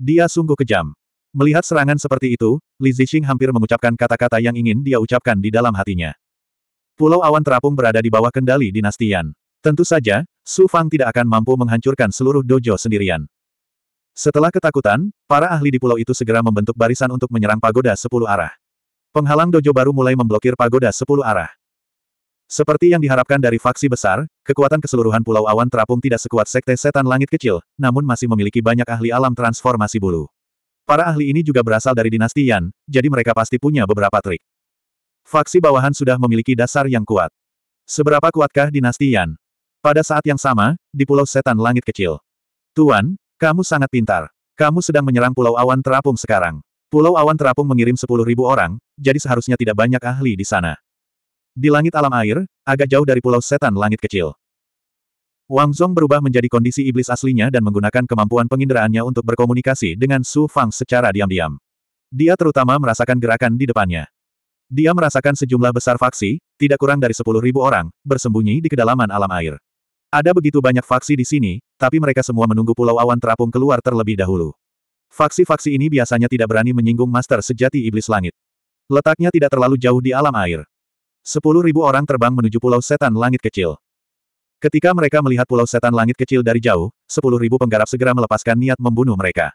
Dia sungguh kejam. Melihat serangan seperti itu, Li Zixing hampir mengucapkan kata-kata yang ingin dia ucapkan di dalam hatinya. Pulau awan terapung berada di bawah kendali dinasti Yan. Tentu saja, Su Fang tidak akan mampu menghancurkan seluruh dojo sendirian. Setelah ketakutan, para ahli di pulau itu segera membentuk barisan untuk menyerang pagoda sepuluh arah. Penghalang dojo baru mulai memblokir pagoda sepuluh arah. Seperti yang diharapkan dari faksi besar, kekuatan keseluruhan Pulau Awan terapung tidak sekuat Sekte Setan Langit kecil, namun masih memiliki banyak ahli alam transformasi bulu. Para ahli ini juga berasal dari dinasti Yan, jadi mereka pasti punya beberapa trik. Faksi bawahan sudah memiliki dasar yang kuat. Seberapa kuatkah dinasti Yan? Pada saat yang sama, di Pulau Setan Langit kecil. Tuan, kamu sangat pintar. Kamu sedang menyerang Pulau Awan Terapung sekarang. Pulau Awan Terapung mengirim 10.000 orang, jadi seharusnya tidak banyak ahli di sana. Di langit alam air, agak jauh dari pulau setan langit kecil. Wang Zhong berubah menjadi kondisi iblis aslinya dan menggunakan kemampuan penginderaannya untuk berkomunikasi dengan Su Fang secara diam-diam. Dia terutama merasakan gerakan di depannya. Dia merasakan sejumlah besar faksi, tidak kurang dari ribu orang, bersembunyi di kedalaman alam air. Ada begitu banyak faksi di sini, tapi mereka semua menunggu pulau awan terapung keluar terlebih dahulu. Faksi-faksi ini biasanya tidak berani menyinggung master sejati iblis langit. Letaknya tidak terlalu jauh di alam air. Sepuluh ribu orang terbang menuju Pulau Setan Langit Kecil. Ketika mereka melihat Pulau Setan Langit Kecil dari jauh, sepuluh ribu penggarap segera melepaskan niat membunuh mereka.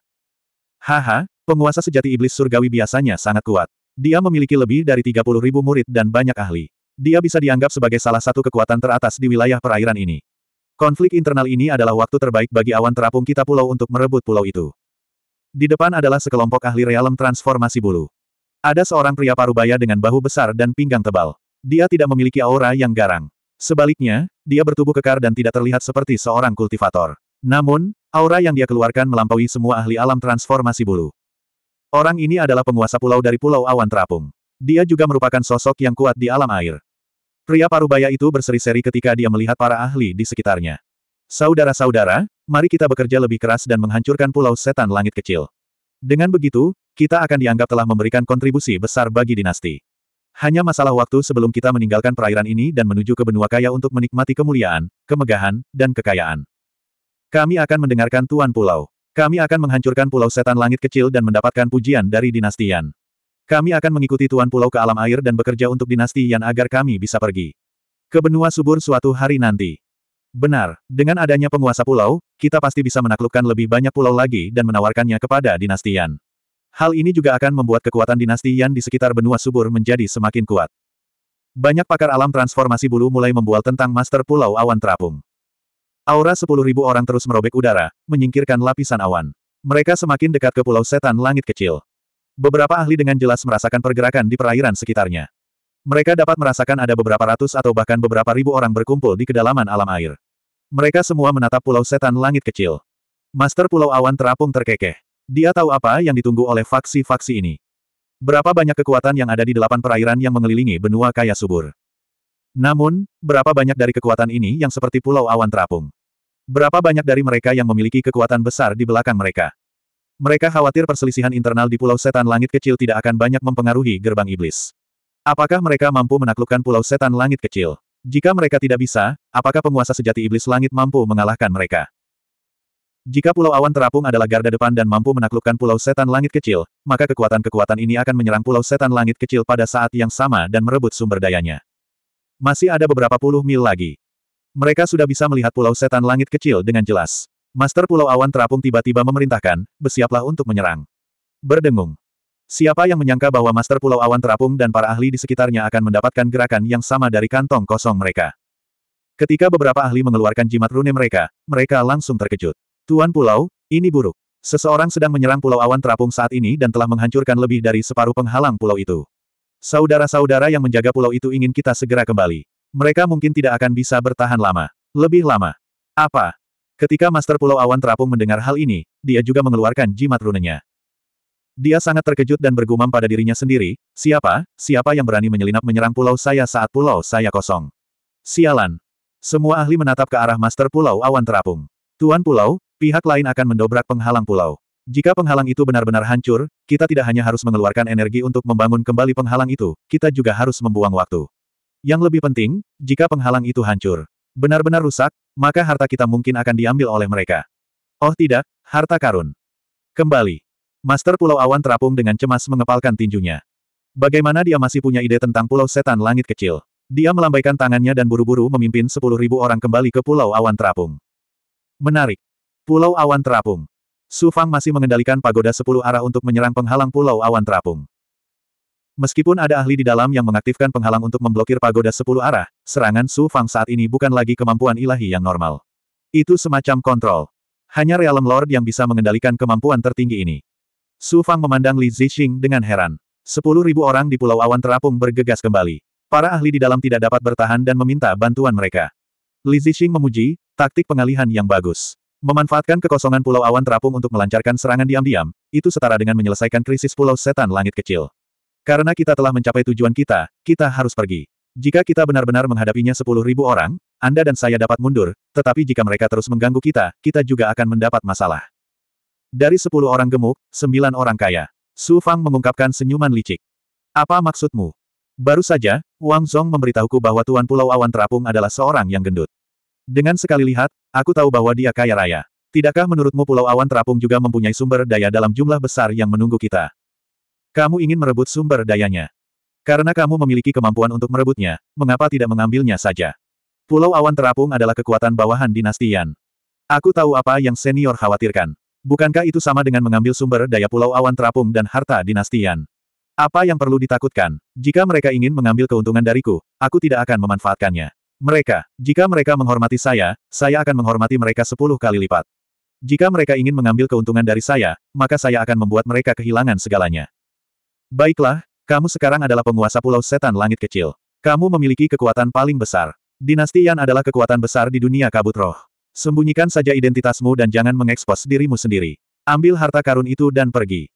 Haha, penguasa sejati iblis surgawi biasanya sangat kuat. Dia memiliki lebih dari tiga puluh ribu murid dan banyak ahli. Dia bisa dianggap sebagai salah satu kekuatan teratas di wilayah perairan ini. Konflik internal ini adalah waktu terbaik bagi awan terapung kita pulau untuk merebut pulau itu. Di depan adalah sekelompok ahli realem transformasi bulu. Ada seorang pria parubaya dengan bahu besar dan pinggang tebal. Dia tidak memiliki aura yang garang. Sebaliknya, dia bertubuh kekar dan tidak terlihat seperti seorang kultivator. Namun, aura yang dia keluarkan melampaui semua ahli alam transformasi bulu. Orang ini adalah penguasa pulau dari Pulau Awan Terapung. Dia juga merupakan sosok yang kuat di alam air. Pria parubaya itu berseri-seri ketika dia melihat para ahli di sekitarnya. Saudara-saudara, mari kita bekerja lebih keras dan menghancurkan pulau setan langit kecil. Dengan begitu, kita akan dianggap telah memberikan kontribusi besar bagi dinasti. Hanya masalah waktu sebelum kita meninggalkan perairan ini dan menuju ke benua kaya untuk menikmati kemuliaan, kemegahan, dan kekayaan. Kami akan mendengarkan Tuan Pulau. Kami akan menghancurkan pulau setan langit kecil dan mendapatkan pujian dari dinasti Yan. Kami akan mengikuti Tuan Pulau ke alam air dan bekerja untuk dinasti Yan agar kami bisa pergi. Ke benua subur suatu hari nanti. Benar, dengan adanya penguasa pulau, kita pasti bisa menaklukkan lebih banyak pulau lagi dan menawarkannya kepada dinasti Yan. Hal ini juga akan membuat kekuatan dinasti Yan di sekitar benua subur menjadi semakin kuat. Banyak pakar alam transformasi bulu mulai membual tentang master pulau awan terapung. Aura sepuluh ribu orang terus merobek udara, menyingkirkan lapisan awan. Mereka semakin dekat ke pulau setan langit kecil. Beberapa ahli dengan jelas merasakan pergerakan di perairan sekitarnya. Mereka dapat merasakan ada beberapa ratus atau bahkan beberapa ribu orang berkumpul di kedalaman alam air. Mereka semua menatap pulau setan langit kecil. Master Pulau Awan terapung terkekeh. Dia tahu apa yang ditunggu oleh faksi-faksi ini. Berapa banyak kekuatan yang ada di delapan perairan yang mengelilingi benua kaya subur. Namun, berapa banyak dari kekuatan ini yang seperti pulau awan terapung? Berapa banyak dari mereka yang memiliki kekuatan besar di belakang mereka? Mereka khawatir perselisihan internal di Pulau Setan Langit Kecil tidak akan banyak mempengaruhi gerbang iblis. Apakah mereka mampu menaklukkan Pulau Setan Langit Kecil? Jika mereka tidak bisa, apakah penguasa sejati iblis langit mampu mengalahkan mereka? Jika Pulau Awan Terapung adalah garda depan dan mampu menaklukkan Pulau Setan Langit Kecil, maka kekuatan-kekuatan ini akan menyerang Pulau Setan Langit Kecil pada saat yang sama dan merebut sumber dayanya. Masih ada beberapa puluh mil lagi. Mereka sudah bisa melihat Pulau Setan Langit Kecil dengan jelas. Master Pulau Awan Terapung tiba-tiba memerintahkan, bersiaplah untuk menyerang. Berdengung. Siapa yang menyangka bahwa Master Pulau Awan Terapung dan para ahli di sekitarnya akan mendapatkan gerakan yang sama dari kantong kosong mereka. Ketika beberapa ahli mengeluarkan jimat rune mereka, mereka langsung terkejut. Tuan Pulau, ini buruk. Seseorang sedang menyerang Pulau Awan Terapung saat ini dan telah menghancurkan lebih dari separuh penghalang pulau itu. Saudara-saudara yang menjaga pulau itu ingin kita segera kembali. Mereka mungkin tidak akan bisa bertahan lama. Lebih lama. Apa? Ketika Master Pulau Awan Terapung mendengar hal ini, dia juga mengeluarkan jimat runenya. Dia sangat terkejut dan bergumam pada dirinya sendiri, siapa, siapa yang berani menyelinap menyerang pulau saya saat pulau saya kosong. Sialan. Semua ahli menatap ke arah Master Pulau Awan Terapung. Tuan Pulau, Pihak lain akan mendobrak penghalang pulau. Jika penghalang itu benar-benar hancur, kita tidak hanya harus mengeluarkan energi untuk membangun kembali penghalang itu, kita juga harus membuang waktu. Yang lebih penting, jika penghalang itu hancur, benar-benar rusak, maka harta kita mungkin akan diambil oleh mereka. Oh tidak, harta karun. Kembali. Master Pulau Awan terapung dengan cemas mengepalkan tinjunya. Bagaimana dia masih punya ide tentang Pulau Setan Langit Kecil? Dia melambaikan tangannya dan buru-buru memimpin sepuluh ribu orang kembali ke Pulau Awan Terapung. Menarik. Pulau Awan Terapung. Su Fang masih mengendalikan pagoda sepuluh arah untuk menyerang penghalang Pulau Awan Terapung. Meskipun ada ahli di dalam yang mengaktifkan penghalang untuk memblokir pagoda sepuluh arah, serangan Su Fang saat ini bukan lagi kemampuan ilahi yang normal. Itu semacam kontrol. Hanya Realm Lord yang bisa mengendalikan kemampuan tertinggi ini. Su Fang memandang Li Zixing dengan heran. Sepuluh ribu orang di Pulau Awan Terapung bergegas kembali. Para ahli di dalam tidak dapat bertahan dan meminta bantuan mereka. Li Zixing memuji, taktik pengalihan yang bagus. Memanfaatkan kekosongan Pulau Awan Terapung untuk melancarkan serangan diam-diam, itu setara dengan menyelesaikan krisis Pulau Setan Langit Kecil. Karena kita telah mencapai tujuan kita, kita harus pergi. Jika kita benar-benar menghadapinya sepuluh ribu orang, Anda dan saya dapat mundur, tetapi jika mereka terus mengganggu kita, kita juga akan mendapat masalah. Dari sepuluh orang gemuk, sembilan orang kaya. Su Fang mengungkapkan senyuman licik. Apa maksudmu? Baru saja, Wang Zong memberitahuku bahwa Tuan Pulau Awan Terapung adalah seorang yang gendut. Dengan sekali lihat, aku tahu bahwa dia kaya raya. Tidakkah menurutmu Pulau Awan Terapung juga mempunyai sumber daya dalam jumlah besar yang menunggu kita? Kamu ingin merebut sumber dayanya. Karena kamu memiliki kemampuan untuk merebutnya, mengapa tidak mengambilnya saja? Pulau Awan Terapung adalah kekuatan bawahan dinasti Yan. Aku tahu apa yang senior khawatirkan. Bukankah itu sama dengan mengambil sumber daya Pulau Awan Terapung dan harta dinasti Yan? Apa yang perlu ditakutkan? Jika mereka ingin mengambil keuntungan dariku, aku tidak akan memanfaatkannya. Mereka, jika mereka menghormati saya, saya akan menghormati mereka sepuluh kali lipat. Jika mereka ingin mengambil keuntungan dari saya, maka saya akan membuat mereka kehilangan segalanya. Baiklah, kamu sekarang adalah penguasa Pulau Setan Langit Kecil. Kamu memiliki kekuatan paling besar. Dinasti Yan adalah kekuatan besar di dunia kabut roh. Sembunyikan saja identitasmu dan jangan mengekspos dirimu sendiri. Ambil harta karun itu dan pergi.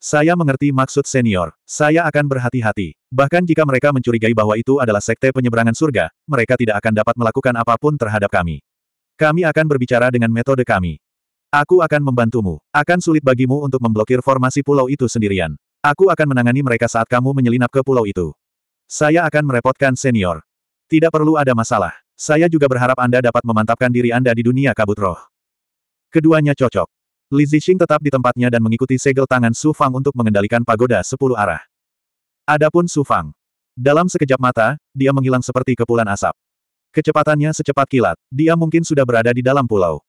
Saya mengerti maksud senior. Saya akan berhati-hati. Bahkan jika mereka mencurigai bahwa itu adalah sekte penyeberangan surga, mereka tidak akan dapat melakukan apapun terhadap kami. Kami akan berbicara dengan metode kami. Aku akan membantumu. Akan sulit bagimu untuk memblokir formasi pulau itu sendirian. Aku akan menangani mereka saat kamu menyelinap ke pulau itu. Saya akan merepotkan senior. Tidak perlu ada masalah. Saya juga berharap Anda dapat memantapkan diri Anda di dunia kabut roh. Keduanya cocok. Li Zixing tetap di tempatnya dan mengikuti segel tangan Su Fang untuk mengendalikan pagoda sepuluh arah. Adapun Su Fang. Dalam sekejap mata, dia menghilang seperti kepulan asap. Kecepatannya secepat kilat, dia mungkin sudah berada di dalam pulau.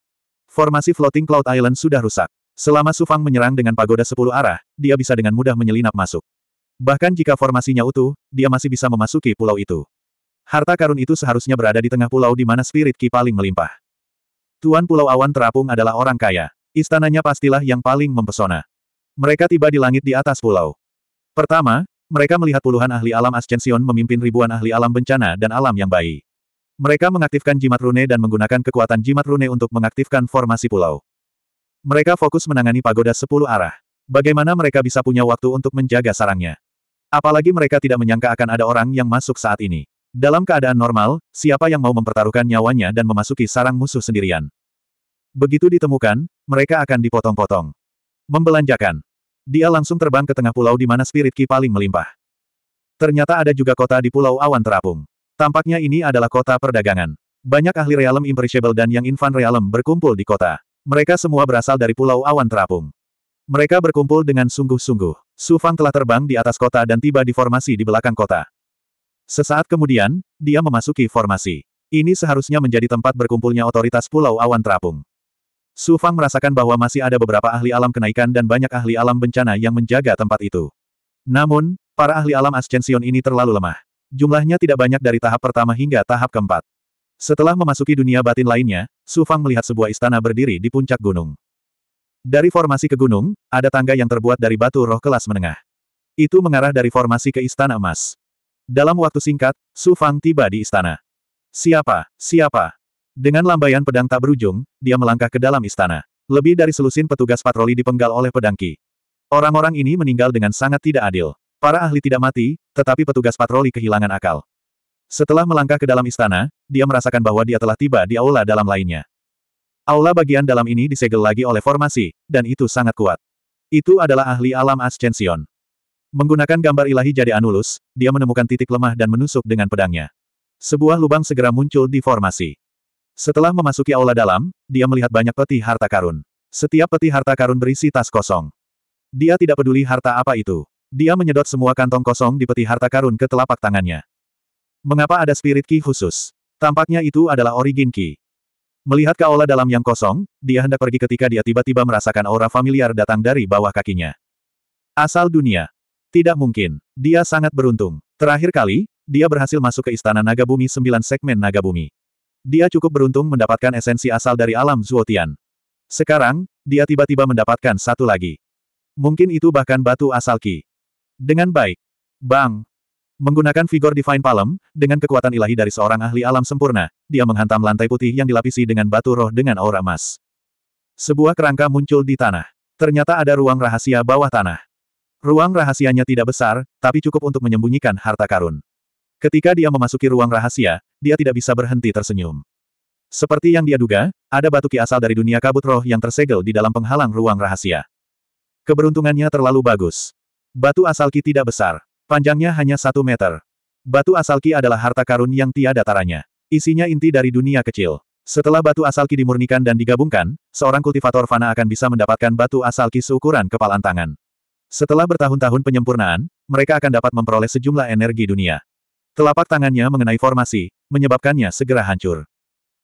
Formasi Floating Cloud Island sudah rusak. Selama Su Fang menyerang dengan pagoda sepuluh arah, dia bisa dengan mudah menyelinap masuk. Bahkan jika formasinya utuh, dia masih bisa memasuki pulau itu. Harta karun itu seharusnya berada di tengah pulau di mana spirit Ki paling melimpah. Tuan Pulau Awan Terapung adalah orang kaya. Istananya pastilah yang paling mempesona. Mereka tiba di langit di atas pulau. Pertama, mereka melihat puluhan ahli alam Ascension memimpin ribuan ahli alam bencana dan alam yang baik. Mereka mengaktifkan jimat rune dan menggunakan kekuatan jimat rune untuk mengaktifkan formasi pulau. Mereka fokus menangani pagoda sepuluh arah. Bagaimana mereka bisa punya waktu untuk menjaga sarangnya? Apalagi mereka tidak menyangka akan ada orang yang masuk saat ini. Dalam keadaan normal, siapa yang mau mempertaruhkan nyawanya dan memasuki sarang musuh sendirian? Begitu ditemukan, mereka akan dipotong-potong. Membelanjakan. Dia langsung terbang ke tengah pulau di mana spirit ki paling melimpah. Ternyata ada juga kota di pulau awan terapung. Tampaknya ini adalah kota perdagangan. Banyak ahli realem imperishable dan yang infan realem berkumpul di kota. Mereka semua berasal dari pulau awan terapung. Mereka berkumpul dengan sungguh-sungguh. Su Fang telah terbang di atas kota dan tiba di formasi di belakang kota. Sesaat kemudian, dia memasuki formasi. Ini seharusnya menjadi tempat berkumpulnya otoritas Pulau Awan Terapung. Su Fang merasakan bahwa masih ada beberapa ahli alam kenaikan dan banyak ahli alam bencana yang menjaga tempat itu. Namun, para ahli alam ascension ini terlalu lemah. Jumlahnya tidak banyak dari tahap pertama hingga tahap keempat. Setelah memasuki dunia batin lainnya, Su Fang melihat sebuah istana berdiri di puncak gunung. Dari formasi ke gunung, ada tangga yang terbuat dari batu roh kelas menengah. Itu mengarah dari formasi ke istana emas. Dalam waktu singkat, Su Fang tiba di istana. Siapa, siapa, dengan lambaian pedang tak berujung, dia melangkah ke dalam istana. Lebih dari selusin petugas patroli dipenggal oleh pedangki. Orang-orang ini meninggal dengan sangat tidak adil. Para ahli tidak mati, tetapi petugas patroli kehilangan akal. Setelah melangkah ke dalam istana, dia merasakan bahwa dia telah tiba di aula dalam lainnya. Aula bagian dalam ini disegel lagi oleh formasi, dan itu sangat kuat. Itu adalah ahli alam Ascension. Menggunakan gambar ilahi jadi Anulus, dia menemukan titik lemah dan menusuk dengan pedangnya. Sebuah lubang segera muncul di formasi. Setelah memasuki aula dalam, dia melihat banyak peti harta karun. Setiap peti harta karun berisi tas kosong. Dia tidak peduli harta apa itu. Dia menyedot semua kantong kosong di peti harta karun ke telapak tangannya. Mengapa ada spirit key khusus? Tampaknya itu adalah origin ki. Melihat ke aula dalam yang kosong, dia hendak pergi ketika dia tiba-tiba merasakan aura familiar datang dari bawah kakinya. Asal dunia. Tidak mungkin. Dia sangat beruntung. Terakhir kali, dia berhasil masuk ke Istana Naga Bumi 9 segmen Naga Bumi. Dia cukup beruntung mendapatkan esensi asal dari alam Zuotian. Sekarang, dia tiba-tiba mendapatkan satu lagi. Mungkin itu bahkan batu asal Ki. Dengan baik. Bang! Menggunakan figur Divine Palm, dengan kekuatan ilahi dari seorang ahli alam sempurna, dia menghantam lantai putih yang dilapisi dengan batu roh dengan aura emas. Sebuah kerangka muncul di tanah. Ternyata ada ruang rahasia bawah tanah. Ruang rahasianya tidak besar, tapi cukup untuk menyembunyikan harta karun. Ketika dia memasuki ruang rahasia, dia tidak bisa berhenti tersenyum. Seperti yang dia duga, ada batu ki asal dari dunia kabut roh yang tersegel di dalam penghalang ruang rahasia. Keberuntungannya terlalu bagus. Batu asal ki tidak besar. Panjangnya hanya satu meter. Batu asal ki adalah harta karun yang tiada taranya. Isinya inti dari dunia kecil. Setelah batu asal ki dimurnikan dan digabungkan, seorang kultivator fana akan bisa mendapatkan batu asal ki seukuran kepalan tangan. Setelah bertahun-tahun penyempurnaan, mereka akan dapat memperoleh sejumlah energi dunia. Telapak tangannya mengenai formasi, menyebabkannya segera hancur.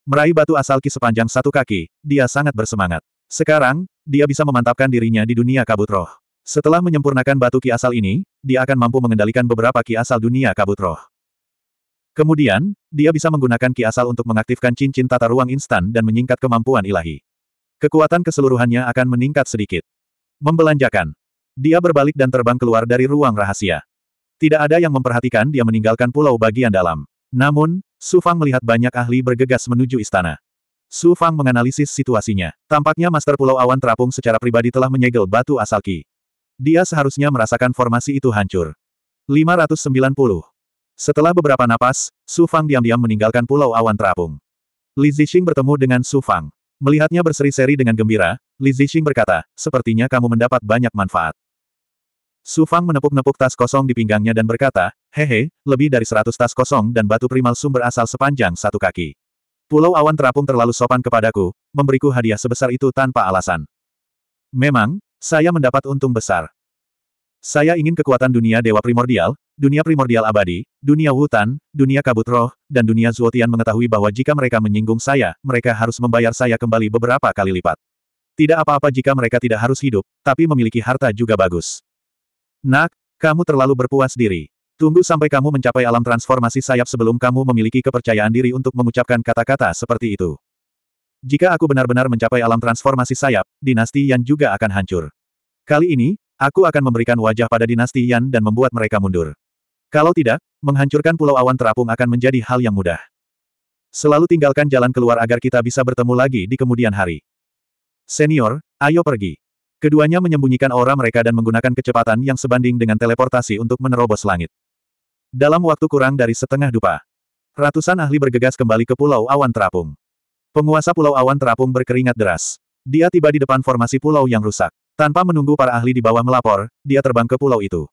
Meraih batu asal Ki sepanjang satu kaki, dia sangat bersemangat. Sekarang, dia bisa memantapkan dirinya di dunia kabut roh. Setelah menyempurnakan batu Ki asal ini, dia akan mampu mengendalikan beberapa Ki asal dunia kabut roh. Kemudian, dia bisa menggunakan Ki asal untuk mengaktifkan cincin tata ruang instan dan menyingkat kemampuan ilahi. Kekuatan keseluruhannya akan meningkat sedikit. Membelanjakan. Dia berbalik dan terbang keluar dari ruang rahasia. Tidak ada yang memperhatikan dia meninggalkan pulau bagian dalam. Namun, Su Fang melihat banyak ahli bergegas menuju istana. Su Fang menganalisis situasinya. Tampaknya Master Pulau Awan Terapung secara pribadi telah menyegel batu asal Ki. Dia seharusnya merasakan formasi itu hancur. 590. Setelah beberapa napas, Su Fang diam-diam meninggalkan Pulau Awan Terapung. Li Zixing bertemu dengan Su Fang. Melihatnya berseri-seri dengan gembira, Li Zixing berkata, sepertinya kamu mendapat banyak manfaat. Su Fang menepuk-nepuk tas kosong di pinggangnya dan berkata, hehe, lebih dari seratus tas kosong dan batu primal sumber asal sepanjang satu kaki. Pulau awan terapung terlalu sopan kepadaku, memberiku hadiah sebesar itu tanpa alasan. Memang, saya mendapat untung besar. Saya ingin kekuatan dunia dewa primordial, dunia primordial abadi, dunia hutan, dunia kabut roh, dan dunia Zuotian mengetahui bahwa jika mereka menyinggung saya, mereka harus membayar saya kembali beberapa kali lipat. Tidak apa-apa jika mereka tidak harus hidup, tapi memiliki harta juga bagus. Nak, kamu terlalu berpuas diri. Tunggu sampai kamu mencapai alam transformasi sayap sebelum kamu memiliki kepercayaan diri untuk mengucapkan kata-kata seperti itu. Jika aku benar-benar mencapai alam transformasi sayap, dinasti Yan juga akan hancur. Kali ini, aku akan memberikan wajah pada dinasti Yan dan membuat mereka mundur. Kalau tidak, menghancurkan pulau awan terapung akan menjadi hal yang mudah. Selalu tinggalkan jalan keluar agar kita bisa bertemu lagi di kemudian hari. Senior, ayo pergi. Keduanya menyembunyikan aura mereka dan menggunakan kecepatan yang sebanding dengan teleportasi untuk menerobos langit. Dalam waktu kurang dari setengah dupa, ratusan ahli bergegas kembali ke Pulau Awan Terapung. Penguasa Pulau Awan Terapung berkeringat deras. Dia tiba di depan formasi pulau yang rusak. Tanpa menunggu para ahli di bawah melapor, dia terbang ke pulau itu.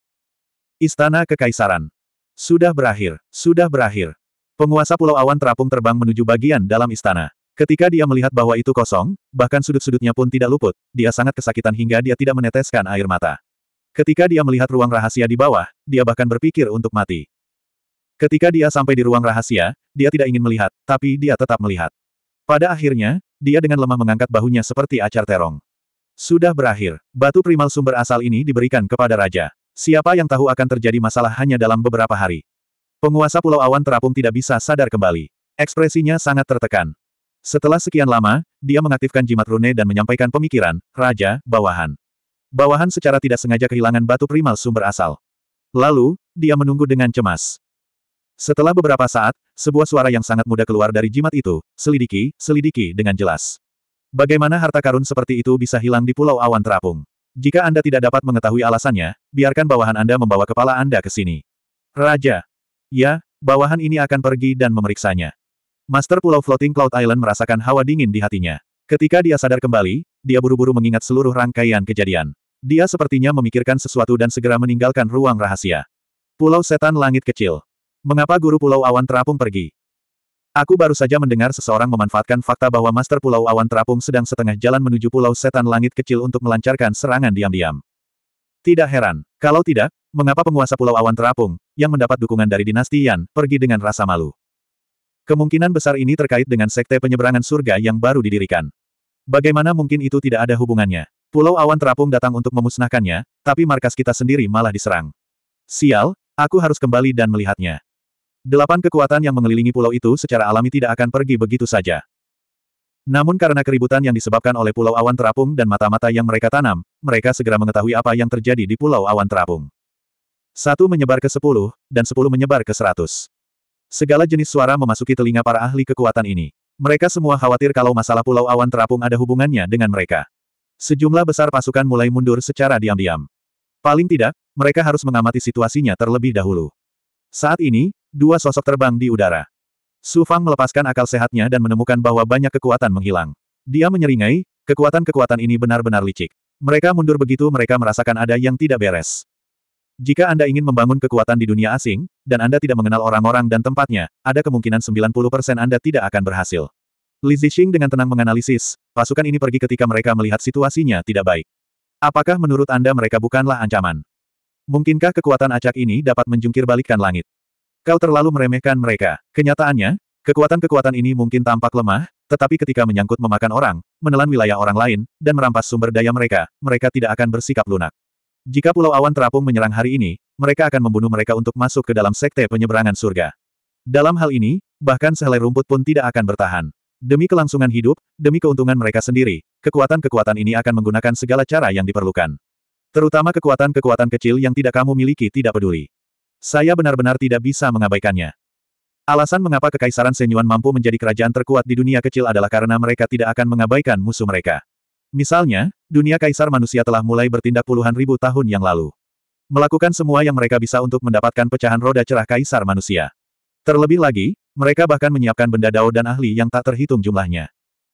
Istana Kekaisaran. Sudah berakhir, sudah berakhir. Penguasa Pulau Awan Terapung terbang menuju bagian dalam istana. Ketika dia melihat bahwa itu kosong, bahkan sudut-sudutnya pun tidak luput, dia sangat kesakitan hingga dia tidak meneteskan air mata. Ketika dia melihat ruang rahasia di bawah, dia bahkan berpikir untuk mati. Ketika dia sampai di ruang rahasia, dia tidak ingin melihat, tapi dia tetap melihat. Pada akhirnya, dia dengan lemah mengangkat bahunya seperti acar terong. Sudah berakhir, batu primal sumber asal ini diberikan kepada raja. Siapa yang tahu akan terjadi masalah hanya dalam beberapa hari. Penguasa Pulau Awan terapung tidak bisa sadar kembali. Ekspresinya sangat tertekan. Setelah sekian lama, dia mengaktifkan jimat rune dan menyampaikan pemikiran, Raja, bawahan. Bawahan secara tidak sengaja kehilangan batu primal sumber asal. Lalu, dia menunggu dengan cemas. Setelah beberapa saat, sebuah suara yang sangat mudah keluar dari jimat itu, selidiki, selidiki dengan jelas. Bagaimana harta karun seperti itu bisa hilang di Pulau Awan Terapung? Jika Anda tidak dapat mengetahui alasannya, biarkan bawahan Anda membawa kepala Anda ke sini. Raja. Ya, bawahan ini akan pergi dan memeriksanya. Master Pulau Floating Cloud Island merasakan hawa dingin di hatinya. Ketika dia sadar kembali, dia buru-buru mengingat seluruh rangkaian kejadian. Dia sepertinya memikirkan sesuatu dan segera meninggalkan ruang rahasia. Pulau Setan Langit Kecil. Mengapa Guru Pulau Awan Terapung pergi? Aku baru saja mendengar seseorang memanfaatkan fakta bahwa Master Pulau Awan Terapung sedang setengah jalan menuju Pulau Setan Langit Kecil untuk melancarkan serangan diam-diam. Tidak heran, kalau tidak, mengapa penguasa Pulau Awan Terapung, yang mendapat dukungan dari dinasti Yan, pergi dengan rasa malu? Kemungkinan besar ini terkait dengan sekte penyeberangan surga yang baru didirikan. Bagaimana mungkin itu tidak ada hubungannya? Pulau awan terapung datang untuk memusnahkannya, tapi markas kita sendiri malah diserang. Sial, aku harus kembali dan melihatnya. Delapan kekuatan yang mengelilingi pulau itu secara alami tidak akan pergi begitu saja. Namun karena keributan yang disebabkan oleh pulau awan terapung dan mata-mata yang mereka tanam, mereka segera mengetahui apa yang terjadi di pulau awan terapung. Satu menyebar ke sepuluh, dan sepuluh menyebar ke seratus. Segala jenis suara memasuki telinga para ahli kekuatan ini. Mereka semua khawatir kalau masalah Pulau Awan Terapung ada hubungannya dengan mereka. Sejumlah besar pasukan mulai mundur secara diam-diam. Paling tidak, mereka harus mengamati situasinya terlebih dahulu. Saat ini, dua sosok terbang di udara. Su Fang melepaskan akal sehatnya dan menemukan bahwa banyak kekuatan menghilang. Dia menyeringai, kekuatan-kekuatan ini benar-benar licik. Mereka mundur begitu mereka merasakan ada yang tidak beres. Jika Anda ingin membangun kekuatan di dunia asing, dan Anda tidak mengenal orang-orang dan tempatnya, ada kemungkinan 90% Anda tidak akan berhasil. Li Zixing dengan tenang menganalisis, pasukan ini pergi ketika mereka melihat situasinya tidak baik. Apakah menurut Anda mereka bukanlah ancaman? Mungkinkah kekuatan acak ini dapat menjungkir balikkan langit? Kau terlalu meremehkan mereka. Kenyataannya, kekuatan-kekuatan ini mungkin tampak lemah, tetapi ketika menyangkut memakan orang, menelan wilayah orang lain, dan merampas sumber daya mereka, mereka tidak akan bersikap lunak. Jika Pulau Awan Terapung menyerang hari ini, mereka akan membunuh mereka untuk masuk ke dalam sekte penyeberangan surga. Dalam hal ini, bahkan sehelai rumput pun tidak akan bertahan. Demi kelangsungan hidup, demi keuntungan mereka sendiri, kekuatan-kekuatan ini akan menggunakan segala cara yang diperlukan. Terutama kekuatan-kekuatan kecil yang tidak kamu miliki tidak peduli. Saya benar-benar tidak bisa mengabaikannya. Alasan mengapa Kekaisaran Senyuan mampu menjadi kerajaan terkuat di dunia kecil adalah karena mereka tidak akan mengabaikan musuh mereka. Misalnya, dunia kaisar manusia telah mulai bertindak puluhan ribu tahun yang lalu. Melakukan semua yang mereka bisa untuk mendapatkan pecahan roda cerah kaisar manusia. Terlebih lagi, mereka bahkan menyiapkan benda dao dan ahli yang tak terhitung jumlahnya.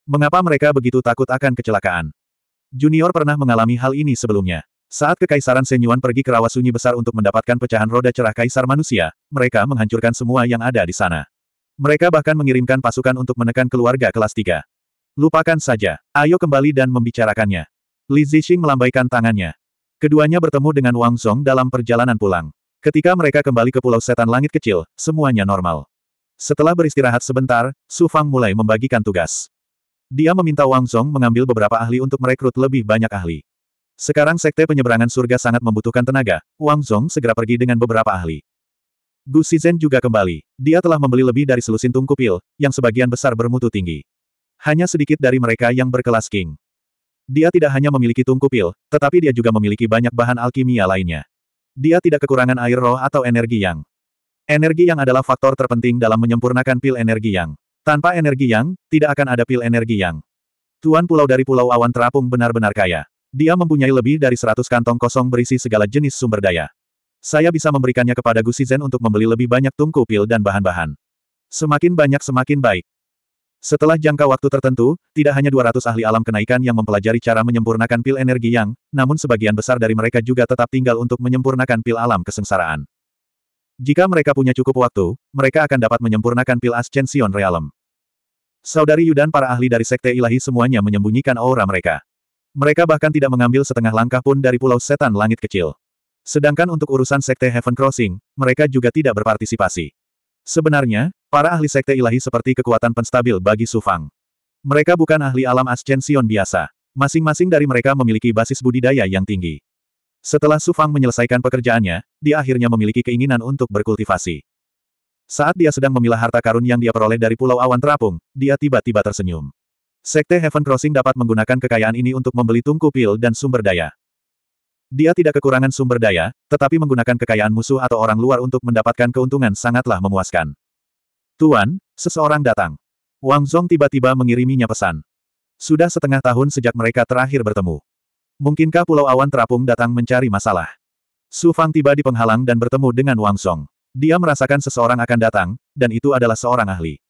Mengapa mereka begitu takut akan kecelakaan? Junior pernah mengalami hal ini sebelumnya. Saat Kekaisaran Senyuan pergi ke rawa sunyi besar untuk mendapatkan pecahan roda cerah kaisar manusia, mereka menghancurkan semua yang ada di sana. Mereka bahkan mengirimkan pasukan untuk menekan keluarga kelas 3. Lupakan saja. Ayo kembali dan membicarakannya. Li Zixing melambaikan tangannya. Keduanya bertemu dengan Wang Song dalam perjalanan pulang. Ketika mereka kembali ke Pulau Setan Langit Kecil, semuanya normal. Setelah beristirahat sebentar, Su Fang mulai membagikan tugas. Dia meminta Wang Song mengambil beberapa ahli untuk merekrut lebih banyak ahli. Sekarang Sekte Penyeberangan Surga sangat membutuhkan tenaga, Wang Song segera pergi dengan beberapa ahli. Gu Shizhen juga kembali. Dia telah membeli lebih dari selusin tungku pil, yang sebagian besar bermutu tinggi. Hanya sedikit dari mereka yang berkelas King. Dia tidak hanya memiliki tungku pil, tetapi dia juga memiliki banyak bahan alkimia lainnya. Dia tidak kekurangan air roh atau energi yang. Energi yang adalah faktor terpenting dalam menyempurnakan pil energi yang. Tanpa energi yang, tidak akan ada pil energi yang. Tuan pulau dari Pulau Awan Terapung benar-benar kaya. Dia mempunyai lebih dari 100 kantong kosong berisi segala jenis sumber daya. Saya bisa memberikannya kepada Gusizen untuk membeli lebih banyak tungku pil dan bahan-bahan. Semakin banyak semakin baik. Setelah jangka waktu tertentu, tidak hanya 200 ahli alam kenaikan yang mempelajari cara menyempurnakan pil energi yang, namun sebagian besar dari mereka juga tetap tinggal untuk menyempurnakan pil alam kesengsaraan. Jika mereka punya cukup waktu, mereka akan dapat menyempurnakan pil Ascension Realm. Saudari Yudan, para ahli dari Sekte Ilahi semuanya menyembunyikan aura mereka. Mereka bahkan tidak mengambil setengah langkah pun dari Pulau Setan Langit Kecil. Sedangkan untuk urusan Sekte Heaven Crossing, mereka juga tidak berpartisipasi. Sebenarnya, Para ahli sekte ilahi seperti kekuatan penstabil bagi Su Fang. Mereka bukan ahli alam ascension biasa. Masing-masing dari mereka memiliki basis budidaya yang tinggi. Setelah Su Fang menyelesaikan pekerjaannya, dia akhirnya memiliki keinginan untuk berkultivasi. Saat dia sedang memilah harta karun yang dia peroleh dari Pulau Awan Terapung, dia tiba-tiba tersenyum. Sekte Heaven Crossing dapat menggunakan kekayaan ini untuk membeli tungku pil dan sumber daya. Dia tidak kekurangan sumber daya, tetapi menggunakan kekayaan musuh atau orang luar untuk mendapatkan keuntungan sangatlah memuaskan. Tuan, seseorang datang. Wang Zong tiba-tiba mengiriminya pesan. Sudah setengah tahun sejak mereka terakhir bertemu. Mungkinkah Pulau Awan Terapung datang mencari masalah? Su Fang tiba di penghalang dan bertemu dengan Wang Zong. Dia merasakan seseorang akan datang, dan itu adalah seorang ahli.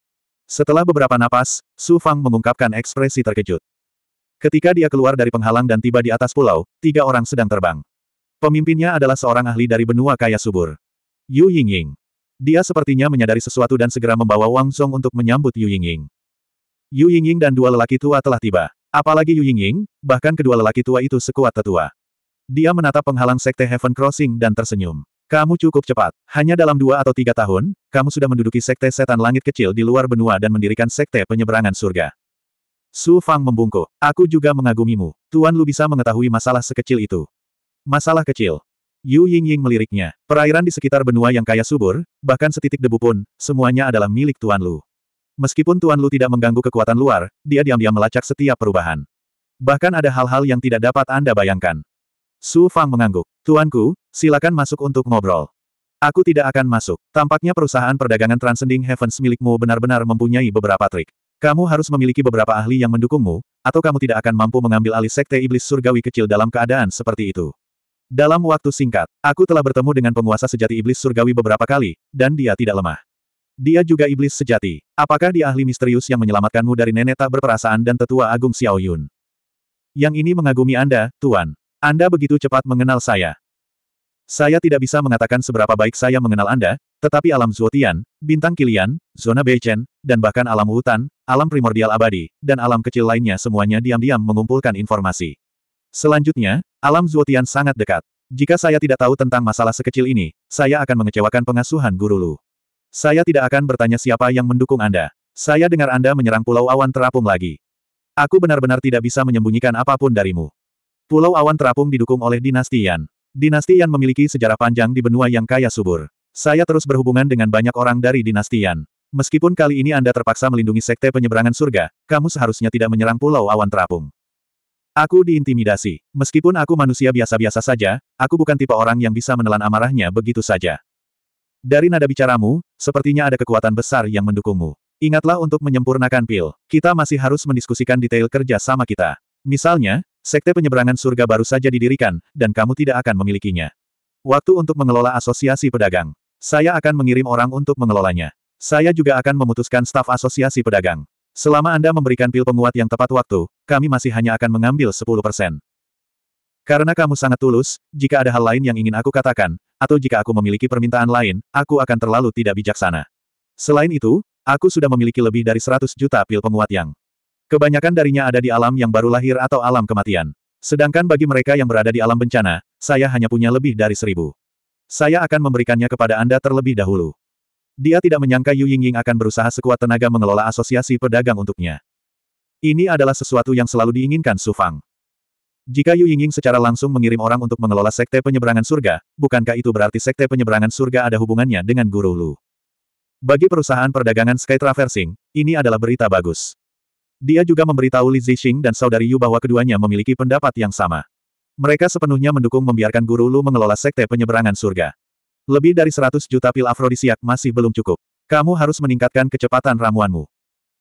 Setelah beberapa napas, Su Fang mengungkapkan ekspresi terkejut. Ketika dia keluar dari penghalang dan tiba di atas pulau, tiga orang sedang terbang. Pemimpinnya adalah seorang ahli dari benua kaya subur. Yu Yingying. Dia sepertinya menyadari sesuatu dan segera membawa Wang Song untuk menyambut Yu Yingying. Yu Yingying dan dua lelaki tua telah tiba. Apalagi Yu Yingying, bahkan kedua lelaki tua itu sekuat tetua. Dia menatap penghalang sekte Heaven Crossing dan tersenyum. Kamu cukup cepat. Hanya dalam dua atau tiga tahun, kamu sudah menduduki sekte setan langit kecil di luar benua dan mendirikan sekte penyeberangan surga. Su Fang membungkuk. Aku juga mengagumimu. Tuan Lu bisa mengetahui masalah sekecil itu. Masalah kecil. Yu Yingying meliriknya. Perairan di sekitar benua yang kaya subur, bahkan setitik debu pun, semuanya adalah milik Tuan Lu. Meskipun Tuan Lu tidak mengganggu kekuatan luar, dia diam-diam melacak setiap perubahan. Bahkan ada hal-hal yang tidak dapat Anda bayangkan. Su Fang mengangguk. Tuanku, silakan masuk untuk ngobrol. Aku tidak akan masuk. Tampaknya perusahaan perdagangan Transcending Heavens milikmu benar-benar mempunyai beberapa trik. Kamu harus memiliki beberapa ahli yang mendukungmu, atau kamu tidak akan mampu mengambil alih sekte iblis surgawi kecil dalam keadaan seperti itu. Dalam waktu singkat, aku telah bertemu dengan penguasa sejati iblis surgawi beberapa kali, dan dia tidak lemah. Dia juga iblis sejati. Apakah dia ahli misterius yang menyelamatkanmu dari nenek tak berperasaan dan tetua agung Xiao Yun? Yang ini mengagumi Anda, Tuan. Anda begitu cepat mengenal saya. Saya tidak bisa mengatakan seberapa baik saya mengenal Anda, tetapi alam Zuotian, bintang kilian, zona Beichen, dan bahkan alam hutan, alam primordial abadi, dan alam kecil lainnya semuanya diam-diam mengumpulkan informasi. Selanjutnya, alam Zuotian sangat dekat. Jika saya tidak tahu tentang masalah sekecil ini, saya akan mengecewakan pengasuhan guru Lu. Saya tidak akan bertanya siapa yang mendukung Anda. Saya dengar Anda menyerang Pulau Awan Terapung lagi. Aku benar-benar tidak bisa menyembunyikan apapun darimu. Pulau Awan Terapung didukung oleh dinasti Yan. Dinasti Yan memiliki sejarah panjang di benua yang kaya subur. Saya terus berhubungan dengan banyak orang dari dinasti Yan. Meskipun kali ini Anda terpaksa melindungi sekte penyeberangan surga, kamu seharusnya tidak menyerang Pulau Awan Terapung. Aku diintimidasi. Meskipun aku manusia biasa-biasa saja, aku bukan tipe orang yang bisa menelan amarahnya begitu saja. Dari nada bicaramu, sepertinya ada kekuatan besar yang mendukungmu. Ingatlah untuk menyempurnakan pil. Kita masih harus mendiskusikan detail kerja sama kita. Misalnya, sekte penyeberangan surga baru saja didirikan, dan kamu tidak akan memilikinya. Waktu untuk mengelola asosiasi pedagang. Saya akan mengirim orang untuk mengelolanya. Saya juga akan memutuskan staf asosiasi pedagang. Selama Anda memberikan pil penguat yang tepat waktu, kami masih hanya akan mengambil 10 persen. Karena kamu sangat tulus, jika ada hal lain yang ingin aku katakan, atau jika aku memiliki permintaan lain, aku akan terlalu tidak bijaksana. Selain itu, aku sudah memiliki lebih dari 100 juta pil penguat yang kebanyakan darinya ada di alam yang baru lahir atau alam kematian. Sedangkan bagi mereka yang berada di alam bencana, saya hanya punya lebih dari seribu. Saya akan memberikannya kepada Anda terlebih dahulu. Dia tidak menyangka Yu Yingying akan berusaha sekuat tenaga mengelola asosiasi pedagang untuknya. Ini adalah sesuatu yang selalu diinginkan Su Fang. Jika Yu Yingying secara langsung mengirim orang untuk mengelola Sekte Penyeberangan Surga, bukankah itu berarti Sekte Penyeberangan Surga ada hubungannya dengan Guru Lu? Bagi perusahaan perdagangan Sky Traversing, ini adalah berita bagus. Dia juga memberitahu Li Zixing dan saudari Yu bahwa keduanya memiliki pendapat yang sama. Mereka sepenuhnya mendukung membiarkan Guru Lu mengelola Sekte Penyeberangan Surga. Lebih dari 100 juta pil afrodisiak masih belum cukup. Kamu harus meningkatkan kecepatan ramuanmu.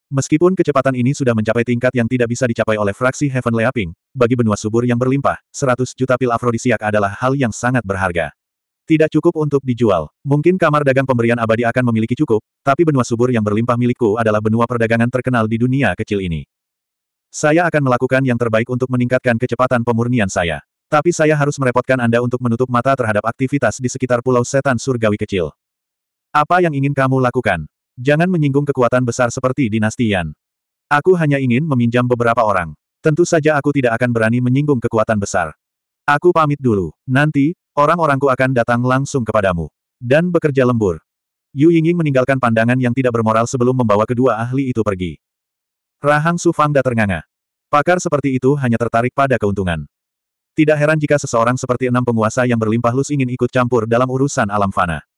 Meskipun kecepatan ini sudah mencapai tingkat yang tidak bisa dicapai oleh fraksi Heaven Leaping, bagi benua subur yang berlimpah, 100 juta pil afrodisiak adalah hal yang sangat berharga. Tidak cukup untuk dijual. Mungkin kamar dagang pemberian abadi akan memiliki cukup, tapi benua subur yang berlimpah milikku adalah benua perdagangan terkenal di dunia kecil ini. Saya akan melakukan yang terbaik untuk meningkatkan kecepatan pemurnian saya. Tapi saya harus merepotkan Anda untuk menutup mata terhadap aktivitas di sekitar Pulau Setan Surgawi kecil. Apa yang ingin kamu lakukan? Jangan menyinggung kekuatan besar seperti dinasti Yan. Aku hanya ingin meminjam beberapa orang. Tentu saja aku tidak akan berani menyinggung kekuatan besar. Aku pamit dulu. Nanti, orang-orangku akan datang langsung kepadamu. Dan bekerja lembur. Yu Yingying meninggalkan pandangan yang tidak bermoral sebelum membawa kedua ahli itu pergi. Rahang Su Sufangda ternganga. Pakar seperti itu hanya tertarik pada keuntungan. Tidak heran jika seseorang seperti enam penguasa yang berlimpah lus ingin ikut campur dalam urusan alam fana.